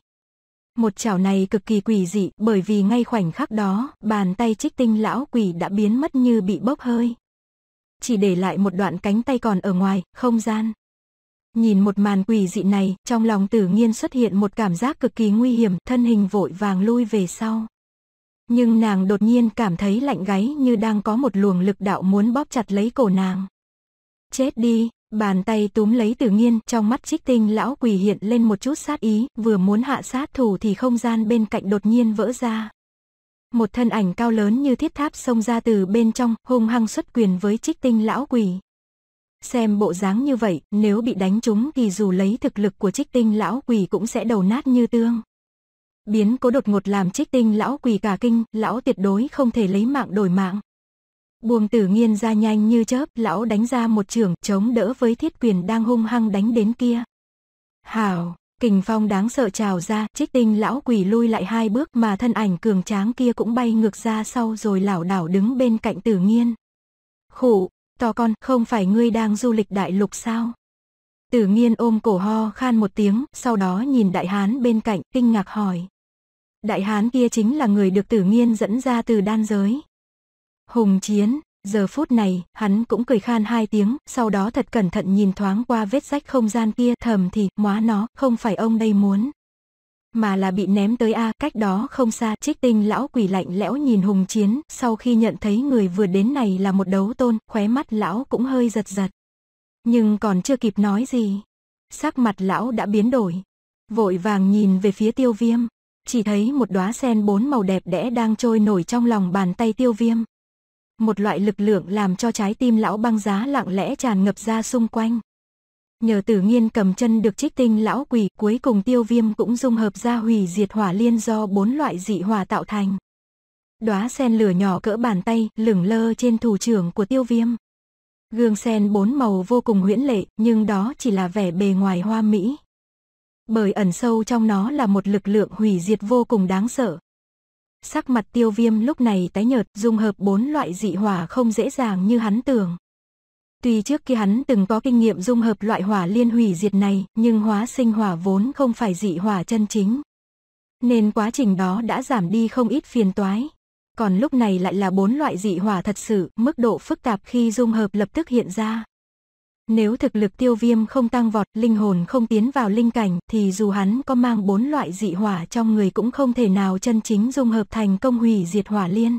Một chảo này cực kỳ quỷ dị bởi vì ngay khoảnh khắc đó, bàn tay trích tinh lão quỷ đã biến mất như bị bốc hơi. Chỉ để lại một đoạn cánh tay còn ở ngoài, không gian. Nhìn một màn quỷ dị này, trong lòng tử nghiên xuất hiện một cảm giác cực kỳ nguy hiểm, thân hình vội vàng lui về sau. Nhưng nàng đột nhiên cảm thấy lạnh gáy như đang có một luồng lực đạo muốn bóp chặt lấy cổ nàng. Chết đi, Bàn tay túm lấy tử nghiên, trong mắt trích tinh lão quỷ hiện lên một chút sát ý, vừa muốn hạ sát thủ thì không gian bên cạnh đột nhiên vỡ ra. Một thân ảnh cao lớn như thiết tháp xông ra từ bên trong, hung hăng xuất quyền với trích tinh lão quỷ. Xem bộ dáng như vậy, nếu bị đánh trúng thì dù lấy thực lực của trích tinh lão quỷ cũng sẽ đầu nát như tương. Biến cố đột ngột làm trích tinh lão quỷ cả kinh, lão tuyệt đối không thể lấy mạng đổi mạng. Buông tử nghiên ra nhanh như chớp, lão đánh ra một trường chống đỡ với thiết quyền đang hung hăng đánh đến kia. Hảo, kình phong đáng sợ trào ra, trích tinh lão quỳ lui lại hai bước mà thân ảnh cường tráng kia cũng bay ngược ra sau rồi lảo đảo đứng bên cạnh tử nghiên. Khụ, to con, không phải ngươi đang du lịch đại lục sao? Tử nghiên ôm cổ ho khan một tiếng, sau đó nhìn đại hán bên cạnh, kinh ngạc hỏi. Đại hán kia chính là người được tử nghiên dẫn ra từ đan giới. Hùng Chiến, giờ phút này, hắn cũng cười khan hai tiếng, sau đó thật cẩn thận nhìn thoáng qua vết rách không gian kia thầm thì, móa nó, không phải ông đây muốn. Mà là bị ném tới A, cách đó không xa, trích tinh lão quỷ lạnh lẽo nhìn Hùng Chiến, sau khi nhận thấy người vừa đến này là một đấu tôn, khóe mắt lão cũng hơi giật giật. Nhưng còn chưa kịp nói gì. Sắc mặt lão đã biến đổi. Vội vàng nhìn về phía tiêu viêm. Chỉ thấy một đóa sen bốn màu đẹp đẽ đang trôi nổi trong lòng bàn tay tiêu viêm một loại lực lượng làm cho trái tim lão băng giá lặng lẽ tràn ngập ra xung quanh. Nhờ tử nghiên cầm chân được trích tinh lão quỷ, cuối cùng tiêu viêm cũng dung hợp ra hủy diệt hỏa liên do bốn loại dị hỏa tạo thành. Đóa sen lửa nhỏ cỡ bàn tay, lửng lơ trên thủ trưởng của tiêu viêm. Gương sen bốn màu vô cùng huyễn lệ, nhưng đó chỉ là vẻ bề ngoài hoa mỹ. Bởi ẩn sâu trong nó là một lực lượng hủy diệt vô cùng đáng sợ, Sắc mặt tiêu viêm lúc này tái nhợt, dung hợp bốn loại dị hỏa không dễ dàng như hắn tưởng. Tuy trước kia hắn từng có kinh nghiệm dung hợp loại hỏa liên hủy diệt này, nhưng hóa sinh hỏa vốn không phải dị hỏa chân chính. Nên quá trình đó đã giảm đi không ít phiền toái. Còn lúc này lại là bốn loại dị hỏa thật sự, mức độ phức tạp khi dung hợp lập tức hiện ra. Nếu thực lực tiêu viêm không tăng vọt, linh hồn không tiến vào linh cảnh, thì dù hắn có mang bốn loại dị hỏa trong người cũng không thể nào chân chính dung hợp thành công hủy diệt hỏa liên.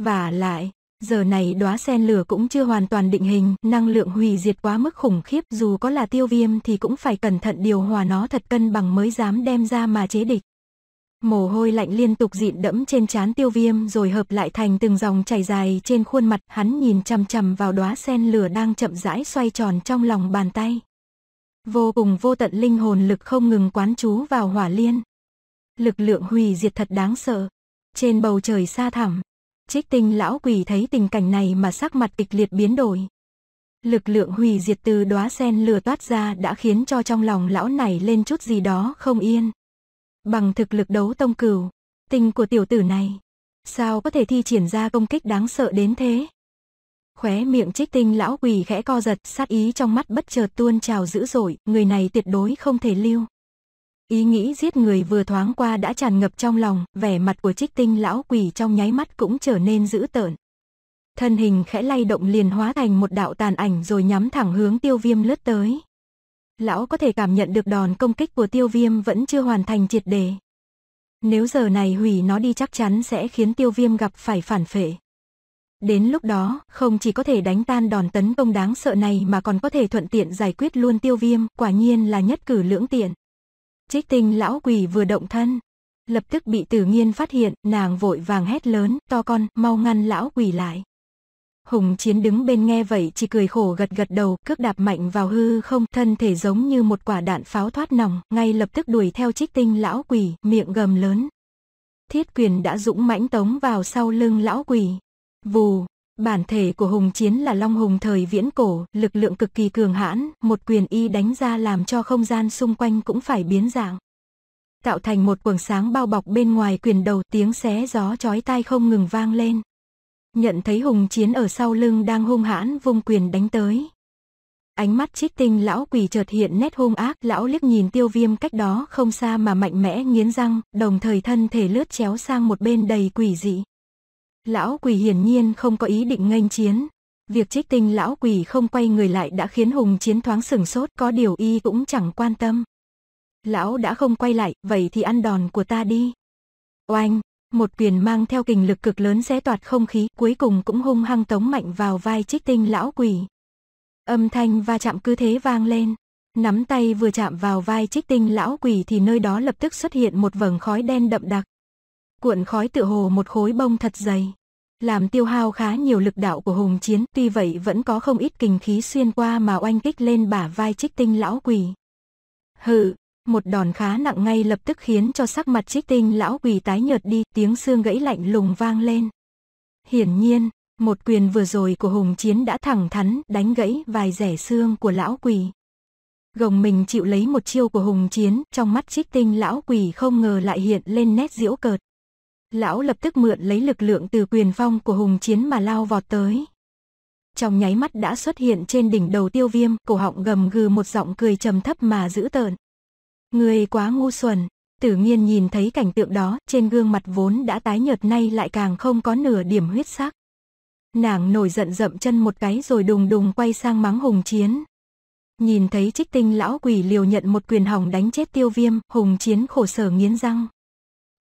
Và lại, giờ này đóa sen lửa cũng chưa hoàn toàn định hình, năng lượng hủy diệt quá mức khủng khiếp dù có là tiêu viêm thì cũng phải cẩn thận điều hòa nó thật cân bằng mới dám đem ra mà chế địch. Mồ hôi lạnh liên tục dịn đẫm trên trán tiêu viêm rồi hợp lại thành từng dòng chảy dài trên khuôn mặt hắn nhìn chằm chằm vào đóa sen lửa đang chậm rãi xoay tròn trong lòng bàn tay. Vô cùng vô tận linh hồn lực không ngừng quán chú vào hỏa liên. Lực lượng hủy diệt thật đáng sợ. Trên bầu trời xa thẳm, trích tinh lão quỷ thấy tình cảnh này mà sắc mặt kịch liệt biến đổi. Lực lượng hủy diệt từ đóa sen lửa toát ra đã khiến cho trong lòng lão này lên chút gì đó không yên. Bằng thực lực đấu tông cửu, tinh của tiểu tử này, sao có thể thi triển ra công kích đáng sợ đến thế? Khóe miệng trích tinh lão quỷ khẽ co giật, sát ý trong mắt bất chợt tuôn trào dữ dội, người này tuyệt đối không thể lưu. Ý nghĩ giết người vừa thoáng qua đã tràn ngập trong lòng, vẻ mặt của trích tinh lão quỷ trong nháy mắt cũng trở nên dữ tợn. Thân hình khẽ lay động liền hóa thành một đạo tàn ảnh rồi nhắm thẳng hướng tiêu viêm lướt tới lão có thể cảm nhận được đòn công kích của tiêu viêm vẫn chưa hoàn thành triệt đề. Nếu giờ này hủy nó đi chắc chắn sẽ khiến tiêu viêm gặp phải phản phệ. Đến lúc đó, không chỉ có thể đánh tan đòn tấn công đáng sợ này mà còn có thể thuận tiện giải quyết luôn tiêu viêm, quả nhiên là nhất cử lưỡng tiện. Trích tinh lão quỷ vừa động thân, lập tức bị tử nghiên phát hiện, nàng vội vàng hét lớn, to con, mau ngăn lão quỷ lại. Hùng Chiến đứng bên nghe vậy chỉ cười khổ gật gật đầu, cước đạp mạnh vào hư không, thân thể giống như một quả đạn pháo thoát nòng, ngay lập tức đuổi theo trích tinh lão quỷ, miệng gầm lớn. Thiết quyền đã dũng mãnh tống vào sau lưng lão quỷ. Vù, bản thể của Hùng Chiến là Long Hùng thời viễn cổ, lực lượng cực kỳ cường hãn, một quyền y đánh ra làm cho không gian xung quanh cũng phải biến dạng tạo thành một quầng sáng bao bọc bên ngoài quyền đầu tiếng xé gió chói tai không ngừng vang lên. Nhận thấy Hùng Chiến ở sau lưng đang hung hãn vung quyền đánh tới. Ánh mắt trích tinh lão quỷ chợt hiện nét hung ác, lão liếc nhìn tiêu viêm cách đó không xa mà mạnh mẽ nghiến răng, đồng thời thân thể lướt chéo sang một bên đầy quỷ dị. Lão quỷ hiển nhiên không có ý định nghênh chiến. Việc trích tinh lão quỷ không quay người lại đã khiến Hùng Chiến thoáng sừng sốt, có điều y cũng chẳng quan tâm. Lão đã không quay lại, vậy thì ăn đòn của ta đi. Oanh, một quyền mang theo kình lực cực lớn xé toạt không khí, cuối cùng cũng hung hăng tống mạnh vào vai trích tinh lão quỷ. Âm thanh va chạm cứ thế vang lên, nắm tay vừa chạm vào vai trích tinh lão quỷ thì nơi đó lập tức xuất hiện một vầng khói đen đậm đặc. Cuộn khói tựa hồ một khối bông thật dày, làm tiêu hao khá nhiều lực đạo của hùng chiến, tuy vậy vẫn có không ít kình khí xuyên qua mà oanh kích lên bả vai trích tinh lão quỷ. Hừ, một đòn khá nặng ngay lập tức khiến cho sắc mặt trích tinh lão quỳ tái nhợt đi, tiếng xương gãy lạnh lùng vang lên. Hiển nhiên, một quyền vừa rồi của Hùng Chiến đã thẳng thắn đánh gãy vài rẻ xương của lão quỳ. Gồng mình chịu lấy một chiêu của Hùng Chiến, trong mắt trích tinh lão quỳ không ngờ lại hiện lên nét diễu cợt. Lão lập tức mượn lấy lực lượng từ quyền phong của Hùng Chiến mà lao vọt tới. Trong nháy mắt đã xuất hiện trên đỉnh đầu tiêu viêm, cổ họng gầm gừ một giọng cười trầm thấp mà dữ tợn. Người quá ngu xuẩn. Tử nghiên nhìn thấy cảnh tượng đó, trên gương mặt vốn đã tái nhợt nay lại càng không có nửa điểm huyết sắc. Nàng nổi giận dậm chân một cái rồi đùng đùng quay sang mắng Hùng Chiến. Nhìn thấy trích tinh lão quỷ liều nhận một quyền hỏng đánh chết tiêu viêm, Hùng Chiến khổ sở nghiến răng.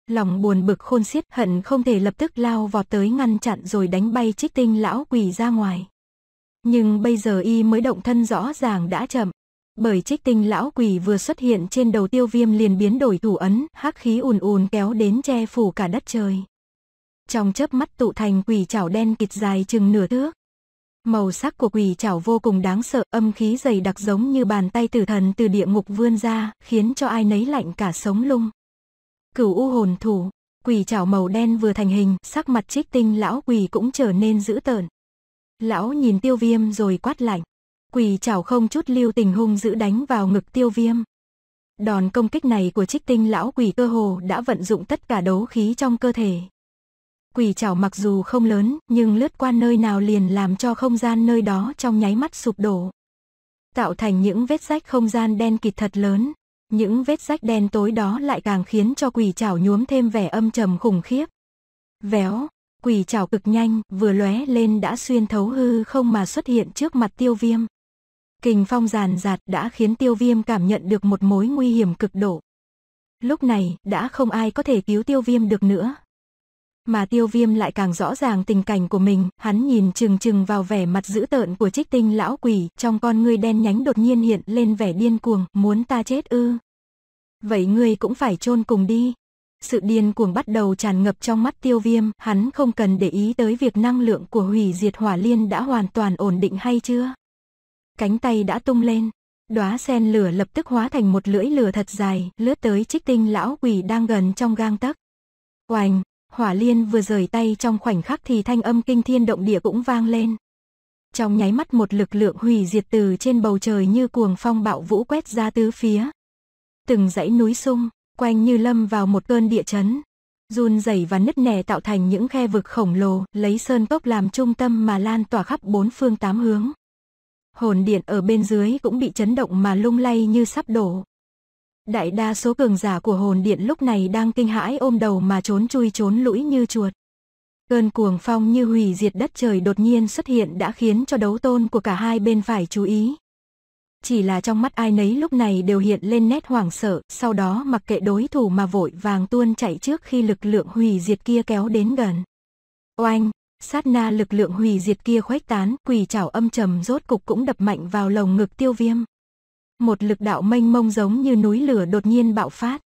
Lòng buồn bực khôn xiết hận không thể lập tức lao vọt tới ngăn chặn rồi đánh bay trích tinh lão quỷ ra ngoài. Nhưng bây giờ y mới động thân rõ ràng đã chậm. Bởi trích tinh lão quỷ vừa xuất hiện trên đầu tiêu viêm liền biến đổi thủ ấn, hắc khí ùn ùn kéo đến che phủ cả đất trời. Trong chớp mắt tụ thành quỷ chảo đen kịt dài chừng nửa thước. Màu sắc của quỷ chảo vô cùng đáng sợ, âm khí dày đặc giống như bàn tay tử thần từ địa ngục vươn ra, khiến cho ai nấy lạnh cả sống lung. Cửu u hồn thủ, quỷ chảo màu đen vừa thành hình, sắc mặt trích tinh lão quỷ cũng trở nên dữ tợn. Lão nhìn tiêu viêm rồi quát lạnh quỳ chảo không chút lưu tình hung dữ đánh vào ngực tiêu viêm. Đòn công kích này của trích tinh lão quỷ cơ hồ đã vận dụng tất cả đấu khí trong cơ thể. Quỷ chảo mặc dù không lớn nhưng lướt qua nơi nào liền làm cho không gian nơi đó trong nháy mắt sụp đổ. Tạo thành những vết rách không gian đen kịt thật lớn. Những vết rách đen tối đó lại càng khiến cho quỷ chảo nhuốm thêm vẻ âm trầm khủng khiếp. Véo, quỷ chảo cực nhanh vừa lóe lên đã xuyên thấu hư không mà xuất hiện trước mặt tiêu viêm. Kình phong giàn giạt đã khiến tiêu viêm cảm nhận được một mối nguy hiểm cực độ. Lúc này, đã không ai có thể cứu tiêu viêm được nữa. Mà tiêu viêm lại càng rõ ràng tình cảnh của mình, hắn nhìn chừng chừng vào vẻ mặt dữ tợn của trích tinh lão quỷ, trong con ngươi đen nhánh đột nhiên hiện lên vẻ điên cuồng, muốn ta chết ư. Vậy ngươi cũng phải chôn cùng đi. Sự điên cuồng bắt đầu tràn ngập trong mắt tiêu viêm, hắn không cần để ý tới việc năng lượng của hủy diệt hỏa liên đã hoàn toàn ổn định hay chưa cánh tay đã tung lên. Đóa sen lửa lập tức hóa thành một lưỡi lửa thật dài, lướt tới trích tinh lão quỷ đang gần trong gang tấc. Oành, hỏa liên vừa rời tay trong khoảnh khắc thì thanh âm kinh thiên động địa cũng vang lên. Trong nháy mắt một lực lượng hủy diệt từ trên bầu trời như cuồng phong bạo vũ quét ra tứ phía. Từng dãy núi sung, quanh như lâm vào một cơn địa chấn. Run rẩy và nứt nẻ tạo thành những khe vực khổng lồ, lấy sơn cốc làm trung tâm mà lan tỏa khắp bốn phương tám hướng hồn điện ở bên dưới cũng bị chấn động mà lung lay như sắp đổ. Đại đa số cường giả của hồn điện lúc này đang kinh hãi ôm đầu mà trốn chui trốn lũi như chuột. Cơn cuồng phong như hủy diệt đất trời đột nhiên xuất hiện đã khiến cho đấu tôn của cả hai bên phải chú ý. Chỉ là trong mắt ai nấy lúc này đều hiện lên nét hoảng sợ, sau đó mặc kệ đối thủ mà vội vàng tuôn chạy trước khi lực lượng hủy diệt kia kéo đến gần. Oanh, Sát na lực lượng hủy diệt kia khuếch tán, quỷ chảo âm trầm rốt cục cũng đập mạnh vào lồng ngực tiêu viêm. Một lực đạo mênh mông giống như núi lửa đột nhiên bạo phát.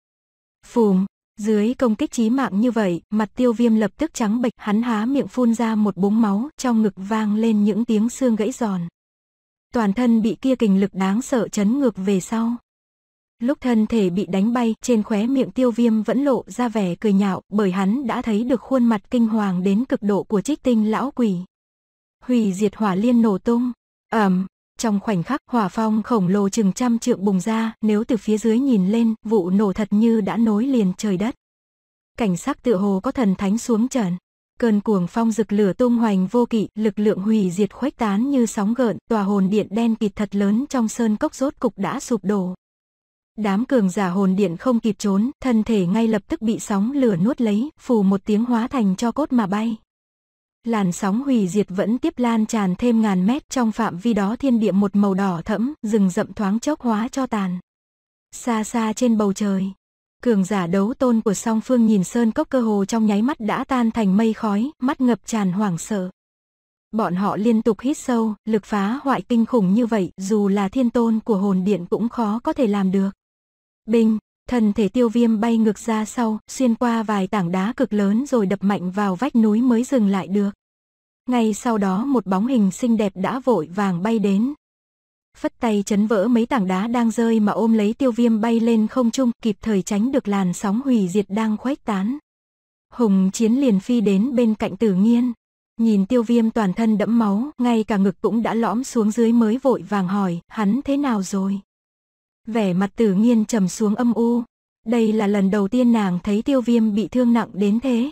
Phùm, dưới công kích chí mạng như vậy, mặt tiêu viêm lập tức trắng bệch, hắn há miệng phun ra một búng máu, trong ngực vang lên những tiếng xương gãy giòn. Toàn thân bị kia kình lực đáng sợ chấn ngược về sau. Lúc thân thể bị đánh bay, trên khóe miệng tiêu viêm vẫn lộ ra vẻ cười nhạo bởi hắn đã thấy được khuôn mặt kinh hoàng đến cực độ của trích tinh lão quỷ. Hủy diệt hỏa liên nổ tung. Ẩm, um, trong khoảnh khắc hỏa phong khổng lồ chừng trăm trượng bùng ra, nếu từ phía dưới nhìn lên, vụ nổ thật như đã nối liền trời đất. Cảnh sắc tựa hồ có thần thánh xuống trần. Cơn cuồng phong rực lửa tung hoành vô kỵ, lực lượng hủy diệt khuếch tán như sóng gợn, tòa hồn điện đen kịt thật lớn trong sơn cốc rốt cục đã sụp đổ. Đám cường giả hồn điện không kịp trốn, thân thể ngay lập tức bị sóng lửa nuốt lấy, phù một tiếng hóa thành cho cốt mà bay. Làn sóng hủy diệt vẫn tiếp lan tràn thêm ngàn mét trong phạm vi đó thiên địa một màu đỏ thẫm, rừng rậm thoáng chốc hóa cho tàn. Xa xa trên bầu trời, cường giả đấu tôn của song phương nhìn sơn cốc cơ hồ trong nháy mắt đã tan thành mây khói, mắt ngập tràn hoảng sợ. Bọn họ liên tục hít sâu, lực phá hoại kinh khủng như vậy, dù là thiên tôn của hồn điện cũng khó có thể làm được. Bình, thần thể tiêu viêm bay ngược ra sau, xuyên qua vài tảng đá cực lớn rồi đập mạnh vào vách núi mới dừng lại được. Ngay sau đó một bóng hình xinh đẹp đã vội vàng bay đến. Phất tay chấn vỡ mấy tảng đá đang rơi mà ôm lấy tiêu viêm bay lên không trung kịp thời tránh được làn sóng hủy diệt đang khuếch tán. Hùng chiến liền phi đến bên cạnh tử nghiên. Nhìn tiêu viêm toàn thân đẫm máu, ngay cả ngực cũng đã lõm xuống dưới mới vội vàng hỏi, hắn thế nào rồi? vẻ mặt tử nghiên trầm xuống âm u. Đây là lần đầu tiên nàng thấy tiêu viêm bị thương nặng đến thế.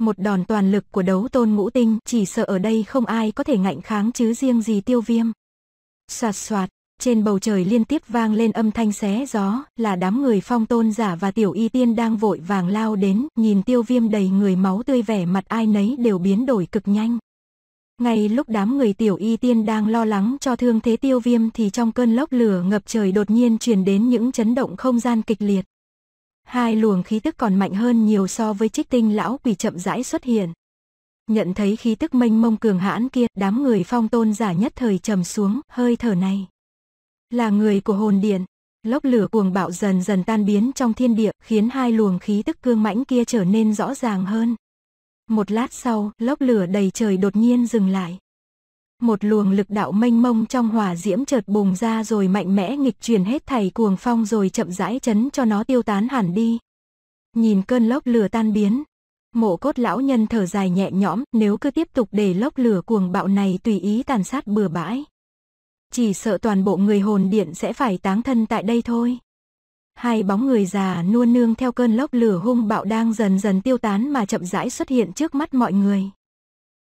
Một đòn toàn lực của đấu tôn ngũ tinh chỉ sợ ở đây không ai có thể ngạnh kháng chứ riêng gì tiêu viêm. Xoạt xoạt, trên bầu trời liên tiếp vang lên âm thanh xé gió là đám người phong tôn giả và tiểu y tiên đang vội vàng lao đến nhìn tiêu viêm đầy người máu tươi vẻ mặt ai nấy đều biến đổi cực nhanh. Ngay lúc đám người tiểu y tiên đang lo lắng cho thương thế tiêu viêm thì trong cơn lốc lửa ngập trời đột nhiên truyền đến những chấn động không gian kịch liệt. Hai luồng khí tức còn mạnh hơn nhiều so với trích tinh lão quỷ chậm rãi xuất hiện. Nhận thấy khí tức mênh mông cường hãn kia, đám người phong tôn giả nhất thời trầm xuống, hơi thở này. Là người của hồn điện, lốc lửa cuồng bạo dần dần tan biến trong thiên địa, khiến hai luồng khí tức cương mãnh kia trở nên rõ ràng hơn. Một lát sau, lốc lửa đầy trời đột nhiên dừng lại. Một luồng lực đạo mênh mông trong hỏa diễm chợt bùng ra rồi mạnh mẽ nghịch chuyển hết thảy cuồng phong rồi chậm rãi chấn cho nó tiêu tán hẳn đi. Nhìn cơn lốc lửa tan biến, mộ cốt lão nhân thở dài nhẹ nhõm nếu cứ tiếp tục để lốc lửa cuồng bạo này tùy ý tàn sát bừa bãi. Chỉ sợ toàn bộ người hồn điện sẽ phải táng thân tại đây thôi hai bóng người già nua nương theo cơn lốc lửa hung bạo đang dần dần tiêu tán mà chậm rãi xuất hiện trước mắt mọi người.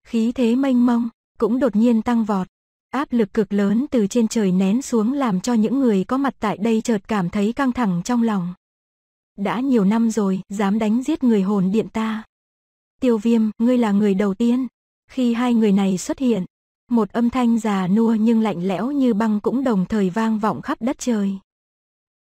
Khí thế mênh mông, cũng đột nhiên tăng vọt. Áp lực cực lớn từ trên trời nén xuống làm cho những người có mặt tại đây chợt cảm thấy căng thẳng trong lòng. Đã nhiều năm rồi, dám đánh giết người hồn điện ta. Tiêu viêm, ngươi là người đầu tiên. Khi hai người này xuất hiện, một âm thanh già nua nhưng lạnh lẽo như băng cũng đồng thời vang vọng khắp đất trời.